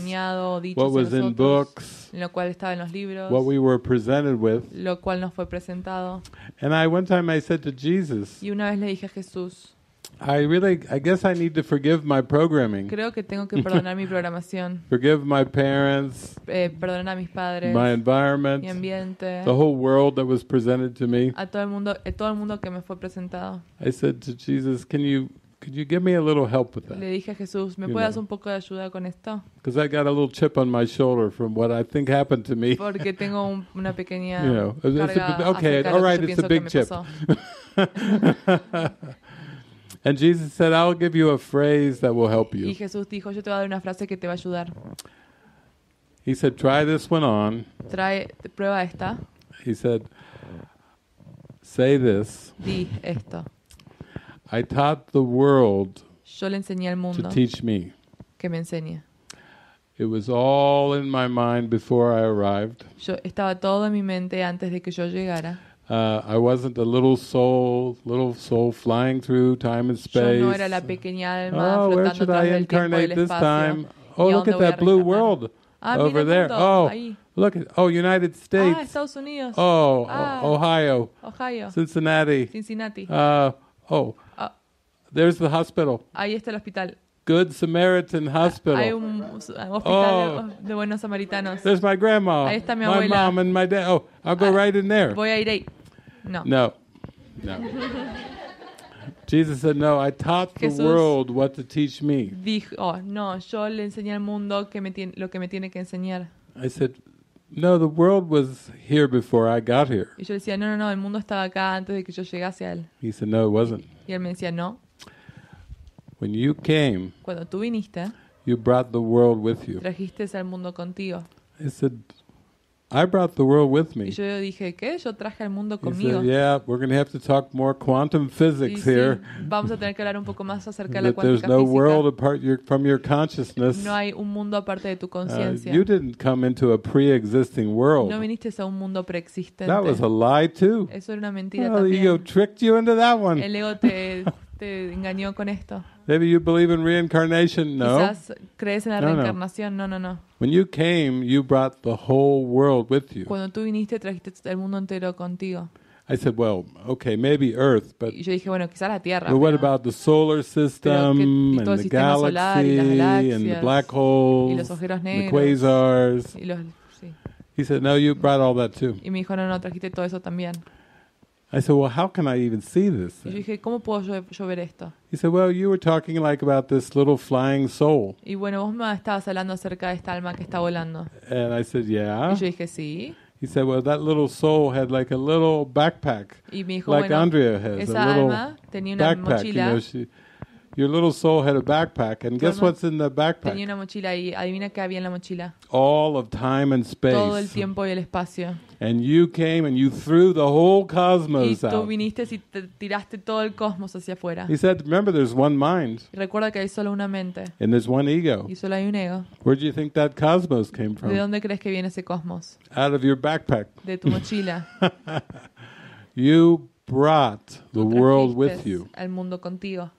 Speaker 1: what was in books,
Speaker 2: en lo cual estaba en los libros, what
Speaker 1: we were presented with.
Speaker 2: Lo cual nos fue presentado.
Speaker 1: And I one time I said to Jesus.
Speaker 2: Y una vez le dije a Jesús.
Speaker 1: I really, I guess I need to forgive my programming. Creo
Speaker 2: que tengo que perdonar mi programación.
Speaker 1: Forgive my parents.
Speaker 2: Eh, perdonar a mis padres. My
Speaker 1: environment. Mi
Speaker 2: ambiente. The
Speaker 1: whole world that was presented to me.
Speaker 2: A todo el mundo, eh, todo el mundo que me fue presentado.
Speaker 1: I said to Jesus, "Can you Could you give me a little help with that?
Speaker 2: Le dije a Jesús, ¿me puedes dar un poco de ayuda con esto?
Speaker 1: Because I got a little chip on my shoulder from what I think happened to me. Porque
Speaker 2: tengo un, una pequeña you know, carga a, okay, all right, it's a big chip.
Speaker 1: And Jesus said, I'll give you a phrase that will help you. He said, try this one on.
Speaker 2: Trae, prueba esta.
Speaker 1: He said, say this. Di esto. I taught the world
Speaker 2: yo le enseñé al mundo to teach me. Que me enseñe.
Speaker 1: It was all in my mind before I arrived.
Speaker 2: Yo estaba todo en mi mente antes de que yo llegara.
Speaker 1: Uh, I wasn't a little soul, little soul flying through time and space. Yo no era la
Speaker 2: pequeña alma oh, where should I incarnate this time? Oh, look at that blue
Speaker 1: world ah, over there. Mundo, oh, ahí. look at oh, United States. Ah, Estados Unidos. Oh, oh ah, Ohio. Ohio. Cincinnati. Cincinnati. Uh, oh, uh, there's the hospital.
Speaker 2: Ahí está el hospital.
Speaker 1: Good Samaritan ah, Hospital. Hay
Speaker 2: un hospital oh. de buenos samaritanos. There's my grandma. Ahí está mi abuela. My mom
Speaker 1: and my dad. Oh, I'll go ah, right in there. Voy
Speaker 2: a ir ahí. No. No. No.
Speaker 1: Jesus said, no, I taught the Jesús world what to teach me.
Speaker 2: Dijo, oh, no, yo le enseñé al mundo que me tiene, lo que me tiene que enseñar.
Speaker 1: I said, no, the world was here before I got here. Y
Speaker 2: yo decía, no, no, no, el mundo estaba acá antes de que yo llegase a él.
Speaker 1: He said, no, it wasn't.
Speaker 2: Y él me decía, no.
Speaker 1: When you came,
Speaker 2: cuando tú viniste,
Speaker 1: you brought the world with you.
Speaker 2: Trajiste al mundo contigo.
Speaker 1: I said, I brought the world with me. Y
Speaker 2: yo dije, ¿qué? Yo traje al mundo conmigo.
Speaker 1: yeah, we're going to have to talk more quantum physics sí, here. Sí,
Speaker 2: vamos a tener que hablar un poco más acerca de la cuántica there's no física. world
Speaker 1: apart your, from your consciousness. No
Speaker 2: hay un mundo aparte de tu uh, conciencia. Uh, you
Speaker 1: didn't come into a pre-existing world. No
Speaker 2: viniste a un mundo preexistente. That was a
Speaker 1: lie too.
Speaker 2: Eso era una mentira well, oh, también. The ego
Speaker 1: tricked you into that one. El
Speaker 2: ego te, te engañó con esto.
Speaker 1: Maybe you believe in reincarnation, no? Quizás
Speaker 2: crees en la no, reencarnación, no. no, no, no.
Speaker 1: When you came, you brought the whole world with you. Cuando
Speaker 2: tú viniste, trajiste el mundo entero contigo.
Speaker 1: I said, well, okay, maybe Earth, but y yo
Speaker 2: dije, bueno, quizás la Tierra. But
Speaker 1: what about the solar system que, y todo and el the galaxy y las galaxias, and the black holes, y los agujeros negros, the quasars? Y los, sí. He said, no, you brought all that too.
Speaker 2: Y me dijo, no, no, trajiste todo eso también.
Speaker 1: I said, well, how can I even see this? Y yo
Speaker 2: dije, ¿cómo puedo yo, yo ver esto?
Speaker 1: He said, well, you were talking like about this little flying soul.
Speaker 2: Y bueno, vos me estabas hablando acerca de esta alma que está volando.
Speaker 1: And I said, yeah. Y yo
Speaker 2: dije, sí.
Speaker 1: He said, well, that little soul had like a little backpack. Y me dijo, like bueno, Andrea has, esa a little alma
Speaker 2: tenía una backpack, mochila. You know, she,
Speaker 1: your little soul had a backpack, and guess what's in the backpack?
Speaker 2: Tenía una mochila y adivina qué había en la mochila.
Speaker 1: All of time and space. Todo el
Speaker 2: tiempo y el espacio.
Speaker 1: And you came and you threw the whole Y cosmos tú out.
Speaker 2: viniste y te tiraste todo el cosmos hacia afuera. He
Speaker 1: said, remember, there's one mind
Speaker 2: recuerda que hay solo una mente
Speaker 1: and there's one ego. y
Speaker 2: solo hay un ego.
Speaker 1: Where do you think that cosmos came ¿De
Speaker 2: dónde crees que viene ese cosmos?
Speaker 1: Out of your backpack. De tu mochila. You brought the world with you.
Speaker 2: Al mundo contigo.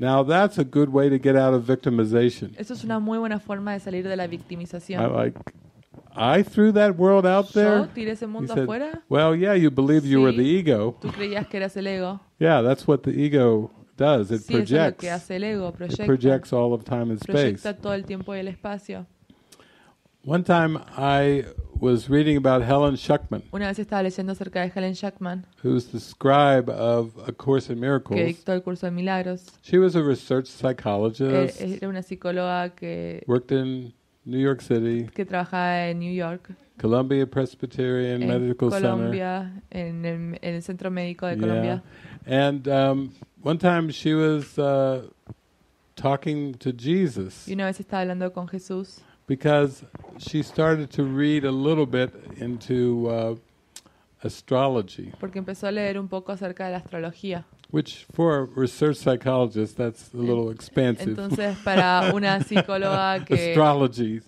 Speaker 1: Now, that's a good way to get out of victimization.
Speaker 2: Eso es una muy buena forma de salir de la I like
Speaker 1: I threw that world out there. Yo tiré ese mundo said, afuera. Well, yeah, you believe sí. you were the ego. Tú
Speaker 2: creías que eras el ego.
Speaker 1: Yeah, that's what the ego does. It sí, projects. Sí, es lo que hace el ego, proyecta. It projects all of time and space. Proyecta
Speaker 2: todo el tiempo y el espacio.
Speaker 1: One time I was reading about Helen Schuckman.
Speaker 2: Una vez estaba leyendo acerca de Helen Schuckman.
Speaker 1: Who's the scribe of A Course in Miracles. Que dictó
Speaker 2: el curso de milagros.
Speaker 1: She was a research psychologist. Eh,
Speaker 2: era una psicóloga que
Speaker 1: worked in New York City.
Speaker 2: Que trabaja en New York.
Speaker 1: Columbia Presbyterian en Medical Colombia,
Speaker 2: Center. En, en, en el Centro Médico de yeah. Colombia.
Speaker 1: And um, one time she was uh, talking to Jesus.
Speaker 2: Y una vez estaba hablando con Jesús.
Speaker 1: Because she started to read a little bit into uh, astrology.
Speaker 2: Porque empezó a leer un poco acerca de la astrología.
Speaker 1: Which for research psychologist that's a little expansive. Entonces
Speaker 2: para una psicóloga que
Speaker 1: Astrology,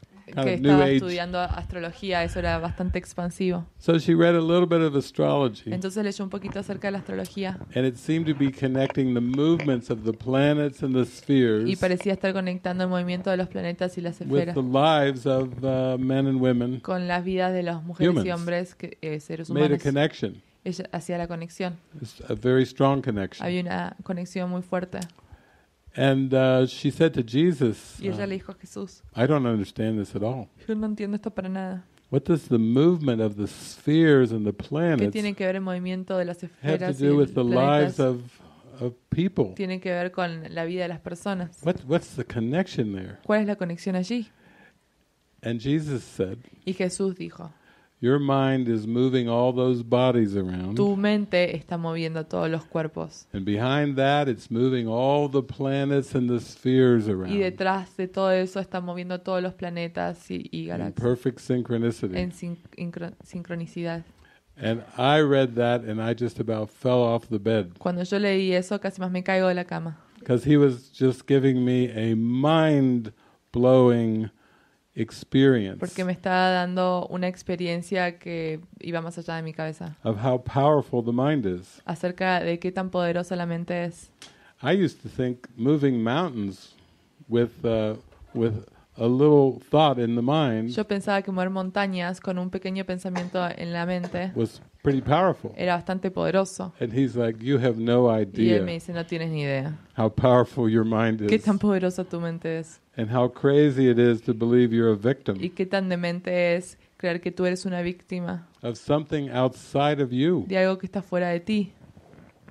Speaker 1: que estaba estudiando
Speaker 2: astrología, eso era bastante expansivo.
Speaker 1: So she read a little bit of astrology. Entonces
Speaker 2: leyó un poquito acerca de la astrología.
Speaker 1: And it seemed to be connecting the movements of the planets and the spheres. Y
Speaker 2: parecía estar conectando el movimiento de los planetas y las esferas. With
Speaker 1: the lives of uh, men and women.
Speaker 2: Con las vidas de las mujeres humans. y hombres, que, eh, seres humanos. Made a connection ella hacía la conexión.
Speaker 1: a very strong connection.
Speaker 2: Había una conexión muy fuerte.
Speaker 1: And uh, she said to Jesus, Y ella uh, le dijo a Jesús, I don't understand this at all.
Speaker 2: yo no entiendo esto para nada.
Speaker 1: What does the movement of the spheres and the ¿Qué planets tiene que
Speaker 2: ver el movimiento de las have to do with the lives of,
Speaker 1: of people?
Speaker 2: Tiene que ver con la vida de las personas.
Speaker 1: What, what's the connection there?
Speaker 2: ¿Cuál es la conexión allí?
Speaker 1: And Jesus said,
Speaker 2: Y Jesús dijo,
Speaker 1: Your mind is moving all those bodies around. Tu
Speaker 2: mente está moviendo todos los cuerpos.
Speaker 1: And behind that it's moving all the planets and the spheres around. Y
Speaker 2: detrás de todo eso está moviendo todos los planetas y, y galaxias. In
Speaker 1: perfect synchronicity. En
Speaker 2: sin sincronicidad.
Speaker 1: And I read that and I just about fell off the bed.
Speaker 2: Cuando yo leí eso casi más me caigo de la cama.
Speaker 1: Because he was just giving me a mind blowing porque
Speaker 2: me estaba dando una experiencia que iba más allá de mi cabeza mind acerca de qué tan poderosa la mente es. Yo pensaba que mover montañas con un pequeño pensamiento en la mente
Speaker 1: era bastante poderoso. no Y él me
Speaker 2: dice, no tienes ni idea qué tan poderosa tu mente es.
Speaker 1: And how crazy it is to believe you're a victim. Y
Speaker 2: qué tan demente es creer que tú eres una víctima.
Speaker 1: Of something outside of you. De
Speaker 2: algo que está fuera de ti.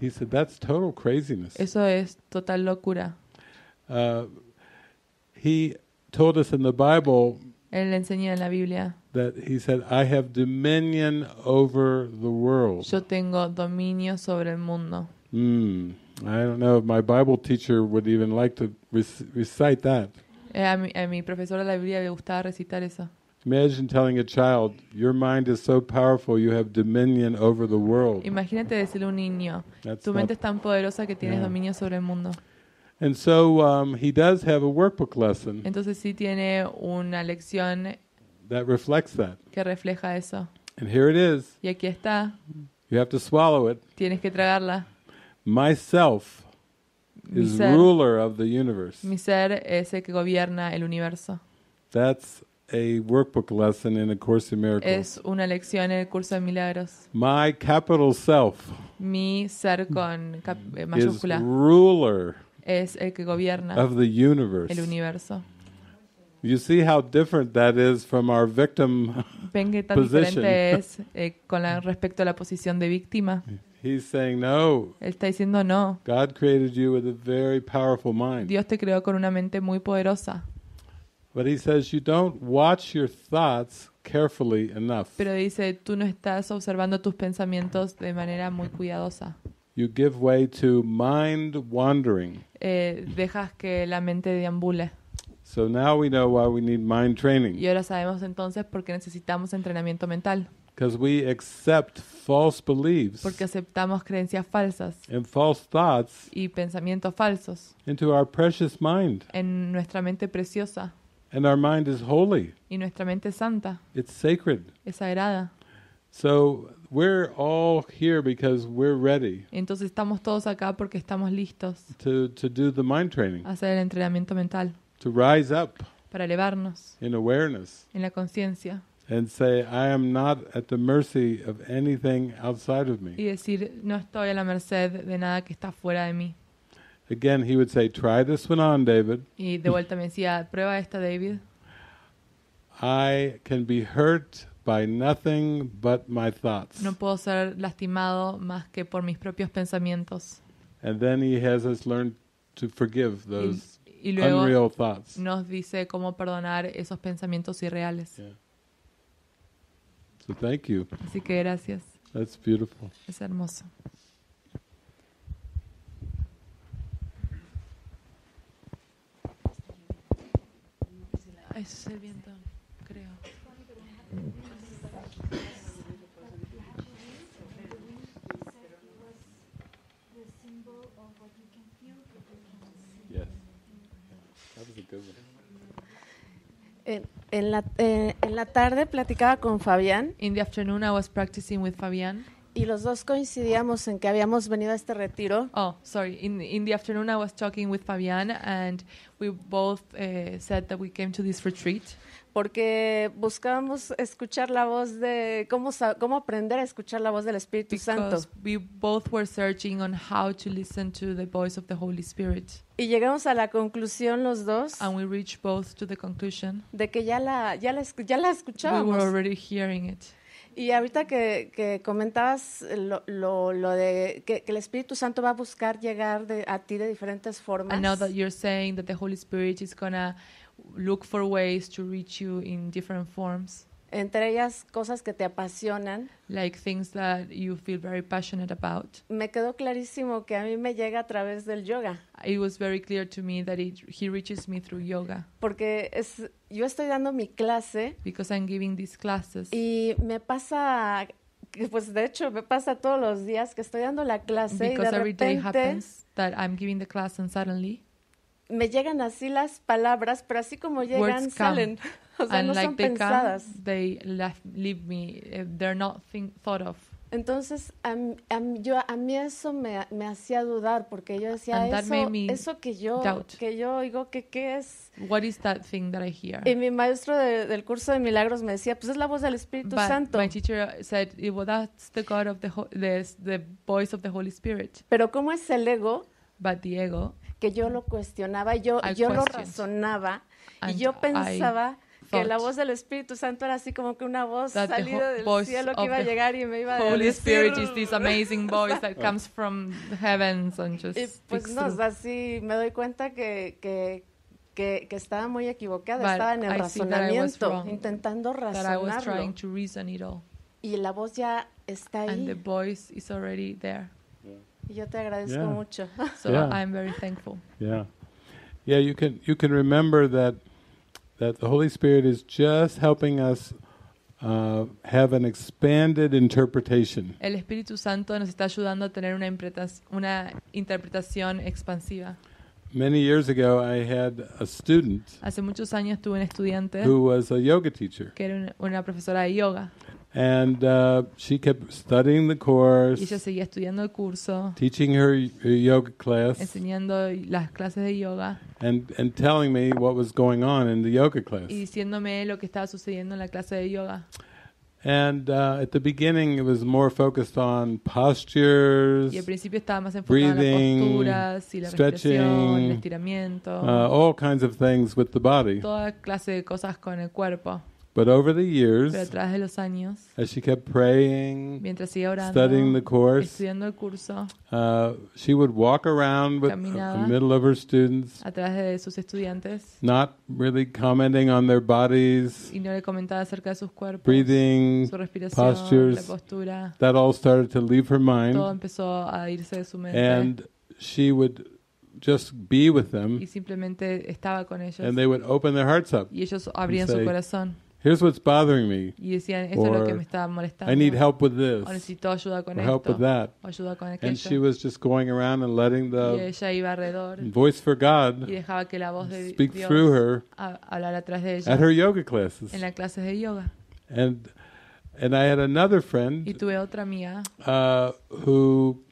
Speaker 1: He said that's total craziness.
Speaker 2: Eso es total locura.
Speaker 1: Uh, he told us in the Bible.
Speaker 2: Él enseña en la Biblia.
Speaker 1: That he said, I have dominion over the world. Yo
Speaker 2: tengo dominio sobre el mundo.
Speaker 1: Mm, I don't know if my Bible teacher would even like to rec recite that.
Speaker 2: Eh, a, mi, a mi profesora de la Biblia le gustaba recitar eso.
Speaker 1: Imagine telling a child, your mind is so powerful you have dominion over the world.
Speaker 2: Imagínate decirle a un niño, tu mente es tan poderosa que tienes Yeah. dominio sobre el mundo.
Speaker 1: And so um, he does have a workbook lesson
Speaker 2: Entonces sí tiene una lección
Speaker 1: that reflects that.
Speaker 2: que refleja eso.
Speaker 1: And here it is.
Speaker 2: Y aquí está,
Speaker 1: You have to swallow it.
Speaker 2: tienes que tragarla.
Speaker 1: Myself mi is ser, ruler of the universe.
Speaker 2: mi ser es el que gobierna el universo.
Speaker 1: That's a workbook lesson in A Course in Miracles.
Speaker 2: Es una lección en el curso de milagros.
Speaker 1: My capital self
Speaker 2: Mi ser con cap- eh, is
Speaker 1: ruler
Speaker 2: es el que gobierna of the universe. el universo.
Speaker 1: You see how different that is from our victim. Ven qué tan Position. diferente es
Speaker 2: eh, con la- respecto a la posición de víctima
Speaker 1: no. Él está
Speaker 2: diciendo no. Dios te creó con una mente muy poderosa.
Speaker 1: Pero dice,
Speaker 2: tú no estás observando tus pensamientos de manera muy cuidadosa.
Speaker 1: You give way to mind wandering.
Speaker 2: Eh, dejas que la mente deambule.
Speaker 1: So now we know why we need mind training.
Speaker 2: Y ahora sabemos entonces por qué necesitamos entrenamiento mental. Porque aceptamos creencias falsas y pensamientos falsos
Speaker 1: en
Speaker 2: nuestra mente preciosa. Y nuestra mente es santa.
Speaker 1: Es
Speaker 2: sagrada. Entonces estamos todos acá porque estamos listos. To Hacer el entrenamiento mental. Para elevarnos.
Speaker 1: En
Speaker 2: la conciencia
Speaker 1: and say, I am not at the mercy of anything outside of me. Y
Speaker 2: decir, no estoy a la merced de nada que está fuera de mí.
Speaker 1: Again, he would say, try this one on, David.
Speaker 2: Y de vuelta me decía, prueba esta, David.
Speaker 1: I can be hurt by nothing but my thoughts.
Speaker 2: No puedo ser lastimado más que por mis propios pensamientos.
Speaker 1: And then he has us learn to forgive those y, y luego unreal thoughts.
Speaker 2: Nos dice cómo perdonar esos pensamientos irreales. Yeah.
Speaker 1: So thank you. Así que gracias. That's beautiful.
Speaker 2: Es hermoso. Eso es el viento, creo. Yes.
Speaker 7: That was a good one. And en la, eh, en la tarde platicaba con Fabián. In the afternoon I was practicing with Fabián. Y los dos coincidíamos en que habíamos venido a este retiro. Oh, sorry. In, in the afternoon I was talking with Fabián and we both eh, said that we came to this retreat porque buscamos escuchar la voz de cómo cómo aprender a escuchar la voz del Espíritu Santo.
Speaker 2: We both were searching on how to listen to the voice of the Holy Spirit.
Speaker 7: Y llegamos a la conclusión los dos. And we reached both to the conclusion. De que ya la ya la, ya la escuchábamos. We were already hearing it. Y ahorita que, que comentabas lo, lo, lo de que, que, el Espíritu Santo va a buscar llegar de, a ti de diferentes formas. And now that
Speaker 2: you're saying that the Holy Spirit is gonna look for ways to reach you in different forms.
Speaker 7: Entre ellas cosas que te apasionan.
Speaker 2: Like things that you feel very passionate about.
Speaker 7: Me quedó clarísimo que a mí me llega a través del yoga.
Speaker 2: It was very clear to me that it, he reaches me through yoga.
Speaker 7: Porque es, yo estoy dando mi clase. Because I'm giving these classes. Y me pasa pues de hecho me pasa todos los días que estoy dando la clase Because y de repente
Speaker 2: that I'm giving the class and
Speaker 7: suddenly me llegan así las palabras, pero así como llegan, salen. O sea, And no like son they pensadas. Come,
Speaker 2: they left, leave me. Eh, they're not think, thought of.
Speaker 7: Entonces, a, a, yo, a mí eso me, me hacía dudar, porque yo decía, eso, eso que yo, doubt. que yo oigo, que, ¿qué es?
Speaker 2: What is that thing that I hear? Y
Speaker 7: mi maestro de, del curso de milagros me decía, pues es la voz del Espíritu But Santo.
Speaker 2: My teacher said, well, that's the God of the, the, the voice of the Holy Spirit.
Speaker 7: Pero ¿cómo es el ego?
Speaker 2: But the ego
Speaker 7: que yo lo cuestionaba, yo, yo lo razonaba y yo pensaba que la voz del Espíritu Santo era así como que una voz salida del cielo que iba a llegar y me iba a decir. Holy Spirit
Speaker 2: is this amazing voice that comes from heavens and just pues no,
Speaker 7: así me doy cuenta que, que, que, que estaba muy equivocada, estaba en el razonamiento, intentando razonarlo. Y la voz ya está ahí. Yo te agradezco
Speaker 2: yeah. mucho. So yeah. I'm
Speaker 7: very
Speaker 1: thankful. Yeah. Yeah, you can you can remember that that the Holy Spirit is just helping us uh, have an expanded interpretation. El
Speaker 2: Espíritu Santo nos está ayudando a tener una una interpretación expansiva.
Speaker 1: Many years ago, I had a student.
Speaker 2: Hace muchos años tuve un estudiante. Who
Speaker 1: was a yoga teacher.
Speaker 2: Que era una profesora de yoga.
Speaker 1: And uh, she kept studying the course. Ella
Speaker 2: seguía estudiando el curso.
Speaker 1: Teaching her, yoga class.
Speaker 2: Enseñando las clases de yoga.
Speaker 1: And and telling me what was going on in the yoga class. Y
Speaker 2: diciéndome lo que estaba sucediendo en la clase de yoga.
Speaker 1: And uh, at the beginning, it was more focused on postures, breathing, stretching, uh, all kinds of things with the body. But over the years, Pero
Speaker 2: de los años,
Speaker 1: as she kept praying, mientras orando, studying the course,
Speaker 2: estudiando el curso,
Speaker 1: uh, she would walk around with the middle of her students,
Speaker 2: de sus estudiantes,
Speaker 1: not really commenting on their bodies,
Speaker 2: y no le comentaba acerca de sus cuerpos, breathing, su respiración, postures, la postura.
Speaker 1: That all started to leave her mind. Todo
Speaker 2: empezó a irse de su mente. And
Speaker 1: she would just be with them. Y
Speaker 2: simplemente estaba con ellos. And they
Speaker 1: would open their hearts up. Y ellos abrían say, su corazón. Here's what's bothering me. Y esto es lo que me está molestando. I need help with this. necesito
Speaker 2: ayuda con or esto. help with that. ayuda con aquello. And she
Speaker 1: was just going around and letting the y ella iba alrededor. voice for God y
Speaker 2: dejaba que la voz de speak Dios through her hablar atrás de ella. at her yoga classes. En de yoga.
Speaker 1: And and I had another friend y tuve otra uh, who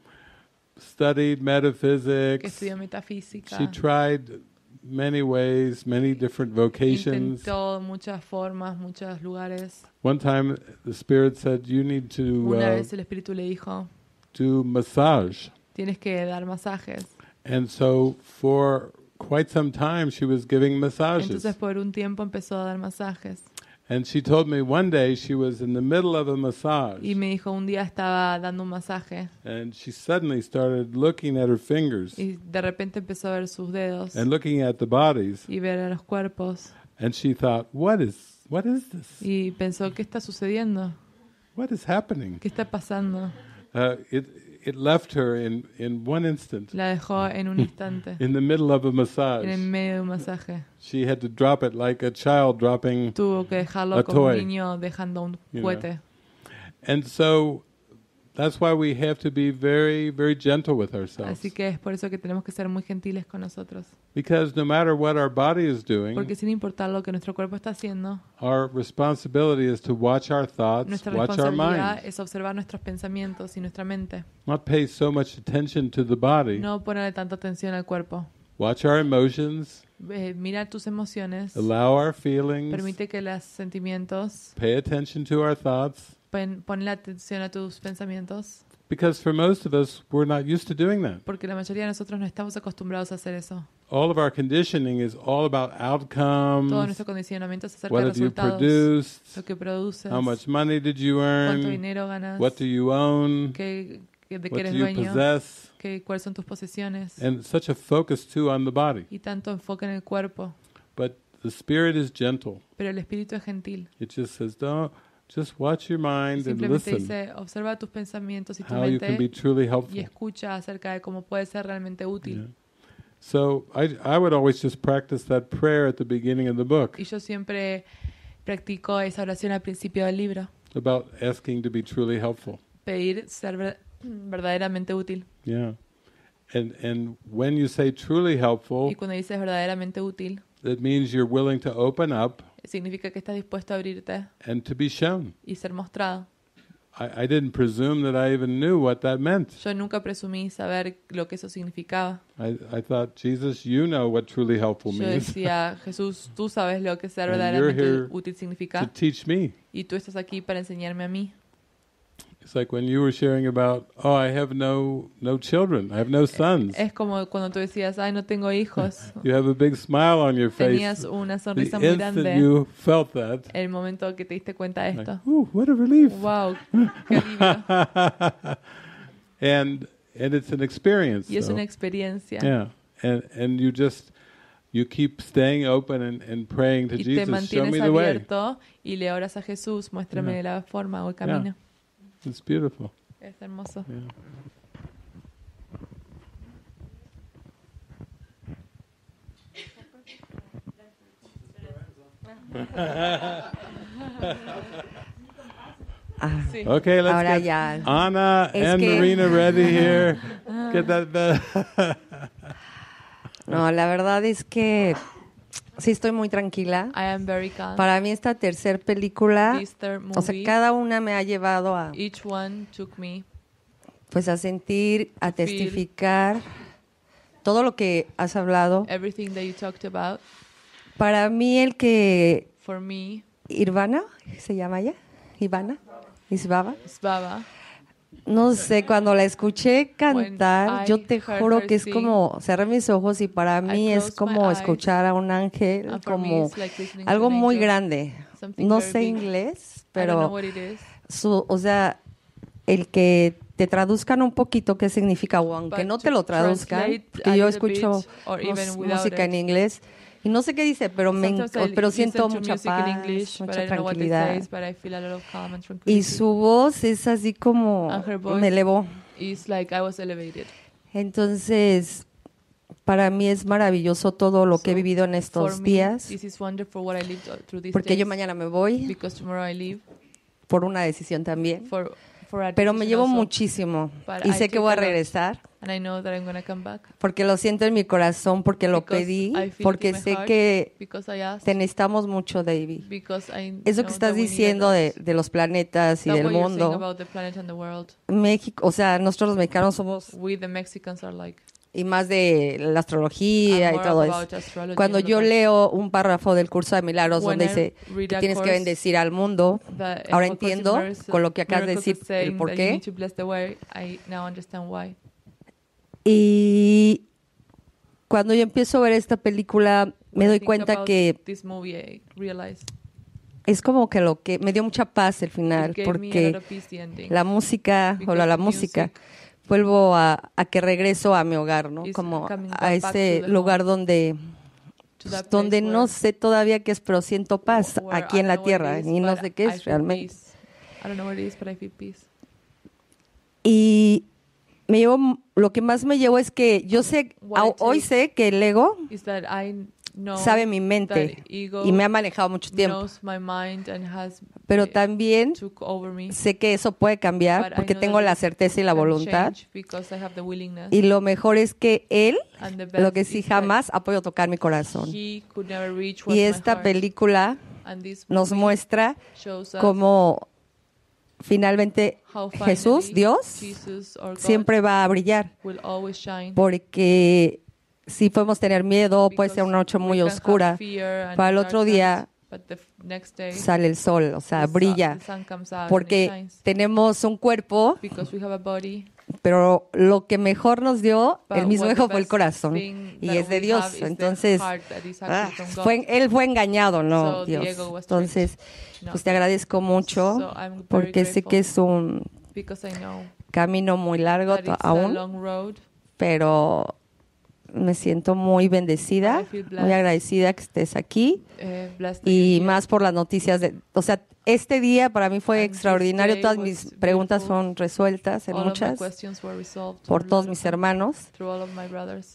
Speaker 1: studied metaphysics. Que estudió
Speaker 2: metafísica. She
Speaker 1: tried many ways, many different vocations.
Speaker 2: Intentó muchas formas, muchos lugares.
Speaker 1: One time the spirit said you need to Una uh, vez
Speaker 2: el espíritu le dijo,
Speaker 1: do massage.
Speaker 2: Tienes que dar masajes.
Speaker 1: And so for quite some time she was giving massages. Entonces
Speaker 2: por un tiempo empezó a dar masajes.
Speaker 1: And she told me one day she was in the middle of a massage.
Speaker 2: Y me dijo un día estaba dando un masaje.
Speaker 1: And she suddenly started looking at her fingers.
Speaker 2: Y de repente empezó a ver sus dedos.
Speaker 1: And looking at the bodies. Y
Speaker 2: ver a los cuerpos.
Speaker 1: And she thought, what is what is
Speaker 2: this? Y pensó qué está sucediendo. What is happening? ¿Qué está pasando?
Speaker 1: Uh, it, it left her in, in one instant. La
Speaker 2: dejó en un instante. in
Speaker 1: the middle of a massage. En el
Speaker 2: medio de un masaje.
Speaker 1: She had to drop it like a child dropping Tuvo que dejarlo a como toy. un
Speaker 2: niño dejando un you know.
Speaker 1: And so that's why we have to be very, very gentle with ourselves.
Speaker 2: Así que es por eso que tenemos que ser muy gentiles con nosotros.
Speaker 1: Because no matter what our body is doing, porque
Speaker 2: sin importar lo que nuestro cuerpo está haciendo,
Speaker 1: our responsibility is to watch our thoughts, watch our minds. Nuestra responsabilidad
Speaker 2: es observar nuestros pensamientos y nuestra mente.
Speaker 1: Not pay so much attention to the body.
Speaker 2: No ponerle tanta atención al cuerpo.
Speaker 1: Watch our emotions.
Speaker 2: Eh, mira tus emociones.
Speaker 1: Allow our feelings. Permite
Speaker 2: que los sentimientos.
Speaker 1: Pay attention to our thoughts.
Speaker 2: Pon, ponle atención a tus pensamientos.
Speaker 1: Because for most of us, we're not used to doing that.
Speaker 2: Porque la mayoría de nosotros no estamos acostumbrados a hacer eso.
Speaker 1: All of our conditioning is all about outcomes. Todo nuestro
Speaker 2: condicionamiento es acerca de what resultados. You produced,
Speaker 1: lo que produces. How much money did you earn? Cuánto dinero ganas. What do you own? Qué, de qué eres dueño. Possess,
Speaker 2: qué, cuáles son tus posesiones. And
Speaker 1: such a focus too on the body.
Speaker 2: Y tanto enfoque en el cuerpo.
Speaker 1: But the spirit is gentle.
Speaker 2: Pero el espíritu es gentil.
Speaker 1: It just says, don't Just watch your mind and listen
Speaker 2: dice, observa tus pensamientos y tu how you can be mente truly y helpful. escucha acerca de cómo puede ser realmente Yeah.
Speaker 1: So I, I would always just practice that prayer at the beginning of the book Y
Speaker 2: yo siempre practico esa oración al principio del libro,
Speaker 1: about asking to be truly helpful.
Speaker 2: pedir ser verdaderamente útil.
Speaker 1: Yeah. And and when you say truly helpful, Y
Speaker 2: cuando dices verdaderamente útil,
Speaker 1: that means you're willing to open up
Speaker 2: significa que estás dispuesto a abrirte y ser mostrado. Yo nunca presumí saber lo que eso significaba. Yo decía, Jesús, tú sabes lo que ser verdaderamente útil significa y tú estás aquí para enseñarme a mí.
Speaker 1: It's like when you were sharing about, oh, I have no no children, I have no sons.
Speaker 2: Es como cuando tú decías, ay, no tengo
Speaker 1: hijos. you have a big smile on your face. Tenías una sonrisa the muy grande. You felt that,
Speaker 2: El momento que te diste cuenta de esto. Like, Ooh, what a relief. Wow,
Speaker 1: qué alivio. and and it's an experience. Y es una experiencia. Yeah, and and you just you keep staying open and, and praying to y Jesus. Te mantienes Show me
Speaker 2: abierto the way. y le oras a Jesús, muéstrame yeah. la forma o el camino. Yeah.
Speaker 1: It's beautiful.
Speaker 2: Es hermoso.
Speaker 3: Yeah.
Speaker 1: ah, sí. Okay, let's Ahora get ya. Anna
Speaker 3: es
Speaker 8: and Marina ready here. Get that, that. no, la verdad es que Sí, estoy muy tranquila. Para mí esta tercera película, o sea, cada una me ha llevado a... pues a sentir, a testificar todo lo que has hablado. Para mí el que... For Irvana, ¿se llama ella? Ivana. Isbaba no sé, cuando la escuché cantar, yo te juro que es como cerré mis ojos y para mí es como escuchar a un ángel, como algo muy grande. No sé inglés, pero o sea, el que te traduzcan un poquito qué significa o aunque no te lo traduzcan, porque yo escucho música en inglés. Y no sé qué dice, pero, pero siento mucha paz, mucha tranquilidad. y su voz es así como me elevó. Entonces, para mí es maravilloso todo lo que he vivido en estos días. Porque yo mañana me voy. por una decisión también. Pero me llevo muchísimo y sé que voy a regresar. Porque lo siento en mi corazón, porque lo pedí, porque sé que te necesitamos mucho, David. Eso que estás diciendo de, los planetas y del mundo. México, o sea, nosotros los mexicanos somos y más de la astrología y todo eso. Cuando yo leo un párrafo del curso de milagros donde dice tienes que bendecir al mundo, ahora entiendo con lo que acabas de decir el por qué. y cuando yo empiezo a ver esta película, me doy cuenta que es como que lo que me dio mucha paz el final, porque la música, o la, música, vuelvo a, a que regreso a mi hogar, ¿no? Como a ese lugar donde pues, donde no sé todavía qué es, pero siento paz aquí en la tierra y no sé qué es realmente. y me llevo, lo que más me llevo es que yo sé, hoy sé que el ego
Speaker 2: sabe mi mente y me ha manejado mucho tiempo.
Speaker 8: Pero eh, también sé que eso puede cambiar porque tengo la certeza y la voluntad. Y lo mejor es que él, lo que sí jamás ha podido tocar mi corazón. Y
Speaker 2: esta película nos muestra cómo
Speaker 8: finalmente Jesús, Dios, siempre va a brillar, porque si podemos tener miedo, puede ser una noche muy oscura, para el otro día sale el sol, o sea, brilla, porque tenemos un cuerpo, pero lo que mejor nos dio, el mismo hijo fue el corazón, y es de Dios, entonces, ah, fue, él fue engañado, no Dios. Entonces, pues te agradezco mucho, porque sé que es un camino muy largo aún, pero me siento muy bendecida, muy agradecida que estés aquí eh, y más por las noticias. De, o sea, este día para mí fue extraordinario. Todas mis preguntas fueron resueltas en muchas por todos mis hermanos.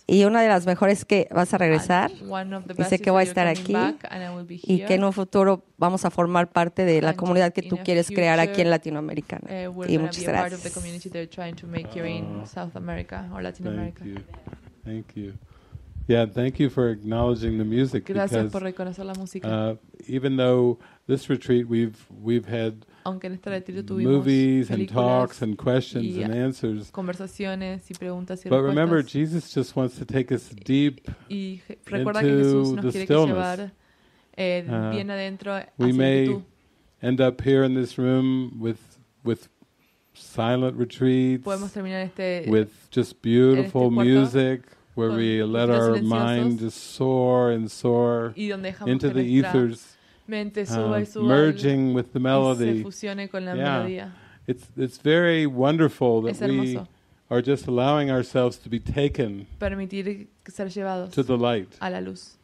Speaker 8: Y una de las mejores es que vas a regresar. Y sé que voy a estar aquí y que en un futuro vamos a formar parte de la comunidad que tú quieres crear aquí en Latinoamérica. Eh, y muchas
Speaker 2: gracias.
Speaker 1: Thank you. Yeah, thank you for acknowledging the music. Gracias because, por reconocer la música. Uh, even though this retreat we've we've had
Speaker 2: movies and talks and questions and answers. Conversaciones y preguntas y but respuestas. remember,
Speaker 1: Jesus just wants to take us deep y, y recuerda into que Jesús nos the quiere stillness. Llevar, eh, uh, bien adentro we may end up here in this room with with silent retreats, este, with just beautiful este music. where we let our mind just soar and soar into the ethers, um, merging with the melody. yeah. It's, it's very wonderful that we are just allowing ourselves to be taken
Speaker 2: to the light.
Speaker 1: A la luz.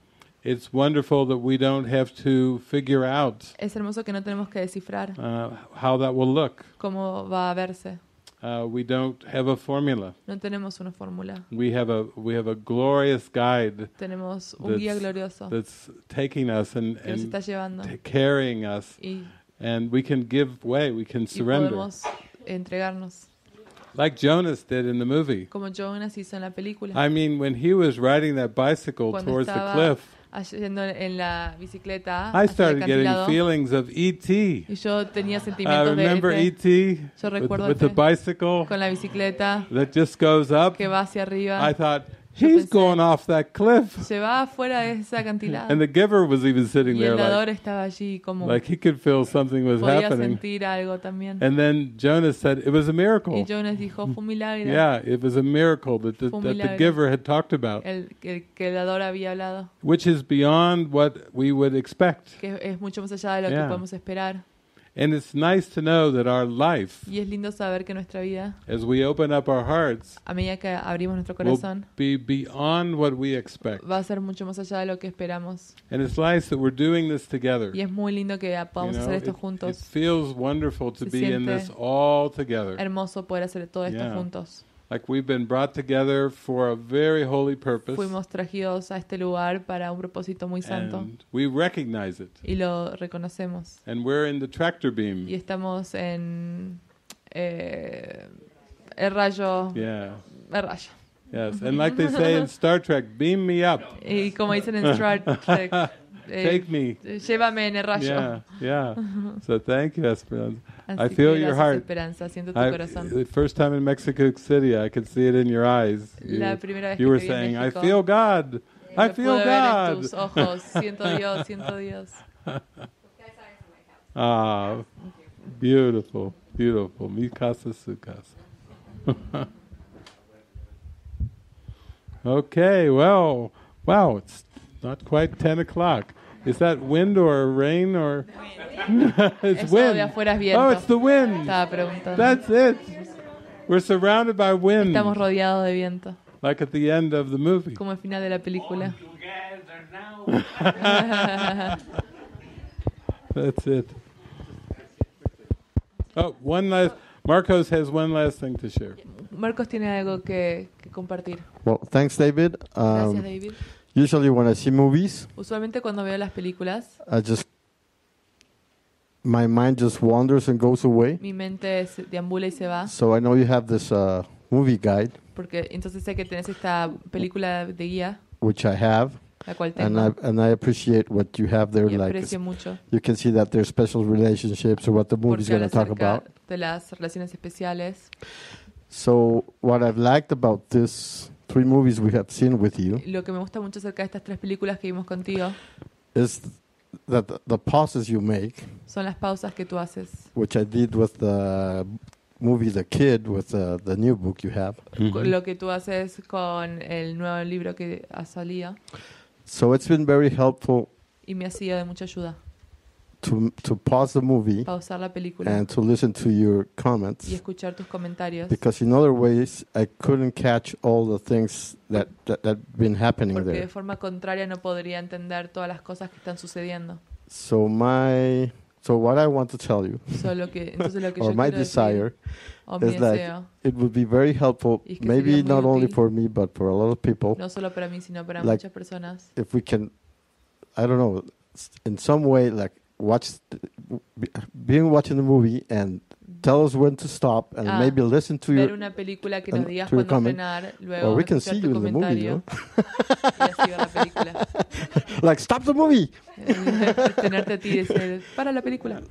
Speaker 1: It's wonderful that we don't have to figure out
Speaker 2: no uh,
Speaker 1: how that will look.
Speaker 2: va a verse.
Speaker 1: Uh, we don't have a formula.
Speaker 2: No tenemos una fórmula.
Speaker 1: We have a we have a glorious guide. Tenemos un guía glorioso. That's taking us and, and nos está llevando. carrying us. Y and we can give way, we can surrender. Podemos
Speaker 2: entregarnos.
Speaker 1: Like Jonas did in the movie.
Speaker 2: Como Jonas hizo en la película. I
Speaker 1: mean, when he was riding that bicycle Cuando towards the cliff.
Speaker 2: yendo en la bicicleta. I hacia el started getting
Speaker 1: feelings of E.T.
Speaker 2: y yo tenía I sentimientos remember de ET.
Speaker 1: E yo recuerdo with the este- bicycle
Speaker 2: con la bicicleta
Speaker 1: that just goes up. que
Speaker 2: va hacia arriba. I
Speaker 1: thought, He's going off that cliff.
Speaker 2: Se va afuera de esa acantilada. And
Speaker 1: the giver was even sitting y el there, like,
Speaker 2: estaba allí como like
Speaker 1: he could feel something was podía happening.
Speaker 2: sentir algo también.
Speaker 1: And then Jonas said, "It was a miracle." Y
Speaker 2: Jonas dijo, "Fue un milagro." Yeah,
Speaker 1: it was a miracle that the, that the giver had talked about.
Speaker 2: El, el que el dador había hablado.
Speaker 1: Which is beyond what we would expect.
Speaker 2: Que es mucho más allá de lo yeah. que podemos esperar.
Speaker 1: And it's nice to know that our life,
Speaker 2: y es lindo saber que nuestra vida,
Speaker 1: as we open up our hearts,
Speaker 2: a medida que abrimos nuestro corazón,
Speaker 1: will be beyond what we expect. va
Speaker 2: a ser mucho más allá de lo que esperamos.
Speaker 1: And it's nice that we're doing this together.
Speaker 2: Y es muy lindo que podamos you know, hacer esto it, juntos. It
Speaker 1: feels wonderful to Se be in this all together.
Speaker 2: Hermoso poder hacer todo yeah. esto juntos.
Speaker 1: Like we've been brought together for a very holy purpose. Fuimos
Speaker 2: traídos a este lugar para un propósito muy santo. And
Speaker 1: we recognize it. Y
Speaker 2: lo reconocemos.
Speaker 1: And we're in the tractor beam. Y
Speaker 2: estamos en eh, el rayo. Yeah. El rayo. Yes, and like they say in
Speaker 1: Star Trek, beam me up. Y como dicen en Star Trek. Eh, take me. Llévame en el rayo. Yeah, yeah. So thank you, Esperanza. Así I feel your heart. Esperanza, siento tu I, corazón. The first time in Mexico City, I could see it in your eyes. You, La primera vez you que were saying, México, I feel God. I feel God. En tus Ah, beautiful, beautiful. Mi casa, su casa. okay, well, wow, it's not quite 10 o'clock. Is that wind or rain or? it's wind.
Speaker 2: Oh, it's the wind. That's
Speaker 1: it. We're surrounded by wind. Estamos rodeados de viento. Like at the end of the movie.
Speaker 2: Como al final de la película.
Speaker 1: That's it. Oh, one last. Marcos has one last thing to share.
Speaker 2: Marcos tiene algo que, que compartir.
Speaker 9: Well, thanks, David. Um, Gracias, David. Usually when I see movies,
Speaker 2: Usualmente cuando veo las películas,
Speaker 9: I just my mind just wanders and goes away.
Speaker 2: mi mente se deambula y se va.
Speaker 9: So I know you have this uh, movie guide,
Speaker 2: Porque entonces sé que esta película de guía,
Speaker 9: which I have, la cual and I and I appreciate what you have there. Like mucho. you can see that there's special relationships or what the movie's is going to talk about.
Speaker 2: de las relaciones especiales.
Speaker 9: So what I've liked about this Lo
Speaker 2: que me gusta mucho acerca de estas tres películas que vimos contigo son las pausas que tú haces,
Speaker 9: Kid lo
Speaker 2: que tú haces con el nuevo libro que ha salido y me ha sido de mucha ayuda.
Speaker 9: to, to pause the movie pausar la película and to listen to your comments. y escuchar tus
Speaker 2: comentarios
Speaker 9: Because in other ways, I couldn't catch all the things that that, that been happening porque de there.
Speaker 2: forma contraria no podría entender todas las cosas que están sucediendo.
Speaker 9: So my so what I want to tell you, Solo que, entonces lo que yo or my decir, desire, is that it would be very helpful, que maybe not only for me but for a lot of people, no solo para mí, sino para like- muchas personas, if we can, I don't know, in some way like watch, being watching the movie and tell us when to stop and ah, maybe listen to your, una película que nos digas comment. frenar, luego or we can see you in the movie, no? like stop the movie.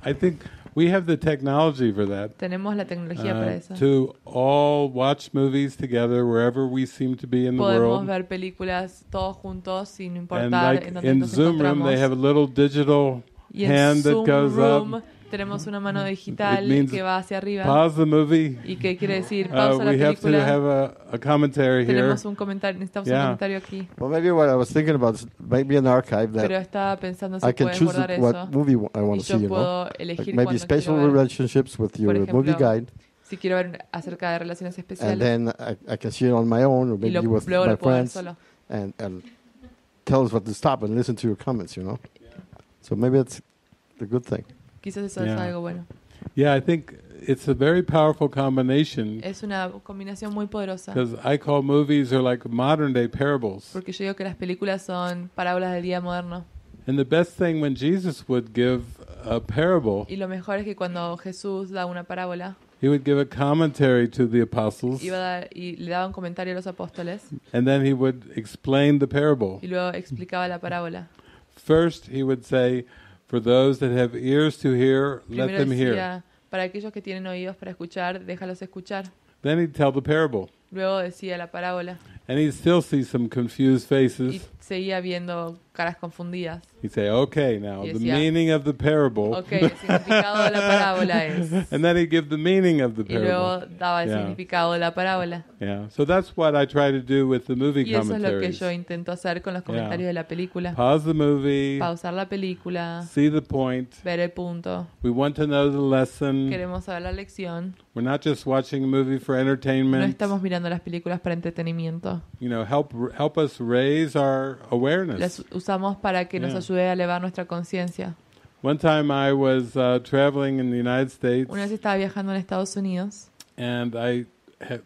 Speaker 1: I think we have the technology for that.
Speaker 2: Tenemos la tecnología uh, para eso. To
Speaker 1: all watch movies together wherever we seem to be in the Podemos world.
Speaker 2: ver películas todos juntos sin importar like en In Zoom room they have
Speaker 1: a little digital Y hand that goes Room
Speaker 2: up. tenemos una mano digital means que va hacia arriba Pause
Speaker 1: the movie.
Speaker 2: y que quiere decir uh, pausa Uh, la
Speaker 1: we have to have
Speaker 9: a, a commentary here. un
Speaker 2: comentario, necesitamos Yeah. un comentario aquí.
Speaker 9: Well, maybe what I was thinking about is maybe an archive Pero that estaba pensando I can choose guardar what eso. movie I want to see, you know? Like maybe special relationships with your ejemplo, movie guide,
Speaker 2: Si quiero ver acerca de relaciones and then
Speaker 9: I, I can see it on my own or maybe lo, with my friends, and, and tell us what to stop and listen to your comments, you know? So maybe that's the good thing. Quizás eso yeah. es algo bueno. Yeah, I think it's a very powerful combination.
Speaker 2: Es una combinación muy poderosa. Because
Speaker 1: I call movies are like modern day parables.
Speaker 2: Porque yo digo que las películas son parábolas del día moderno.
Speaker 1: And the best thing when Jesus would give a parable. Y
Speaker 2: lo mejor es que cuando Jesús da una parábola.
Speaker 1: He would give a commentary to the apostles. Iba
Speaker 2: a dar, y le daba un comentario a los apóstoles.
Speaker 1: And then he would explain the parable. Y
Speaker 2: luego explicaba la parábola.
Speaker 1: First, he would say, for those that have ears to hear, let them hear. decía,
Speaker 2: para aquellos que tienen oídos para escuchar, déjalos escuchar.
Speaker 1: Then he'd tell the parable.
Speaker 2: Luego decía la parábola.
Speaker 1: And he'd still see some confused faces.
Speaker 2: seguía viendo caras confundidas.
Speaker 1: He say, okay, now the meaning of the parable. Okay, el
Speaker 2: significado de la parábola es.
Speaker 1: And then give the meaning of the parable. Y luego daba el significado
Speaker 2: de la parábola.
Speaker 1: Yeah. So that's what I try to do with the movie y eso es lo que yo
Speaker 2: intento hacer con los comentarios de la película.
Speaker 1: Pause the movie.
Speaker 2: Pausar la película.
Speaker 1: See the point.
Speaker 2: Ver el punto.
Speaker 1: We want to know the lesson.
Speaker 2: Queremos saber la lección.
Speaker 1: We're not just watching a movie for entertainment. No
Speaker 2: estamos mirando las películas para entretenimiento.
Speaker 1: You know, help help us raise our awareness. Las
Speaker 2: usamos para que yeah. nos ayude a elevar nuestra conciencia.
Speaker 1: One time I was uh, traveling in the United States.
Speaker 2: Una vez estaba viajando en Estados Unidos.
Speaker 1: And I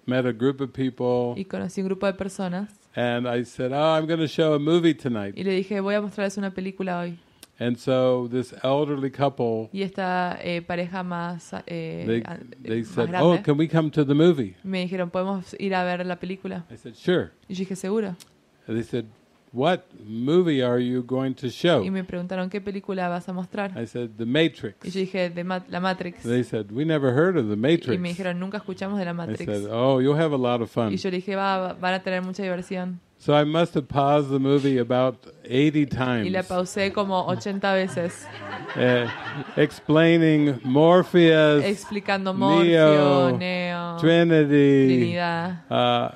Speaker 1: met a group of people. Y
Speaker 2: conocí un grupo de personas.
Speaker 1: And I said, "Oh, I'm going to show a movie tonight." Y
Speaker 2: le dije, "Voy a mostrarles una película hoy."
Speaker 1: And so this elderly couple.
Speaker 2: Y esta eh, pareja más. Eh, they, they más said, grande, "Oh, can
Speaker 1: we come to the movie?"
Speaker 2: Me dijeron, "Podemos ir a ver la película." I said, "Sure." Y dije, "Seguro."
Speaker 1: And they said, What movie are you going to show? Y me
Speaker 2: preguntaron qué película vas a mostrar. I
Speaker 1: said The Matrix. Y yo
Speaker 2: dije The La Matrix. They
Speaker 1: said we never heard of The Matrix. Y me
Speaker 2: dijeron nunca escuchamos de La Matrix. I said,
Speaker 1: oh, you'll have a lot of fun. Y yo
Speaker 2: dije va, van a tener mucha diversión.
Speaker 1: So I must have paused the movie about 80 times. Y la
Speaker 2: pausé como 80 veces.
Speaker 1: Uh, explaining Morpheus,
Speaker 2: explicando Morfeo, Neo, Neo Trinity, Trinidad.
Speaker 1: Uh,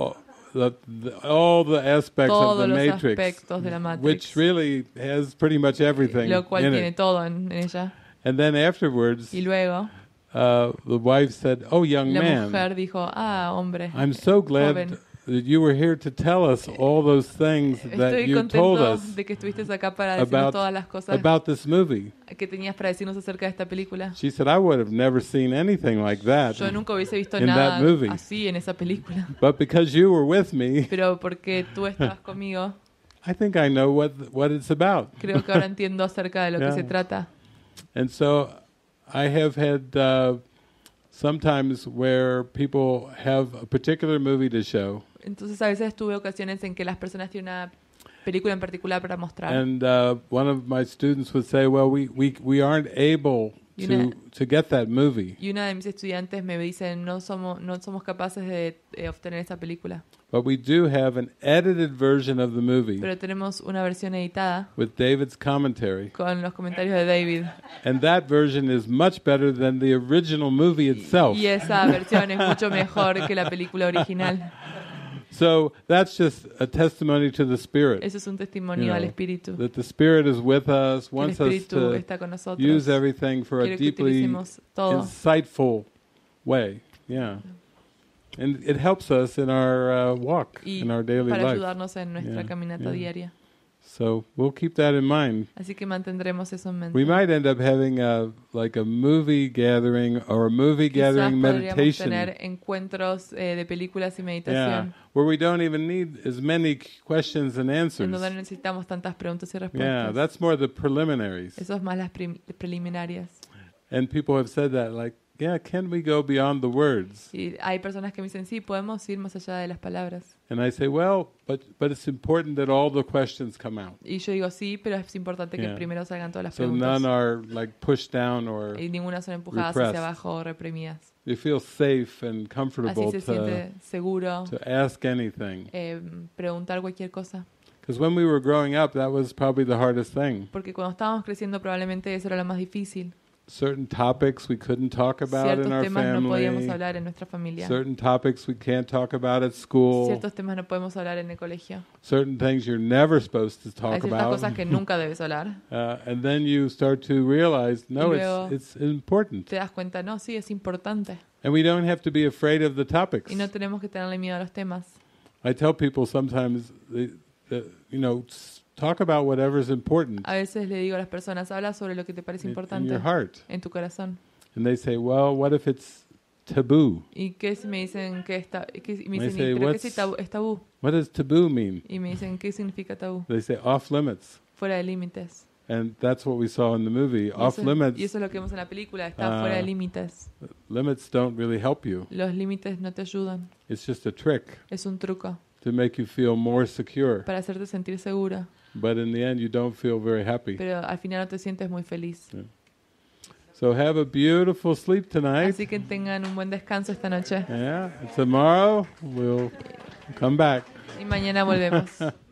Speaker 1: oh, the, the, all the aspects Todos of the los Matrix, aspectos de la Matrix, which really has pretty much everything. Lo cual in tiene it.
Speaker 2: todo en, en ella.
Speaker 1: And then afterwards, y luego, uh, the wife said, "Oh, young la man."
Speaker 2: dijo, "Ah, hombre." I'm so glad. Joven
Speaker 1: that you were here to tell us all those things that Estoy you told us
Speaker 2: de que acá para about, todas las cosas about
Speaker 1: this movie.
Speaker 2: que para de esta
Speaker 1: She said I would have never seen anything like that. Yo nunca visto in nada that movie. así
Speaker 2: en esa
Speaker 1: But because you were with me.
Speaker 2: Pero tú conmigo.
Speaker 1: I think I know what what it's about. Creo que ahora
Speaker 2: de lo yeah. que se trata.
Speaker 1: And so I have had uh, sometimes where people have a particular movie to show.
Speaker 2: Entonces a veces tuve ocasiones en que las personas tienen una película en particular para mostrar. Y
Speaker 1: una de mis estudiantes me
Speaker 2: dice no somos, no somos capaces de obtener esta película. Pero tenemos una versión editada.
Speaker 1: Con
Speaker 2: los comentarios de David.
Speaker 1: that version much better the original movie itself. y
Speaker 2: esa versión es mucho mejor que la película original.
Speaker 1: So that's just a testimony to the Spirit. es un testimonio you know, al Espíritu. That the Spirit is with us, wants us to use everything for a deeply insightful way. Yeah. And it helps us in our uh, walk, y in our daily para life. en nuestra yeah. caminata yeah. diaria. So we'll keep that in mind.
Speaker 2: Así que mantendremos eso en mente. We
Speaker 1: might end up having a like a movie gathering or a movie Quizás gathering meditation. tener
Speaker 2: encuentros eh, de películas y meditación.
Speaker 1: Yeah, where we don't even need as many questions and answers. donde no
Speaker 2: necesitamos tantas preguntas y respuestas. Yeah,
Speaker 1: that's more the preliminaries.
Speaker 2: Eso es más las pre preliminarias.
Speaker 1: And people have said that like Yeah, Y
Speaker 2: hay personas que me dicen, sí, podemos ir más allá de las palabras. Y yo digo, sí, pero es importante que primero salgan todas las preguntas. none
Speaker 1: are like pushed down or y ninguna son empujadas hacia abajo o reprimidas. you feel safe and Así comfortable se to siente seguro ask anything. Em,
Speaker 2: preguntar cualquier cosa.
Speaker 1: when we were up, that was the thing.
Speaker 2: Porque cuando estábamos creciendo probablemente eso era lo más difícil
Speaker 1: certain topics we couldn't talk about Ciertos in our temas family. No podíamos hablar en nuestra familia. Certain topics we can't talk about at school. Ciertos
Speaker 2: temas no podemos hablar en el colegio.
Speaker 1: Certain things you're never supposed to talk Hay ciertas about. cosas que nunca debes hablar. Uh, and then you start to realize, no, it's, it's important. Te
Speaker 2: das cuenta, no, sí, es importante.
Speaker 1: And we don't have to be afraid of the topics. Y
Speaker 2: no tenemos que tenerle miedo a los temas.
Speaker 1: I tell people sometimes, they, you know, Talk about whatever's important.
Speaker 2: A veces le digo a las personas, habla sobre lo que te parece importante in your heart. en tu corazón.
Speaker 1: And they say, well, what if it's taboo?
Speaker 2: Y que si me dicen que está, que me dicen, say, qué si tabú, es tabú.
Speaker 1: What does taboo mean?
Speaker 2: Y me dicen qué significa tabú.
Speaker 1: They say off limits.
Speaker 2: Fuera de límites.
Speaker 1: And that's what we saw in the movie. Eso, Off limits. Y eso es lo que vemos en la película. Está uh, fuera de uh, límites. Limits don't really help you.
Speaker 2: Los límites no te ayudan.
Speaker 1: It's just a trick.
Speaker 2: Es un truco.
Speaker 1: To make you feel more secure.
Speaker 2: Para hacerte sentir segura.
Speaker 1: But in the end, you don't feel very happy.
Speaker 2: Pero al final no te sientes muy feliz. Yeah.
Speaker 1: So have a beautiful sleep tonight. Así que
Speaker 2: tengan un buen descanso esta noche.
Speaker 1: Yeah. Tomorrow we'll come back.
Speaker 3: Y mañana volvemos.